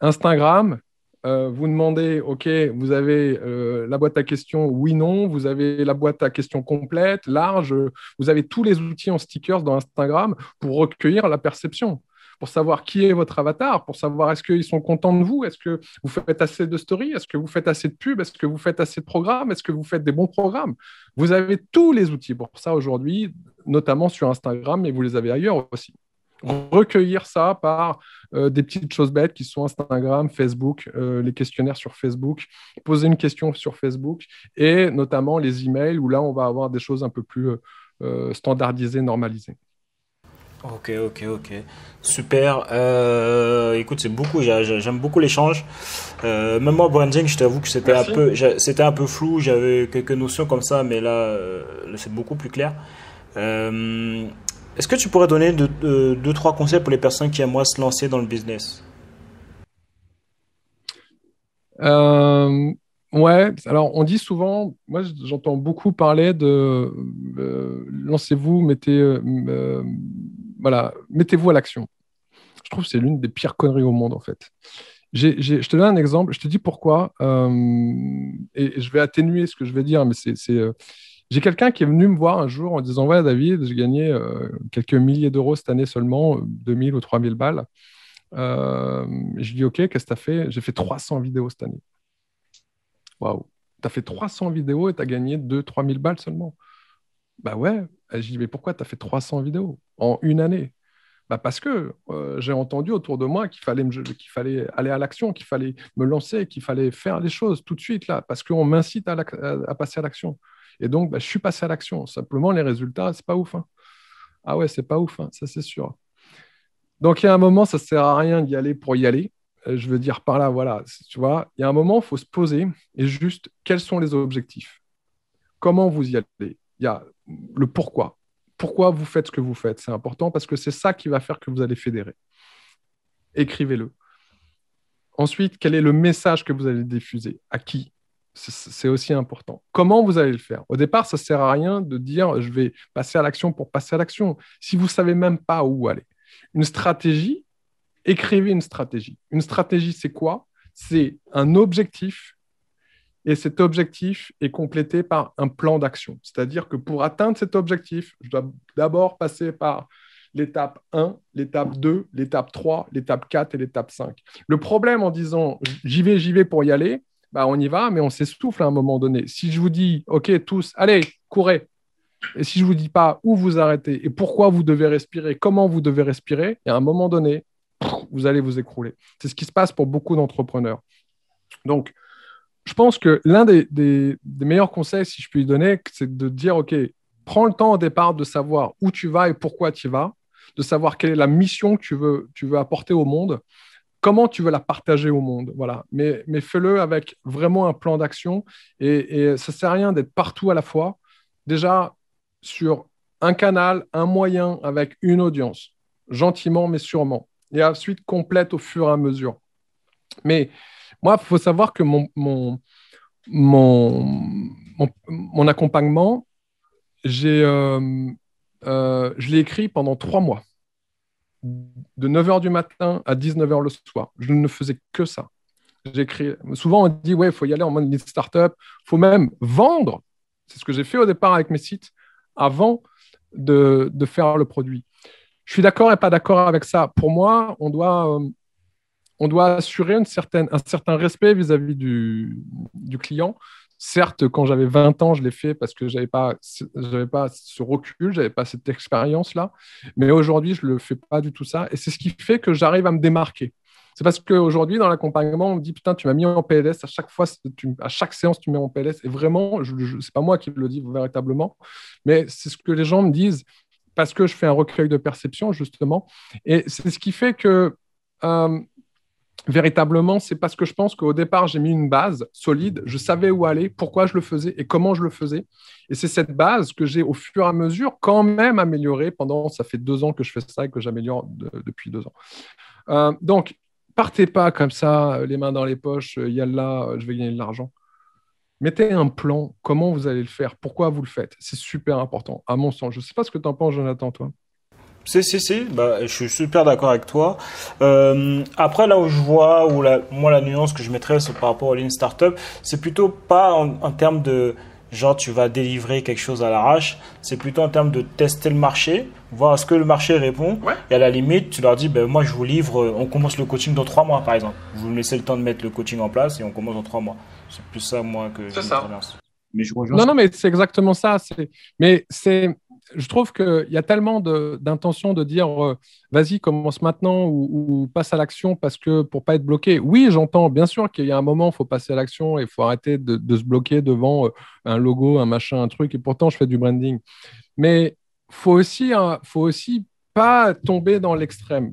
Instagram, euh, vous demandez, OK, vous avez euh, la boîte à questions, oui, non, vous avez la boîte à questions complète, large, vous avez tous les outils en stickers dans Instagram pour recueillir la perception pour savoir qui est votre avatar, pour savoir est-ce qu'ils sont contents de vous, est-ce que vous faites assez de stories, est-ce que vous faites assez de pubs, est-ce que vous faites assez de programmes, est-ce que vous faites des bons programmes. Vous avez tous les outils pour ça aujourd'hui, notamment sur Instagram, mais vous les avez ailleurs aussi recueillir ça par euh, des petites choses bêtes qui sont Instagram, Facebook, euh, les questionnaires sur Facebook, poser une question sur Facebook et notamment les emails où là on va avoir des choses un peu plus euh, standardisées, normalisées. Ok, ok, ok. Super. Euh, écoute, c'est beaucoup. J'aime beaucoup l'échange. Euh, même moi, branding, je t'avoue que c'était un peu, c'était un peu flou. J'avais quelques notions comme ça, mais là, euh, c'est beaucoup plus clair. Est-ce que tu pourrais donner deux, trois conseils pour les personnes qui moi, se lancer dans le business Ouais, alors on dit souvent, moi j'entends beaucoup parler de lancez-vous, mettez, voilà, mettez-vous à l'action. Je trouve que c'est l'une des pires conneries au monde, en fait. je te donne un exemple, je te dis pourquoi, euh, et je vais atténuer ce que je vais dire, mais c'est. Euh, j'ai quelqu'un qui est venu me voir un jour en disant Ouais, David, j'ai gagné euh, quelques milliers d'euros cette année seulement, 2000 ou 3000 balles. je lui dis Ok, qu'est-ce que tu as fait J'ai fait 300 vidéos cette année. Waouh Tu as fait 300 vidéos et tu as gagné 2-3000 balles seulement. Bah ouais, je dis, mais pourquoi tu as fait 300 vidéos en une année bah, Parce que euh, j'ai entendu autour de moi qu'il fallait, qu'il fallait aller à l'action, qu'il fallait me lancer, qu'il fallait faire les choses tout de suite, là, parce qu'on m'incite à, passer à l'action. Et donc, bah, je suis passé à l'action. Simplement, les résultats, c'est pas ouf. Hein. Ah ouais, c'est pas ouf, hein, ça c'est sûr. Donc, il y a un moment, ça ne sert à rien d'y aller pour y aller. Euh, je veux dire par là, voilà, tu vois, il y a un moment, il faut se poser et juste quels sont les objectifs Comment vous y allez le pourquoi. Pourquoi vous faites ce que vous faites, c'est important parce que c'est ça qui va faire que vous allez fédérer. Écrivez-le. Ensuite, quel est le message que vous allez diffuser À qui C'est aussi important. Comment vous allez le faire Au départ, ça ne sert à rien de dire je vais passer à l'action pour passer à l'action si vous ne savez même pas où aller. Une stratégie, écrivez une stratégie. Une stratégie, c'est quoi C'est un objectif et cet objectif est complété par un plan d'action. C'est-à-dire que pour atteindre cet objectif, je dois d'abord passer par l'étape 1, l'étape 2, l'étape 3, l'étape 4 et l'étape 5. Le problème en disant j'y vais, j'y vais pour y aller, bah on y va, mais on s'essouffle à un moment donné. Si je vous dis, OK, tous, allez, courez, et si je ne vous dis pas où vous arrêtez et pourquoi vous devez respirer, comment vous devez respirer, et à un moment donné, vous allez vous écrouler. C'est ce qui se passe pour beaucoup d'entrepreneurs. Donc, je pense que l'un des, meilleurs conseils, si je puis donner, c'est de dire, OK, prends le temps au départ de savoir où tu vas et pourquoi tu vas, de savoir quelle est la mission que tu veux, tu veux apporter au monde, comment tu veux la partager au monde. Voilà. Mais, mais fais-le avec vraiment un plan d'action et, et, ça ne sert à rien d'être partout à la fois. Déjà, sur un canal, un moyen avec une audience, gentiment mais sûrement. Et ensuite, complète au fur et à mesure. Mais moi, il faut savoir que mon, mon, mon, accompagnement, j'ai, euh, euh, je l'ai écrit pendant trois mois, de 9h du matin à 19h le soir. Je ne faisais que ça. J'écris. Souvent, on dit, ouais, il faut y aller en mode startup, il faut même vendre. C'est ce que j'ai fait au départ avec mes sites avant de, faire le produit. Je suis d'accord et pas d'accord avec ça. Pour moi, on doit euh, on doit assurer une certaine, un certain respect vis-à-vis du, client. Certes, quand j'avais 20 ans, je l'ai fait parce que je n'avais pas, pas ce recul, je n'avais pas cette expérience-là. Mais aujourd'hui, je ne le fais pas du tout ça. Et c'est ce qui fait que j'arrive à me démarquer. C'est parce qu'aujourd'hui, dans l'accompagnement, on me dit Putain, tu m'as mis en PLS, à chaque fois, à chaque séance, tu mets en PLS. Et vraiment, ce n'est pas moi qui le dis véritablement, mais c'est ce que les gens me disent parce que je fais un recueil de perception, justement. Et c'est ce qui fait que. Euh, véritablement, c'est parce que je pense qu'au départ, j'ai mis une base solide, je savais où aller, pourquoi je le faisais et comment je le faisais. Et c'est cette base que j'ai au fur et à mesure quand même améliorée pendant, ça fait deux ans que je fais ça et que j'améliore depuis deux ans. Euh, donc, partez pas comme ça, euh, les mains dans les poches, euh, yalla, je vais gagner de l'argent. Mettez un plan, comment vous allez le faire, pourquoi vous le faites. C'est super important, à mon sens. Je ne sais pas ce que tu en penses, Jonathan, toi. Si, si, si, bah, je suis super d'accord avec toi. Euh, après, là où je vois, où la, moi, la nuance que je mettrais par rapport aux Lean Startup, c'est plutôt pas en, en, termes de genre tu vas délivrer quelque chose à l'arrache, c'est plutôt en termes de tester le marché, voir à ce que le marché répond. Et à la limite, tu leur dis, ben, moi, je vous livre, on commence le coaching dans trois mois, par exemple. Vous me laissez le temps de mettre le coaching en place et on commence dans trois mois. C'est plus ça, moi, que je ça. mais je rejoins. Non, non, mais c'est exactement ça. Mais c'est je trouve qu'il y a tellement d'intention de, dire euh, vas-y, commence maintenant ou, passe à l'action parce que pour pas être bloqué. Oui, j'entends bien sûr qu'il y a un moment, il faut passer à l'action et il faut arrêter de, se bloquer devant euh, un logo, un machin, un truc. Et pourtant, je fais du branding. Mais faut aussi, hein, faut aussi pas tomber dans l'extrême.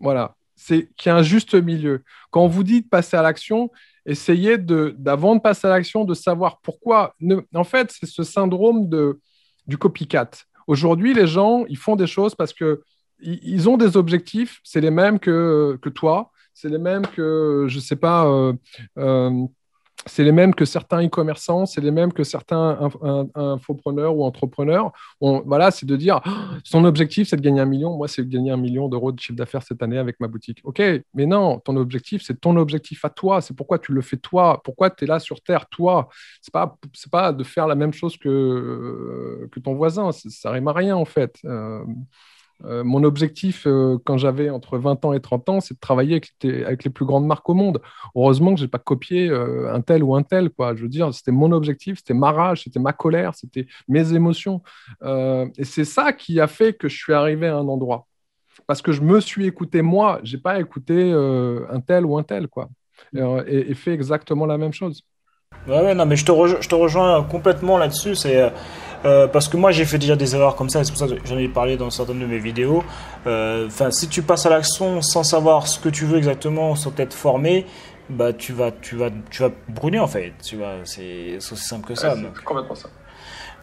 Voilà, c'est qu'il y a un juste milieu. Quand on vous dit de passer à l'action, essayez d'avant de passer à l'action, de savoir pourquoi. en fait, c'est ce syndrome de du copycat. Aujourd'hui, les gens, ils font des choses parce que ils ont des objectifs, c'est les mêmes que, que toi, c'est les mêmes que, je ne sais pas, euh, euh, c'est les mêmes que certains e-commerçants, c'est les mêmes que certains infopreneurs ou entrepreneurs. On, voilà, c'est de dire, oh, son objectif, c'est de gagner un million. Moi, c'est de gagner un million d'euros de chiffre d'affaires cette année avec ma boutique. OK, mais non, ton objectif, c'est ton objectif à toi. C'est pourquoi tu le fais toi. Pourquoi tu es là sur Terre, toi. Ce n'est pas, pas de faire la même chose que, que ton voisin. Ça ne rime à rien, en fait. Euh, euh, mon objectif, euh, quand j'avais entre 20 ans et 30 ans, c'est de travailler avec, avec, les plus grandes marques au monde. Heureusement que je n'ai pas copié euh, un tel ou un tel. Quoi. Je veux dire, c'était mon objectif, c'était ma rage, c'était ma colère, c'était mes émotions. et c'est ça qui a fait que je suis arrivé à un endroit. Parce que je me suis écouté moi, je n'ai pas écouté un tel ou un tel. Quoi. Mm. Et, fait exactement la même chose. non, mais je te, je te rejoins complètement là-dessus. C'est euh, parce que moi, j'ai fait déjà des erreurs comme ça, et c'est pour ça que j'en ai parlé dans certaines de mes vidéos. Euh, enfin, si tu passes à l'action sans savoir ce que tu veux exactement, sans t'être formé, bah tu vas, tu vas, tu vas brûler en fait. Tu c'est aussi simple que ça. donc. Complètement ça.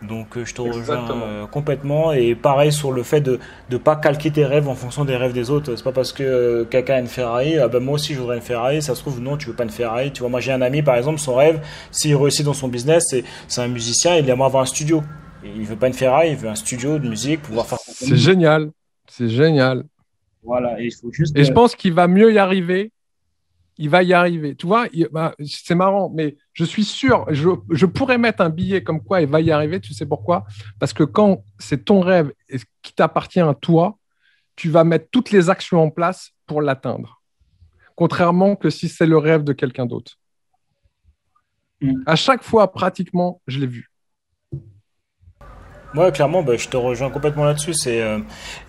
Donc euh, je te rejoins complètement. Et pareil sur le fait de ne pas calquer tes rêves en fonction des rêves des autres. C'est pas parce que quelqu'un a une Ferrari, ah ben moi aussi je voudrais une Ferrari. Ça se trouve, non, tu veux pas une Ferrari. Tu vois, moi j'ai un ami par exemple, son rêve, s'il réussit dans son business, c'est un musicien, il aimerait avoir un studio il veut pas une Ferrari, il veut un studio de musique, pouvoir faire. C'est génial, c'est génial. Voilà, et je pense qu'il va mieux y arriver. Il va y arriver. Tu vois, bah, c'est marrant, mais je suis sûr, je, pourrais mettre un billet comme quoi il va y arriver. Tu sais pourquoi Parce que quand c'est ton rêve et qui t'appartient à toi, tu vas mettre toutes les actions en place pour l'atteindre. Contrairement que si c'est le rêve de quelqu'un d'autre. Mm. À chaque fois, pratiquement, je l'ai vu. Ouais, clairement, bah, je te rejoins complètement là-dessus. C'est euh,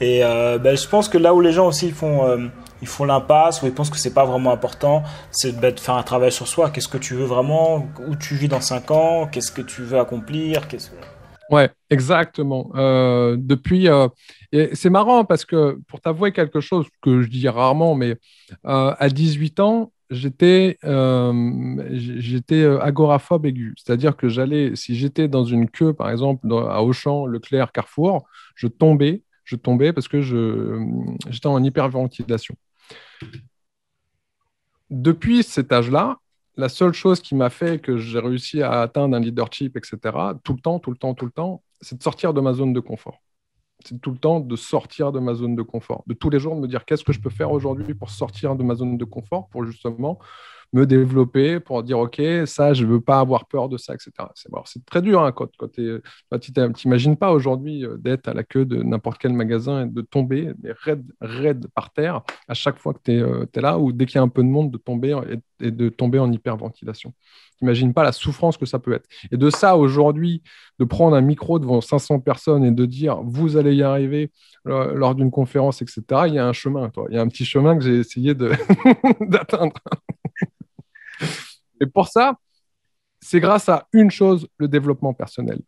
et euh, bah, je pense que là où les gens aussi ils font euh, ils font l'impasse ou ils pensent que c'est pas vraiment important, c'est bah, de faire un travail sur soi. Qu'est-ce que tu veux vraiment Où tu vis dans 5 ans Qu'est-ce que tu veux accomplir quest Ouais, exactement. depuis, c'est marrant parce que pour t'avouer quelque chose que je dis rarement, mais à 18 ans, j'étais euh, euh, agoraphobe aigu. C'est-à-dire que j'allais, si j'étais dans une queue, par exemple, à Auchan, Leclerc, Carrefour, je tombais, je tombais parce que j'étais en hyperventilation. Depuis cet âge-là, la seule chose qui m'a fait que j'ai réussi à atteindre un leadership, etc., tout le temps, tout le temps, tout le temps, c'est de sortir de ma zone de confort c'est tout le temps de sortir de ma zone de confort, de tous les jours de me dire qu'est-ce que je peux faire aujourd'hui pour sortir de ma zone de confort, pour justement me développer, pour dire ok, ça, je ne veux pas avoir peur de ça, etc. C'est, c'est très dur hein, quand, quand tu n'imagines pas aujourd'hui euh, d'être à la queue de n'importe quel magasin et de tomber raide, raide par terre à chaque fois que tu es, euh, là, ou dès qu'il y a un peu de monde, de tomber et de et de tomber en hyperventilation. T'imagines pas la souffrance que ça peut être. Et de ça, aujourd'hui, de prendre un micro devant 500 personnes et de dire vous allez y arriver euh, lors d'une conférence, etc., il y a un chemin, toi. Il y a un petit chemin que j'ai essayé d'atteindre. et pour ça, c'est grâce à une chose, le développement personnel,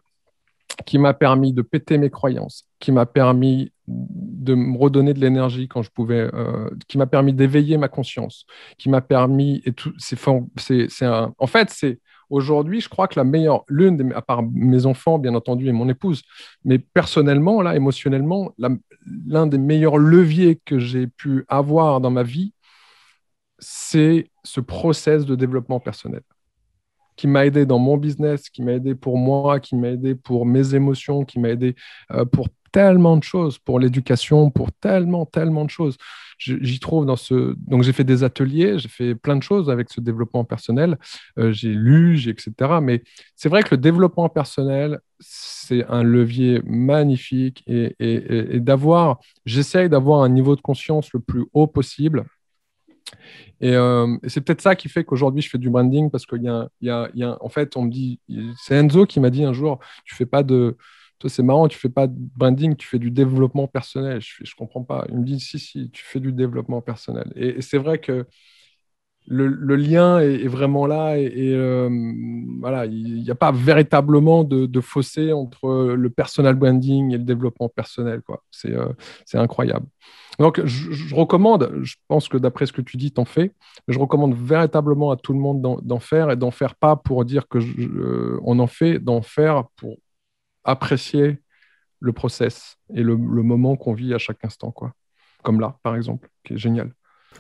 qui m'a permis de péter mes croyances, qui m'a permis de me redonner de l'énergie quand je pouvais, euh, qui m'a permis d'éveiller ma conscience, qui m'a permis et tout. C'est, en fait, c'est aujourd'hui, je crois que la meilleure, l'une à part mes enfants bien entendu et mon épouse, mais personnellement là, émotionnellement, l'un des meilleurs leviers que j'ai pu avoir dans ma vie, c'est ce process de développement personnel qui m'a aidé dans mon business, qui m'a aidé pour moi, qui m'a aidé pour mes émotions, qui m'a aidé euh, pour tellement de choses, pour l'éducation, pour tellement, tellement de choses. J'y trouve dans ce. Donc, j'ai fait des ateliers, j'ai fait plein de choses avec ce développement personnel. Euh, j'ai lu, j'ai etc. Mais c'est vrai que le développement personnel, c'est un levier magnifique et, d'avoir. J'essaye d'avoir un niveau de conscience le plus haut possible euh, et, c'est peut-être ça qui fait qu'aujourd'hui je fais du branding parce qu'il y, a, y, a, en fait, on me dit, c'est Enzo qui m'a dit un jour, tu fais pas de, toi c'est marrant, tu fais pas de branding, tu fais du développement personnel. Je, comprends pas. Il me dit, si si, tu fais du développement personnel. et c'est vrai que le, lien est, vraiment là et, euh, voilà, il n'y a pas véritablement de, fossé entre le personal branding et le développement personnel. Euh, c'est, incroyable. Donc, je, recommande, je pense que d'après ce que tu dis, t'en fais, je recommande véritablement à tout le monde d'en, faire et d'en faire pas pour dire que euh, on en fait, d'en faire pour apprécier le process et le, le moment qu'on vit à chaque instant, quoi. Comme là, par exemple, qui est génial.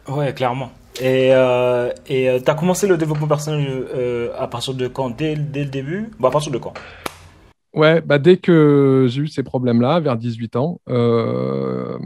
Ouais, clairement. Et euh, et euh, t'as commencé le développement personnel euh, à partir de quand dès, dès le début Bon, bah, à partir de quand Ouais, bah dès que j'ai eu ces problèmes-là, vers 18 ans, euh,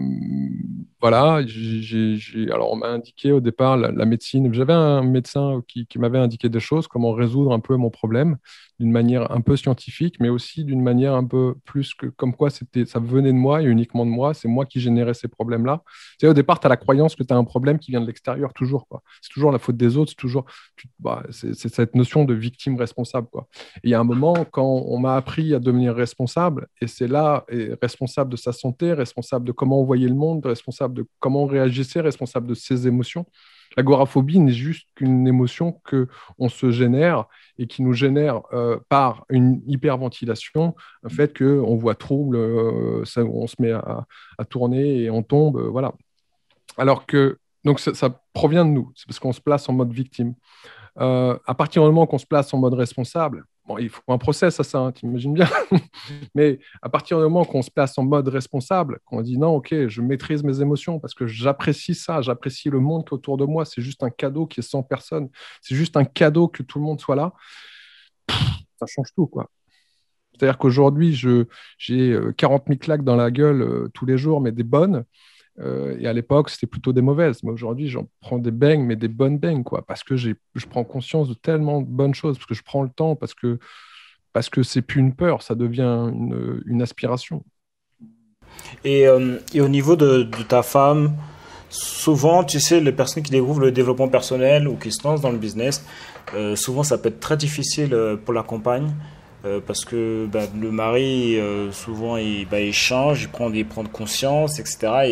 voilà, j'ai, j'ai, alors on m'a indiqué au départ la, la médecine. J'avais un médecin qui, qui, m'avait indiqué des choses, comment résoudre un peu mon problème d'une manière un peu scientifique, mais aussi d'une manière un peu plus que comme quoi c'était, ça venait de moi et uniquement de moi, c'est moi qui générais ces problèmes-là. Tu au départ, tu as la croyance que tu as un problème qui vient de l'extérieur, toujours. Quoi. C'est toujours la faute des autres, c'est toujours bah, c'est, cette notion de victime responsable. Quoi. il y a un moment, quand on m'a appris à devenir responsable, et c'est là, responsable de sa santé, responsable de comment on voyait le monde, responsable de comment on réagissait, responsable de ses émotions, L'agoraphobie n'est juste qu'une émotion que on se génère et qui nous génère euh, par une hyperventilation, le mm. fait qu'on voit trouble, euh, on se met à, tourner et on tombe, euh, voilà. Alors que donc ça, ça provient de nous, c'est parce qu'on se place en mode victime. à partir du moment qu'on se place en mode responsable, il faut un process à ça, hein, tu imagines bien. Mais à partir du moment qu'on se place en mode responsable, qu'on dit non, ok, je maîtrise mes émotions parce que j'apprécie ça, j'apprécie le monde qui est autour de moi, c'est juste un cadeau qui est sans personne, c'est juste un cadeau que tout le monde soit là, ça change tout, quoi. C'est-à-dire qu'aujourd'hui, j'ai 40 euh, 000 claques dans la gueule euh, tous les jours, mais des bonnes. Euh, et à l'époque, c'était plutôt des mauvaises. Mais aujourd'hui, j'en prends des bangs, mais des bonnes bangs, quoi. Parce que je prends conscience de tellement de bonnes choses, parce que je prends le temps, parce que parce que c'est plus une peur, ça devient une, aspiration. Et, euh, et, au niveau de, ta femme, souvent, tu sais, les personnes qui découvrent le développement personnel ou qui se lancent dans le business, euh, souvent ça peut être très difficile pour la compagne euh, parce que bah, le mari, euh, souvent, bah, il, change, il prend des prendre conscience, etc.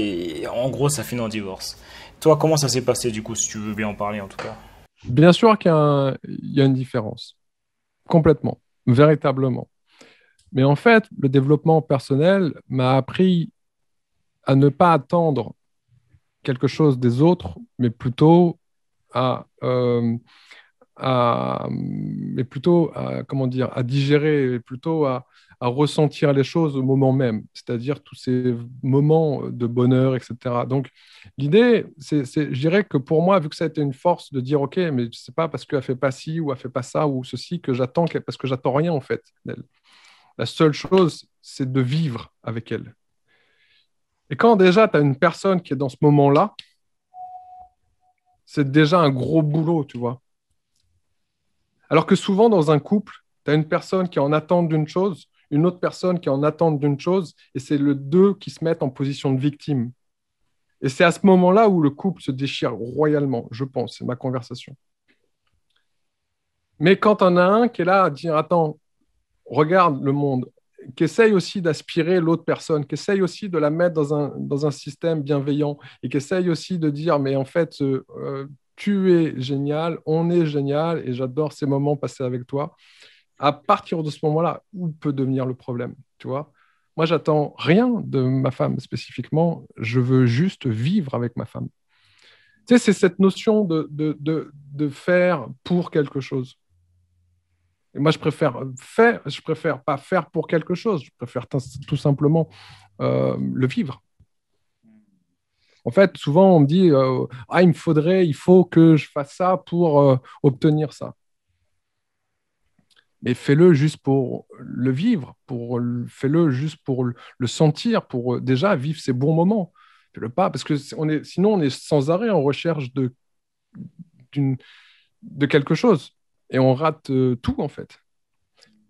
Et, en gros, ça finit en divorce. Toi, comment ça s'est passé, du coup, si tu veux bien en parler, en tout cas Bien sûr qu'il y, a une différence. Complètement. Véritablement. Mais en fait, le développement personnel m'a appris à ne pas attendre quelque chose des autres, mais plutôt à... Euh, à, mais plutôt comment dire, à digérer, et plutôt à, ressentir les choses au moment même, c'est-à-dire tous ces moments de bonheur, etc. Donc, l'idée, c'est, je dirais que pour moi, vu que ça a été une force de dire, OK, mais je sais pas parce qu'elle fait pas ci ou elle fait pas ça ou ceci que j'attends, parce que j'attends rien en fait d'elle. La seule chose, c'est de vivre avec elle. Et quand déjà tu as une personne qui est dans ce moment-là, c'est déjà un gros boulot, tu vois. Alors que souvent, dans un couple, tu as une personne qui est en attente d'une chose, une autre personne qui est en attente d'une chose, et c'est les deux qui se mettent en position de victime. Et c'est à ce moment-là où le couple se déchire royalement, je pense, c'est ma conversation. Mais quand on a un qui est là à dire Attends, regarde le monde, qui essaye aussi d'aspirer l'autre personne, qui essaye aussi de la mettre dans un, dans un système bienveillant et qui essaye aussi de dire Mais en fait, euh, euh, tu es génial, on est génial, et j'adore ces moments passés avec toi. À partir de ce moment-là, où peut devenir le problème, tu vois Moi, j'attends rien de ma femme spécifiquement, je veux juste vivre avec ma femme. Tu c'est cette notion de, de, faire pour quelque chose. Et moi, je préfère faire, je préfère pas faire pour quelque chose, je préfère tout simplement euh, le vivre. En fait, souvent, on me dit euh, Ah, il me faudrait, il faut que je fasse ça pour euh, obtenir ça. Mais fais-le juste pour le vivre, pour fais-le juste pour le sentir, pour euh, déjà vivre ces bons moments. Fais-le pas, parce que sinon, on est sans arrêt en recherche de, de quelque chose et on rate tout, en fait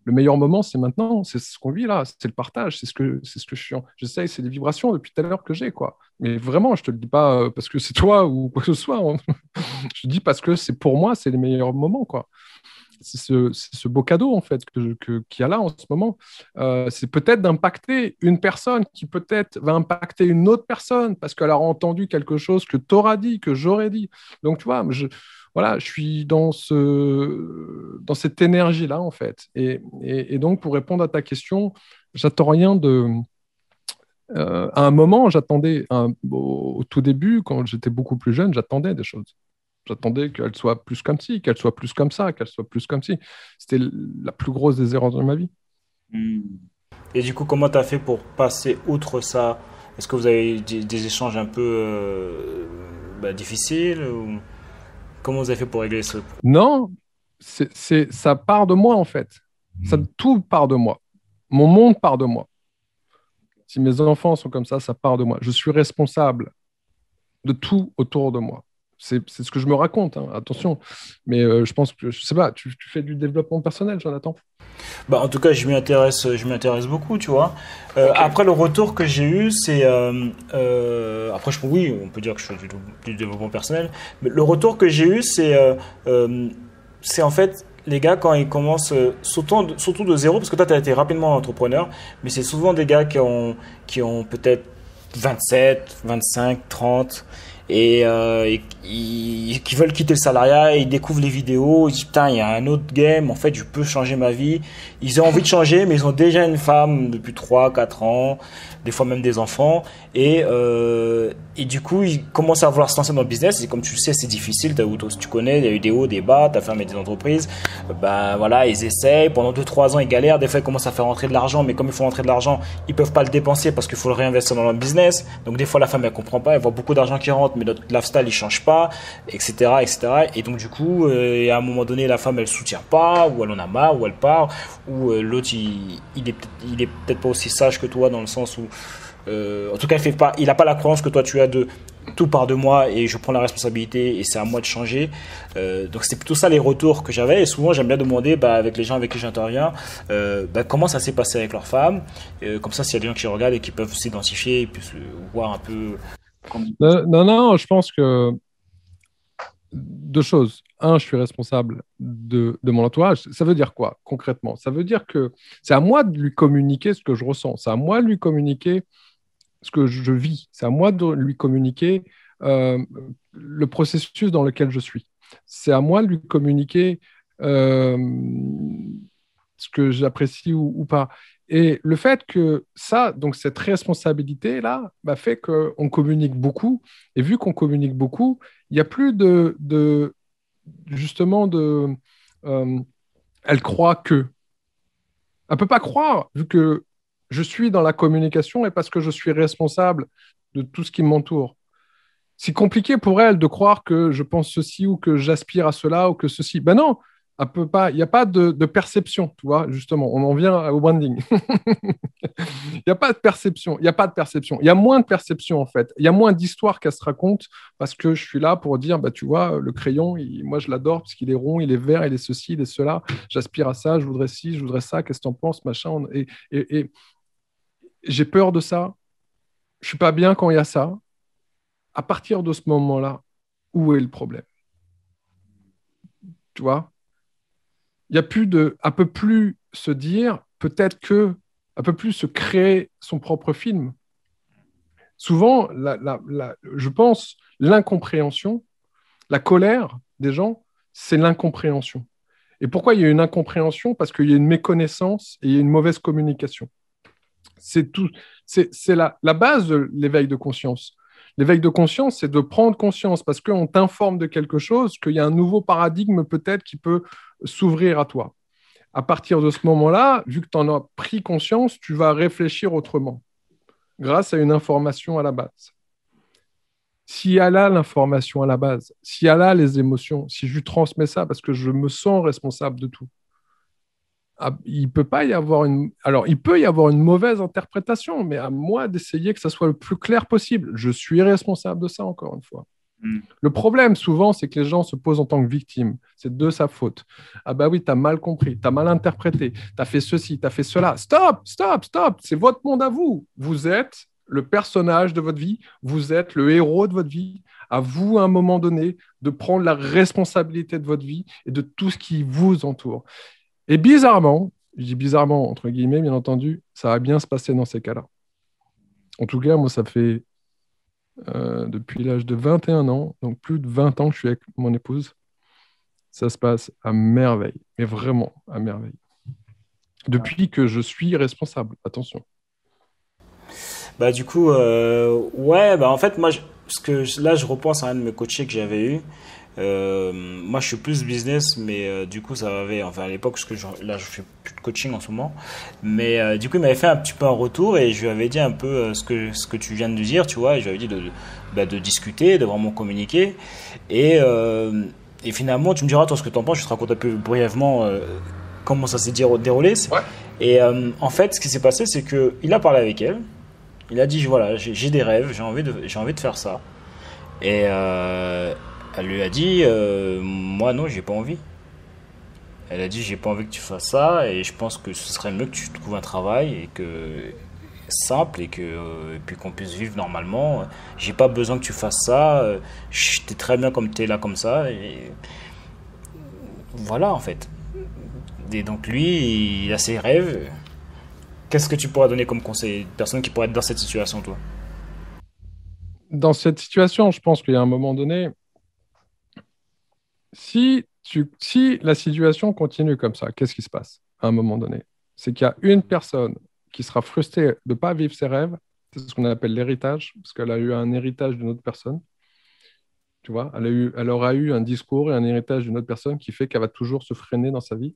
le meilleur moment, c'est maintenant, c'est ce qu'on vit là, c'est le partage, c'est ce que c'est ce que je suis. J'essaye, c'est des vibrations depuis tout à l'heure que j'ai, quoi. Mais vraiment, je te le dis pas euh, parce que c'est toi ou quoi que ce soit. Hein. je dis parce que c'est pour moi, c'est les meilleurs moments, quoi c'est ce, beau cadeau en fait qu'il que, y a là en ce moment. Euh, c'est peut-être d'impacter une personne qui peut-être va impacter une autre personne parce qu'elle aura entendu quelque chose que tu dit, que j'aurais dit. Donc tu vois, je, voilà, je suis dans, ce, dans cette énergie-là en fait. Et, donc pour répondre à ta question, j'attends rien de... Euh, à un moment, j'attendais, au tout début, quand j'étais beaucoup plus jeune, j'attendais des choses. J'attendais qu'elle soit plus comme ci, qu'elle soit plus comme ça, qu'elle soit plus comme ci. C'était la plus grosse des erreurs de ma vie. Hmm. Et du coup, comment tu as fait pour passer outre ça Est-ce que vous avez eu des, échanges un peu euh, bah, difficiles Comment vous avez fait pour régler ce Non, ça part de moi en fait. Ça, hmm. tout part de moi. Mon monde part de moi. Si mes enfants sont comme ça, ça part de moi. Je suis responsable de tout autour de moi. C'est ce que je me raconte, hein, attention. Mais euh, je pense que, je sais pas, tu, fais du développement personnel, Jonathan bah, En tout cas, je m'y intéresse, m'intéresse beaucoup, tu vois. Euh, après, le retour que j'ai eu, c'est. Euh, après, je, oui, on peut dire que je fais du, développement personnel. Mais le retour que j'ai eu, c'est. c'est en fait, les gars, quand ils commencent, surtout, de zéro, parce que toi, tu as été rapidement entrepreneur, mais c'est souvent des gars qui ont, qui ont peut-être 27, 25, 30 et, euh, qui veulent quitter le salariat, ils découvrent les vidéos, ils disent putain, il y a un autre game, en fait, je peux changer ma vie. Ils ont envie de changer, mais ils ont déjà une femme depuis 3, 4 ans, des fois même des enfants. Et, euh, et du coup, ils commencent à vouloir se lancer dans le business. Et comme tu le sais, c'est difficile. tu connais, il y a eu des hauts, des bas, tu as fermé des entreprises. Ben voilà, ils essayent. Pendant 2-3 ans, ils galèrent. Des fois, ils commencent à faire rentrer de l'argent. Mais comme ils font rentrer de l'argent, ils peuvent pas le dépenser parce qu'il faut le réinvestir dans leur business. Donc des fois, la femme, elle comprend pas. Elle voit beaucoup d'argent qui rentre, mais notre lifestyle, il change pas, etc. etc. Et donc du coup, euh, à un moment donné, la femme, elle soutient pas, ou elle en a marre, ou elle part, ou l'autre, il, il est, il est peut-être pas aussi sage que toi dans le sens où euh, en tout cas, il fait pas, il n'a pas la croyance que toi tu as de tout part de moi et je prends la responsabilité et c'est à moi de changer. Euh, donc c'est plutôt ça les retours que j'avais et souvent j'aime bien demander bah, avec les gens avec qui j'interviens euh, bah, comment ça s'est passé avec leur femme. Euh, comme ça, s'il y a des gens qui regardent et qui peuvent s'identifier et voir un peu. non, non, je pense que deux choses un, je suis responsable de, de mon entourage. Ça veut dire quoi concrètement Ça veut dire que c'est à moi de lui communiquer ce que je ressens, c'est à moi de lui communiquer ce que je vis, c'est à moi de lui communiquer euh, le processus dans lequel je suis. C'est à moi de lui communiquer euh, ce que j'apprécie ou, pas. Et le fait que ça, donc cette responsabilité-là, bah fait qu'on communique beaucoup. Et vu qu'on communique beaucoup, il n'y a plus de, justement de. Euh, elle croit que. Elle ne peut pas croire, vu que je suis dans la communication et parce que je suis responsable de tout ce qui m'entoure. C'est compliqué pour elle de croire que je pense ceci ou que j'aspire à cela ou que ceci. Ben non, il n'y a pas de, perception, tu vois, justement, on en vient au branding. Il n'y a pas de perception, il n'y a pas de perception. Il y a moins de perception, en fait. Il y a moins d'histoires qu'elle se raconte parce que je suis là pour dire, bah, tu vois, le crayon, moi, je l'adore parce qu'il est rond, il est vert, il est ceci, il est cela. J'aspire à ça, je voudrais ci, je voudrais ça, qu'est-ce que en penses, machin. Et, j'ai peur de ça. Je suis pas bien quand il y a ça. À partir de ce moment-là, où est le problème Tu vois il n'y a plus de. Un peu plus se dire, peut-être que. Un peu plus se créer son propre film. Souvent, je pense, l'incompréhension, la colère des gens, c'est l'incompréhension. Et pourquoi il y a une incompréhension Parce qu'il y a une méconnaissance et une mauvaise communication. C'est tout. C'est la, la base de l'éveil de conscience. L'éveil de conscience, c'est de prendre conscience parce qu'on t'informe de quelque chose, qu'il y a un nouveau paradigme peut-être qui peut s'ouvrir à toi. À partir de ce moment-là, vu que tu en as pris conscience, tu vas réfléchir autrement grâce à une information à la base. Si elle a l'information à la base, si elle a les émotions, si je transmets ça parce que je me sens responsable de tout, ah, il peut pas y avoir une. Alors, il peut y avoir une mauvaise interprétation, mais à moi d'essayer que ça soit le plus clair possible. Je suis responsable de ça, encore une fois. Hmm. Le problème, souvent, c'est que les gens se posent en tant que victimes. C'est de sa faute. Ah bah oui, t'as mal compris, t'as mal interprété, t'as fait ceci, t'as fait cela. Stop, stop, stop. C'est votre monde à vous. Vous êtes le personnage de votre vie. Vous êtes le héros de votre vie. À vous, à un moment donné, de prendre la responsabilité de votre vie et de tout ce qui vous entoure. Et bizarrement, je dis bizarrement, entre guillemets, bien entendu, ça va bien se passer dans ces cas-là. En tout cas, moi, ça fait euh, depuis l'âge de 21 ans, donc plus de 20 ans que je suis avec mon épouse. Ça se passe à merveille, mais vraiment à merveille. Depuis que je suis responsable, attention. Bah du coup, euh, ouais, bah en fait, moi, que là, je repense à un de mes coachés que j'avais eu, euh, moi, je suis plus business, mais euh, du coup, ça avait Enfin, à l'époque, ce que là, je fais plus de coaching en ce moment. Mais euh, du coup, il m'avait fait un petit peu un retour et je lui avais dit un peu ce, que, ce que tu viens de dire, tu vois. Et je lui avais dit de, de, bah, discuter, de vraiment communiquer. Et, et finalement, tu me diras, toi, ce que tu en penses. Je te raconte un peu brièvement comment ça s'est déroulé. Et en fait, ce qui s'est passé, c'est qu'il a parlé avec elle. Il a dit voilà, j'ai des rêves, j'ai envie, de, envie de faire ça. Et. Elle lui a dit euh, Moi, non, j'ai pas envie. Elle a dit J'ai pas envie que tu fasses ça, et je pense que ce serait mieux que tu trouves un travail et que simple et que euh, puis qu'on puisse vivre normalement j'ai pas besoin que tu fasses ça euh, j'étais très bien comme tu es là comme ça voilà en fait et donc lui, il a ses rêves. Qu'est-ce que tu pourrais donner comme conseil à une personne qui pourrait être dans cette situation, toi Dans cette situation, je pense qu'il y a un moment donné, si, tu, si la situation continue comme ça, qu'est-ce qui se passe à un moment donné C'est qu'il y a une personne qui sera frustrée de ne pas vivre ses rêves. C'est ce qu'on appelle l'héritage, parce qu'elle a eu un héritage d'une autre personne. Tu vois, elle, a eu, elle aura eu un discours et un héritage d'une autre personne qui fait qu'elle va toujours se freiner dans sa vie.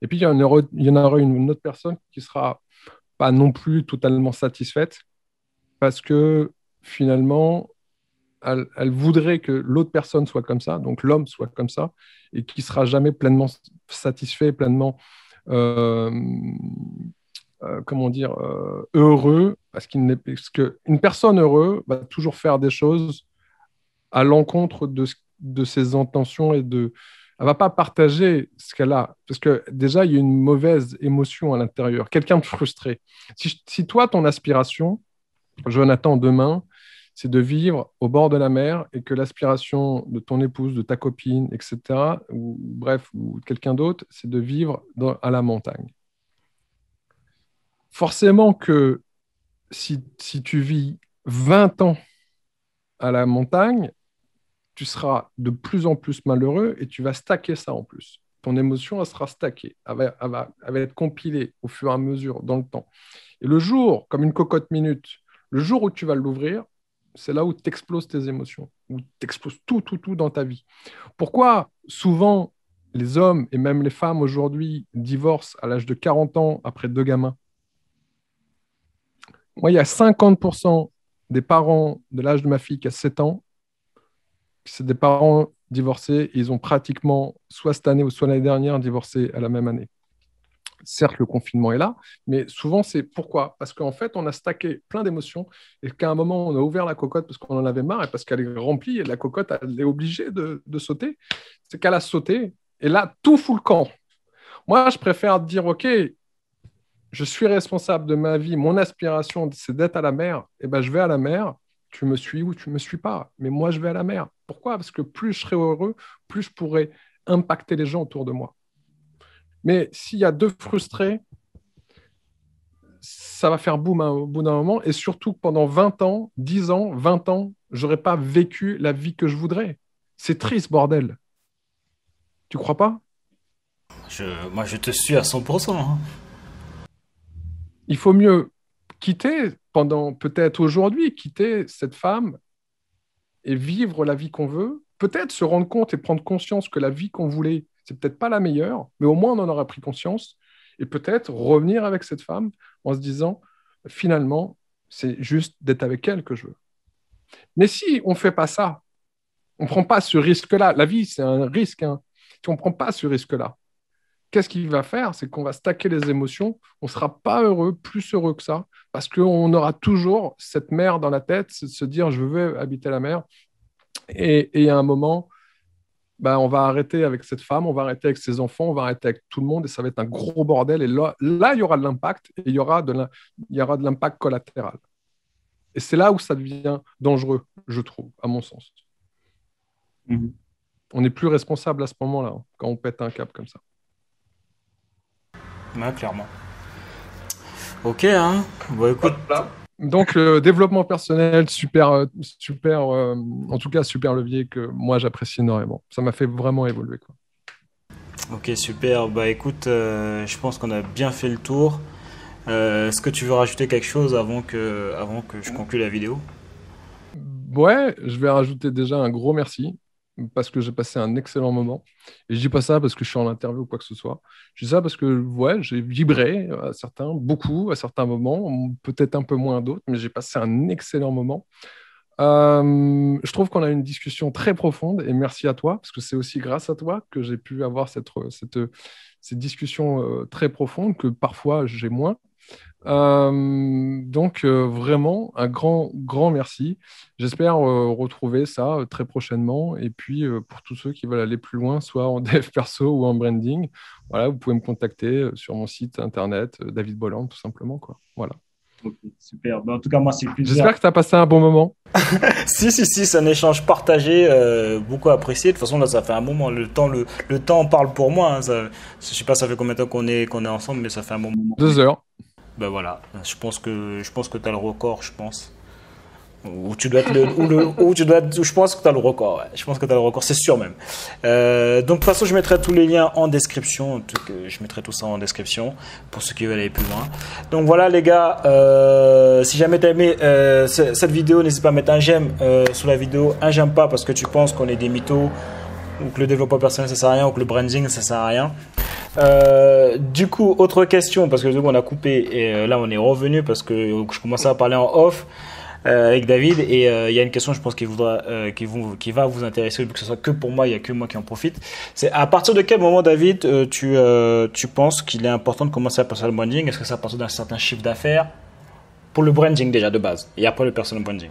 Et puis, il y, en aura, il y en aura une autre personne qui ne sera pas non plus totalement satisfaite parce que finalement, elle, voudrait que l'autre personne soit comme ça, donc l'homme soit comme ça, et qui sera jamais pleinement satisfait, pleinement, euh, euh, comment dire, euh, heureux, parce qu'une personne heureuse va toujours faire des choses à l'encontre de, ses intentions et de, elle va pas partager ce qu'elle a. Parce que déjà, il y a une mauvaise émotion à l'intérieur, quelqu'un de frustré. Si, si, toi, ton aspiration, Jonathan, demain, c'est de vivre au bord de la mer et que l'aspiration de ton épouse, de ta copine, etc., ou bref, ou quelqu'un d'autre, c'est de vivre à la montagne. Forcément que si, tu vis 20 ans à la montagne, tu seras de plus en plus malheureux et tu vas stacker ça en plus. Ton émotion, elle sera stackée, elle va, elle elle va être compilée au fur et à mesure dans le temps. Et le jour, comme une cocotte minute, le jour où tu vas l'ouvrir, c'est là où t'exploses tes émotions, où t'exploses tout, tout, tout dans ta vie. Pourquoi souvent les hommes et même les femmes aujourd'hui divorcent à l'âge de 40 ans après deux gamins Moi, il y a 50% des parents de l'âge de ma fille qui a 7 ans, c'est des parents divorcés, ils ont pratiquement, soit cette année ou soit l'année dernière, divorcé à la même année certes, le confinement est là, mais souvent, c'est pourquoi Parce qu'en fait, on a stacké plein d'émotions et qu'à un moment, on a ouvert la cocotte parce qu'on en avait marre et parce qu'elle est remplie et la cocotte, elle est obligée de, sauter. C'est qu'elle a sauté et là, tout fout le camp. Moi, je préfère dire, OK, je suis responsable de ma vie, mon aspiration, c'est d'être à la mer, et eh ben, je vais à la mer, tu me suis ou tu ne me suis pas, mais moi, je vais à la mer. Pourquoi Parce que plus je serai heureux, plus je pourrai impacter les gens autour de moi. Mais s'il y a deux frustrés, ça va faire boum au bout d'un moment. Et surtout, pendant 20 ans, 10 ans, 20 ans, j'aurais pas vécu la vie que je voudrais. C'est triste, bordel. Tu crois pas je, Moi, je te suis à 100%. Hein. Il faut mieux quitter, pendant peut-être aujourd'hui, quitter cette femme et vivre la vie qu'on veut. Peut-être se rendre compte et prendre conscience que la vie qu'on voulait, c'est peut-être pas la meilleure, mais au moins on en aura pris conscience et peut-être revenir avec cette femme en se disant finalement, c'est juste d'être avec elle que je veux. Mais si on ne fait pas ça, on ne prend pas ce risque-là, la vie c'est un risque, hein. si on ne prend pas ce risque-là, qu'est-ce qu'il va faire C'est qu'on va stacker les émotions, on ne sera pas heureux, plus heureux que ça, parce qu'on aura toujours cette mer dans la tête, se dire je veux habiter la mer, et, et à un moment, ben, on va arrêter avec cette femme, on va arrêter avec ses enfants, on va arrêter avec tout le monde et ça va être un gros bordel. Et là, là il y aura de l'impact et il y aura de l'impact collatéral. Et c'est là où ça devient dangereux, je trouve, à mon sens. Mhm. On n'est plus responsable à ce moment-là, hein, quand on pète un câble comme ça. clairement. Ok, hein. écoute. Donc, le développement personnel, super, euh, super, euh, en tout cas, super levier que moi j'apprécie énormément. Ça m'a fait vraiment évoluer. Quoi. Ok, super. Bah écoute, euh, je pense qu'on a bien fait le tour. Est-ce que tu veux rajouter quelque chose avant que, avant que je conclue la vidéo Ouais, je vais rajouter déjà un gros merci parce que j'ai passé un excellent moment. Et je dis pas ça parce que je suis en interview ou quoi que ce soit. Je dis ça parce que ouais, j'ai vibré à certains, beaucoup à certains moments, peut-être un peu moins d'autres, mais j'ai passé un excellent moment. Euh, je trouve qu'on a une discussion très profonde et merci à toi, parce que c'est aussi grâce à toi que j'ai pu avoir cette, cette discussion euh, très profonde que parfois j'ai moins. Euh, donc euh, vraiment un grand grand merci. J'espère euh, retrouver ça très prochainement. Et puis pour tous ceux qui veulent aller plus loin, soit en dev perso ou en branding, voilà, vous pouvez me contacter sur mon site internet David Bolland tout simplement quoi. Voilà. super. Ben, en tout cas, moi, c'est plaisir. J'espère que tu as passé un bon moment. si, si, si, c'est un échange partagé, beaucoup apprécié. De toute façon, là, ça fait un moment. Le temps, le, temps parle pour moi. je hein. ne je sais pas, ça fait combien de temps qu'on est, qu'on est ensemble, mais ça fait un bon moment. Deux heures. Ben voilà, je pense que, je pense que tu as le record, je pense. Ou tu dois être le, ou tu dois je pense que tu as le record, je pense que tu as le record, c'est sûr même. Euh, donc de toute façon, je mettrai tous les liens en description, je mettrai tout ça en description pour ceux qui veulent aller plus loin. Donc voilà les gars, euh, si jamais tu as aimé euh, cette vidéo, n'hésite pas à mettre un j'aime sous la vidéo, un j'aime pas parce que tu penses qu'on est des mythos ou que le développement personnel ça sert à rien, ou que le branding ça sert à rien. Euh, du coup, autre question, parce que du coup on a coupé et euh, là on est revenu parce que euh, je commençais à parler en off. avec David et il y a une question je pense qui, voudra, qui, vous, qui va vous intéresser que ce soit que pour moi il y a que moi qui en profite c'est à partir de quel moment David tu, tu penses qu'il est important de commencer à passer le branding est-ce que ça passe d'un certain chiffre d'affaires pour le branding déjà de base et après le personal branding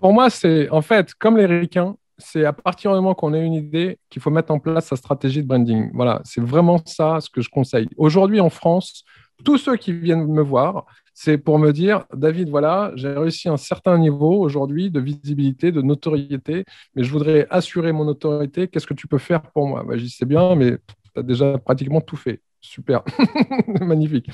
pour moi c'est en fait comme les requins c'est à partir du moment qu'on a une idée qu'il faut mettre en place sa stratégie de branding. Voilà, c'est vraiment ça ce que je conseille. Aujourd'hui en France, tous ceux qui viennent me voir, c'est pour me dire, David, voilà, j'ai réussi un certain niveau aujourd'hui de visibilité, de notoriété, mais je voudrais assurer mon autorité. Qu'est-ce que tu peux faire pour moi bah, J'y sais bien, mais tu as déjà pratiquement tout fait. Super, magnifique.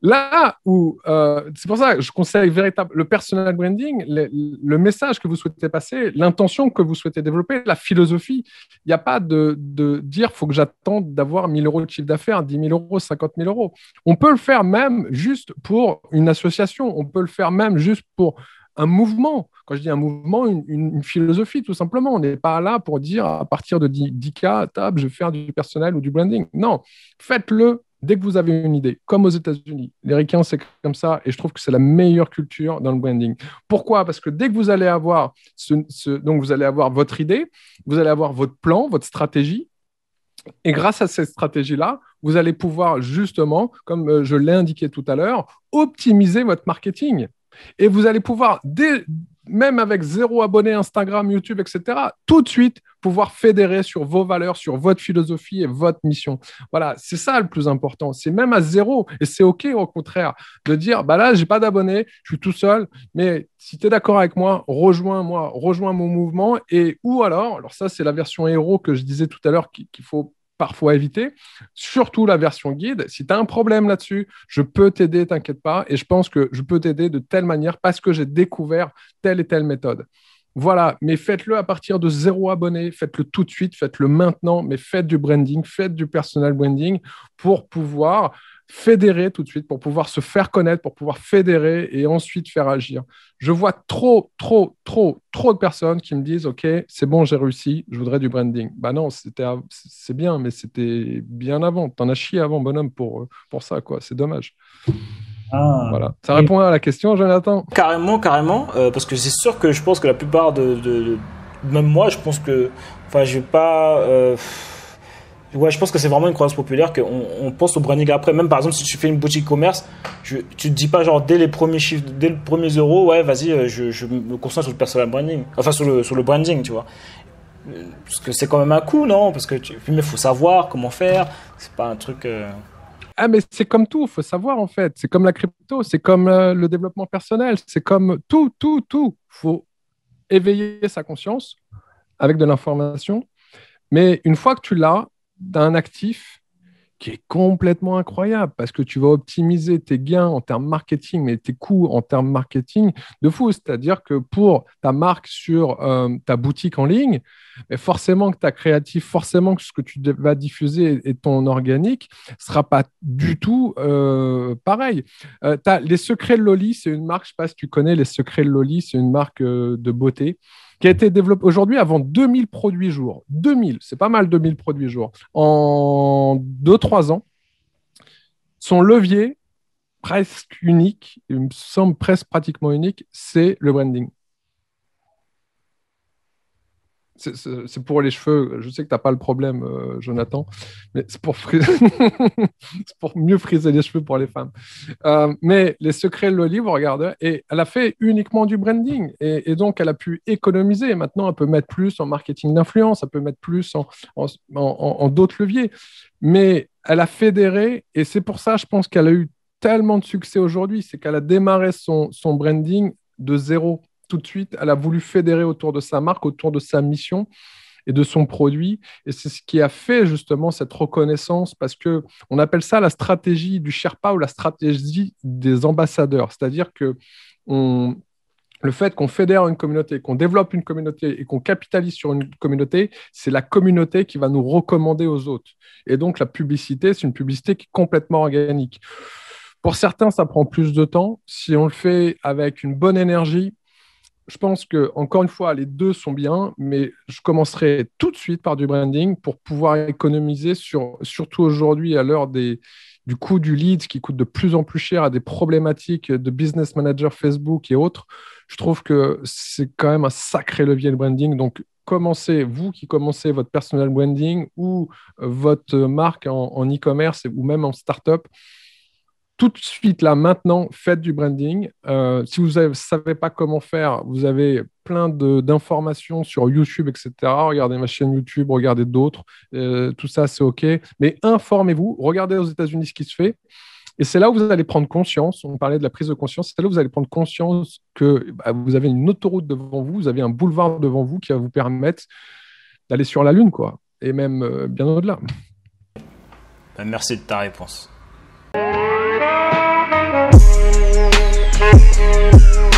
Là où, euh, c'est pour ça que je conseille véritable, le personal branding, le, message que vous souhaitez passer, l'intention que vous souhaitez développer, la philosophie. Il n'y a pas de, de dire faut que j'attende d'avoir 1000 euros de chiffre d'affaires, 10 000 euros, 50 000 euros. On peut le faire même juste pour une association, on peut le faire même juste pour un mouvement. Quand je dis un mouvement, une, philosophie, tout simplement. On n'est pas là pour dire à partir de 10, 10K, table, je vais faire du personnel ou du branding. Non, faites-le Dès que vous avez une idée, comme aux États-Unis, les ricains, c'est comme ça, et je trouve que c'est la meilleure culture dans le branding. Pourquoi Parce que dès que vous allez avoir, donc vous allez avoir votre idée, vous allez avoir votre plan, votre stratégie, et grâce à cette stratégie-là, vous allez pouvoir justement, comme euh, je l'ai indiqué tout à l'heure, optimiser votre marketing. Et vous allez pouvoir, dès, même avec zéro abonné Instagram, YouTube, etc., tout de suite pouvoir fédérer sur vos valeurs, sur votre philosophie et votre mission. Voilà, c'est ça le plus important. C'est même à zéro, et c'est OK au contraire, de dire, bah là, j'ai pas d'abonné, je suis tout seul, mais si tu es d'accord avec moi, rejoins-moi, rejoins mon mouvement, et ou alors, alors ça c'est la version héros que je disais tout à l'heure qu'il faut parfois éviter, surtout la version guide. Si tu as un problème là-dessus, je peux t'aider, t'inquiète pas. Et je pense que je peux t'aider de telle manière parce que j'ai découvert telle et telle méthode. Voilà, mais faites-le à partir de zéro abonné, faites-le tout de suite, faites-le maintenant, mais faites du branding, faites du personal branding pour pouvoir fédérer tout de suite, pour pouvoir se faire connaître, pour pouvoir fédérer et ensuite faire agir. Je vois trop, trop, trop, trop de personnes qui me disent Ok, c'est bon, j'ai réussi, je voudrais du branding. Bah non, c'est bien, mais c'était bien avant. T'en as chié avant, bonhomme, pour, pour ça, quoi. C'est dommage. Ah. voilà. Ça répond à la question, Jonathan Carrément, carrément, euh, parce que c'est sûr que je pense que la plupart de, Même moi, je pense que. Enfin, je vais pas. Euh, Ouais, je pense que c'est vraiment une croyance populaire qu'on on pense au branding après. Même par exemple, si tu fais une boutique commerce, tu tu te dis pas genre dès les premiers chiffres, dès les premiers euros, ouais, vas-y, euh, je, je, me concentre sur le personal branding, enfin sur le, sur le branding, tu vois. Parce que c'est quand même un coup, non Parce que tu, mais faut savoir comment faire. C'est pas un truc. Euh, ah, mais c'est comme tout, Il faut savoir en fait. C'est comme la crypto, c'est comme euh, le développement personnel, c'est comme tout, tout, tout. Faut éveiller sa conscience avec de l'information. Mais une fois que tu l'as, d'un actif qui est complètement incroyable parce que tu vas optimiser tes gains en termes marketing et tes coûts en termes marketing de fou. C'est-à-dire que pour ta marque sur euh, ta boutique en ligne, forcément que ta créative, forcément que ce que tu vas diffuser et ton organique ne sera pas du tout euh, pareil. Euh, les Secrets de Loli, c'est une marque, je ne sais pas si tu connais les Secrets de Loli, c'est une marque de beauté qui a été développé aujourd'hui avant 2000 produits jour. 2000, c'est pas mal 2000 produits jour. En 2-3 ans, son levier presque unique, il me semble presque pratiquement unique, c'est le branding c'est pour les cheveux. Je sais que tu n'as pas le problème, euh, Jonathan, mais c'est pour, pour, mieux friser les cheveux pour les femmes. Euh, mais les secrets de l'olive, regarde. Hein, et elle a fait uniquement du branding. Et, donc, elle a pu économiser. Maintenant, elle peut mettre plus en marketing d'influence, elle peut mettre plus en, en d'autres leviers. Mais elle a fédéré, et c'est pour ça, je pense qu'elle a eu tellement de succès aujourd'hui, c'est qu'elle a démarré son, son branding de zéro tout de suite, elle a voulu fédérer autour de sa marque, autour de sa mission et de son produit. Et c'est ce qui a fait justement cette reconnaissance parce que on appelle ça la stratégie du Sherpa ou la stratégie des ambassadeurs. C'est-à-dire que on, le fait qu'on fédère une communauté, qu'on développe une communauté et qu'on capitalise sur une communauté, c'est la communauté qui va nous recommander aux autres. Et donc la publicité, c'est une publicité qui est complètement organique. Pour certains, ça prend plus de temps. Si on le fait avec une bonne énergie, je pense que, encore une fois, les deux sont bien, mais je commencerai tout de suite par du branding pour pouvoir économiser, sur, surtout aujourd'hui à l'heure du coût du lead qui coûte de plus en plus cher à des problématiques de business manager Facebook et autres. Je trouve que c'est quand même un sacré levier le branding. Donc, commencez, vous qui commencez votre personal branding ou euh, votre marque en, e-commerce ou même en start up tout de suite, là, maintenant, faites du branding. Euh, si vous ne savez pas comment faire, vous avez plein d'informations sur YouTube, etc. Regardez ma chaîne YouTube, regardez d'autres. Euh, tout ça, c'est OK. Mais informez-vous, regardez aux États-Unis ce qui se fait. Et c'est là où vous allez prendre conscience, on parlait de la prise de conscience, c'est là où vous allez prendre conscience que bah, vous avez une autoroute devant vous, vous avez un boulevard devant vous qui va vous permettre d'aller sur la Lune, quoi, et même euh, bien au-delà. Ben, merci de ta réponse. Thank you.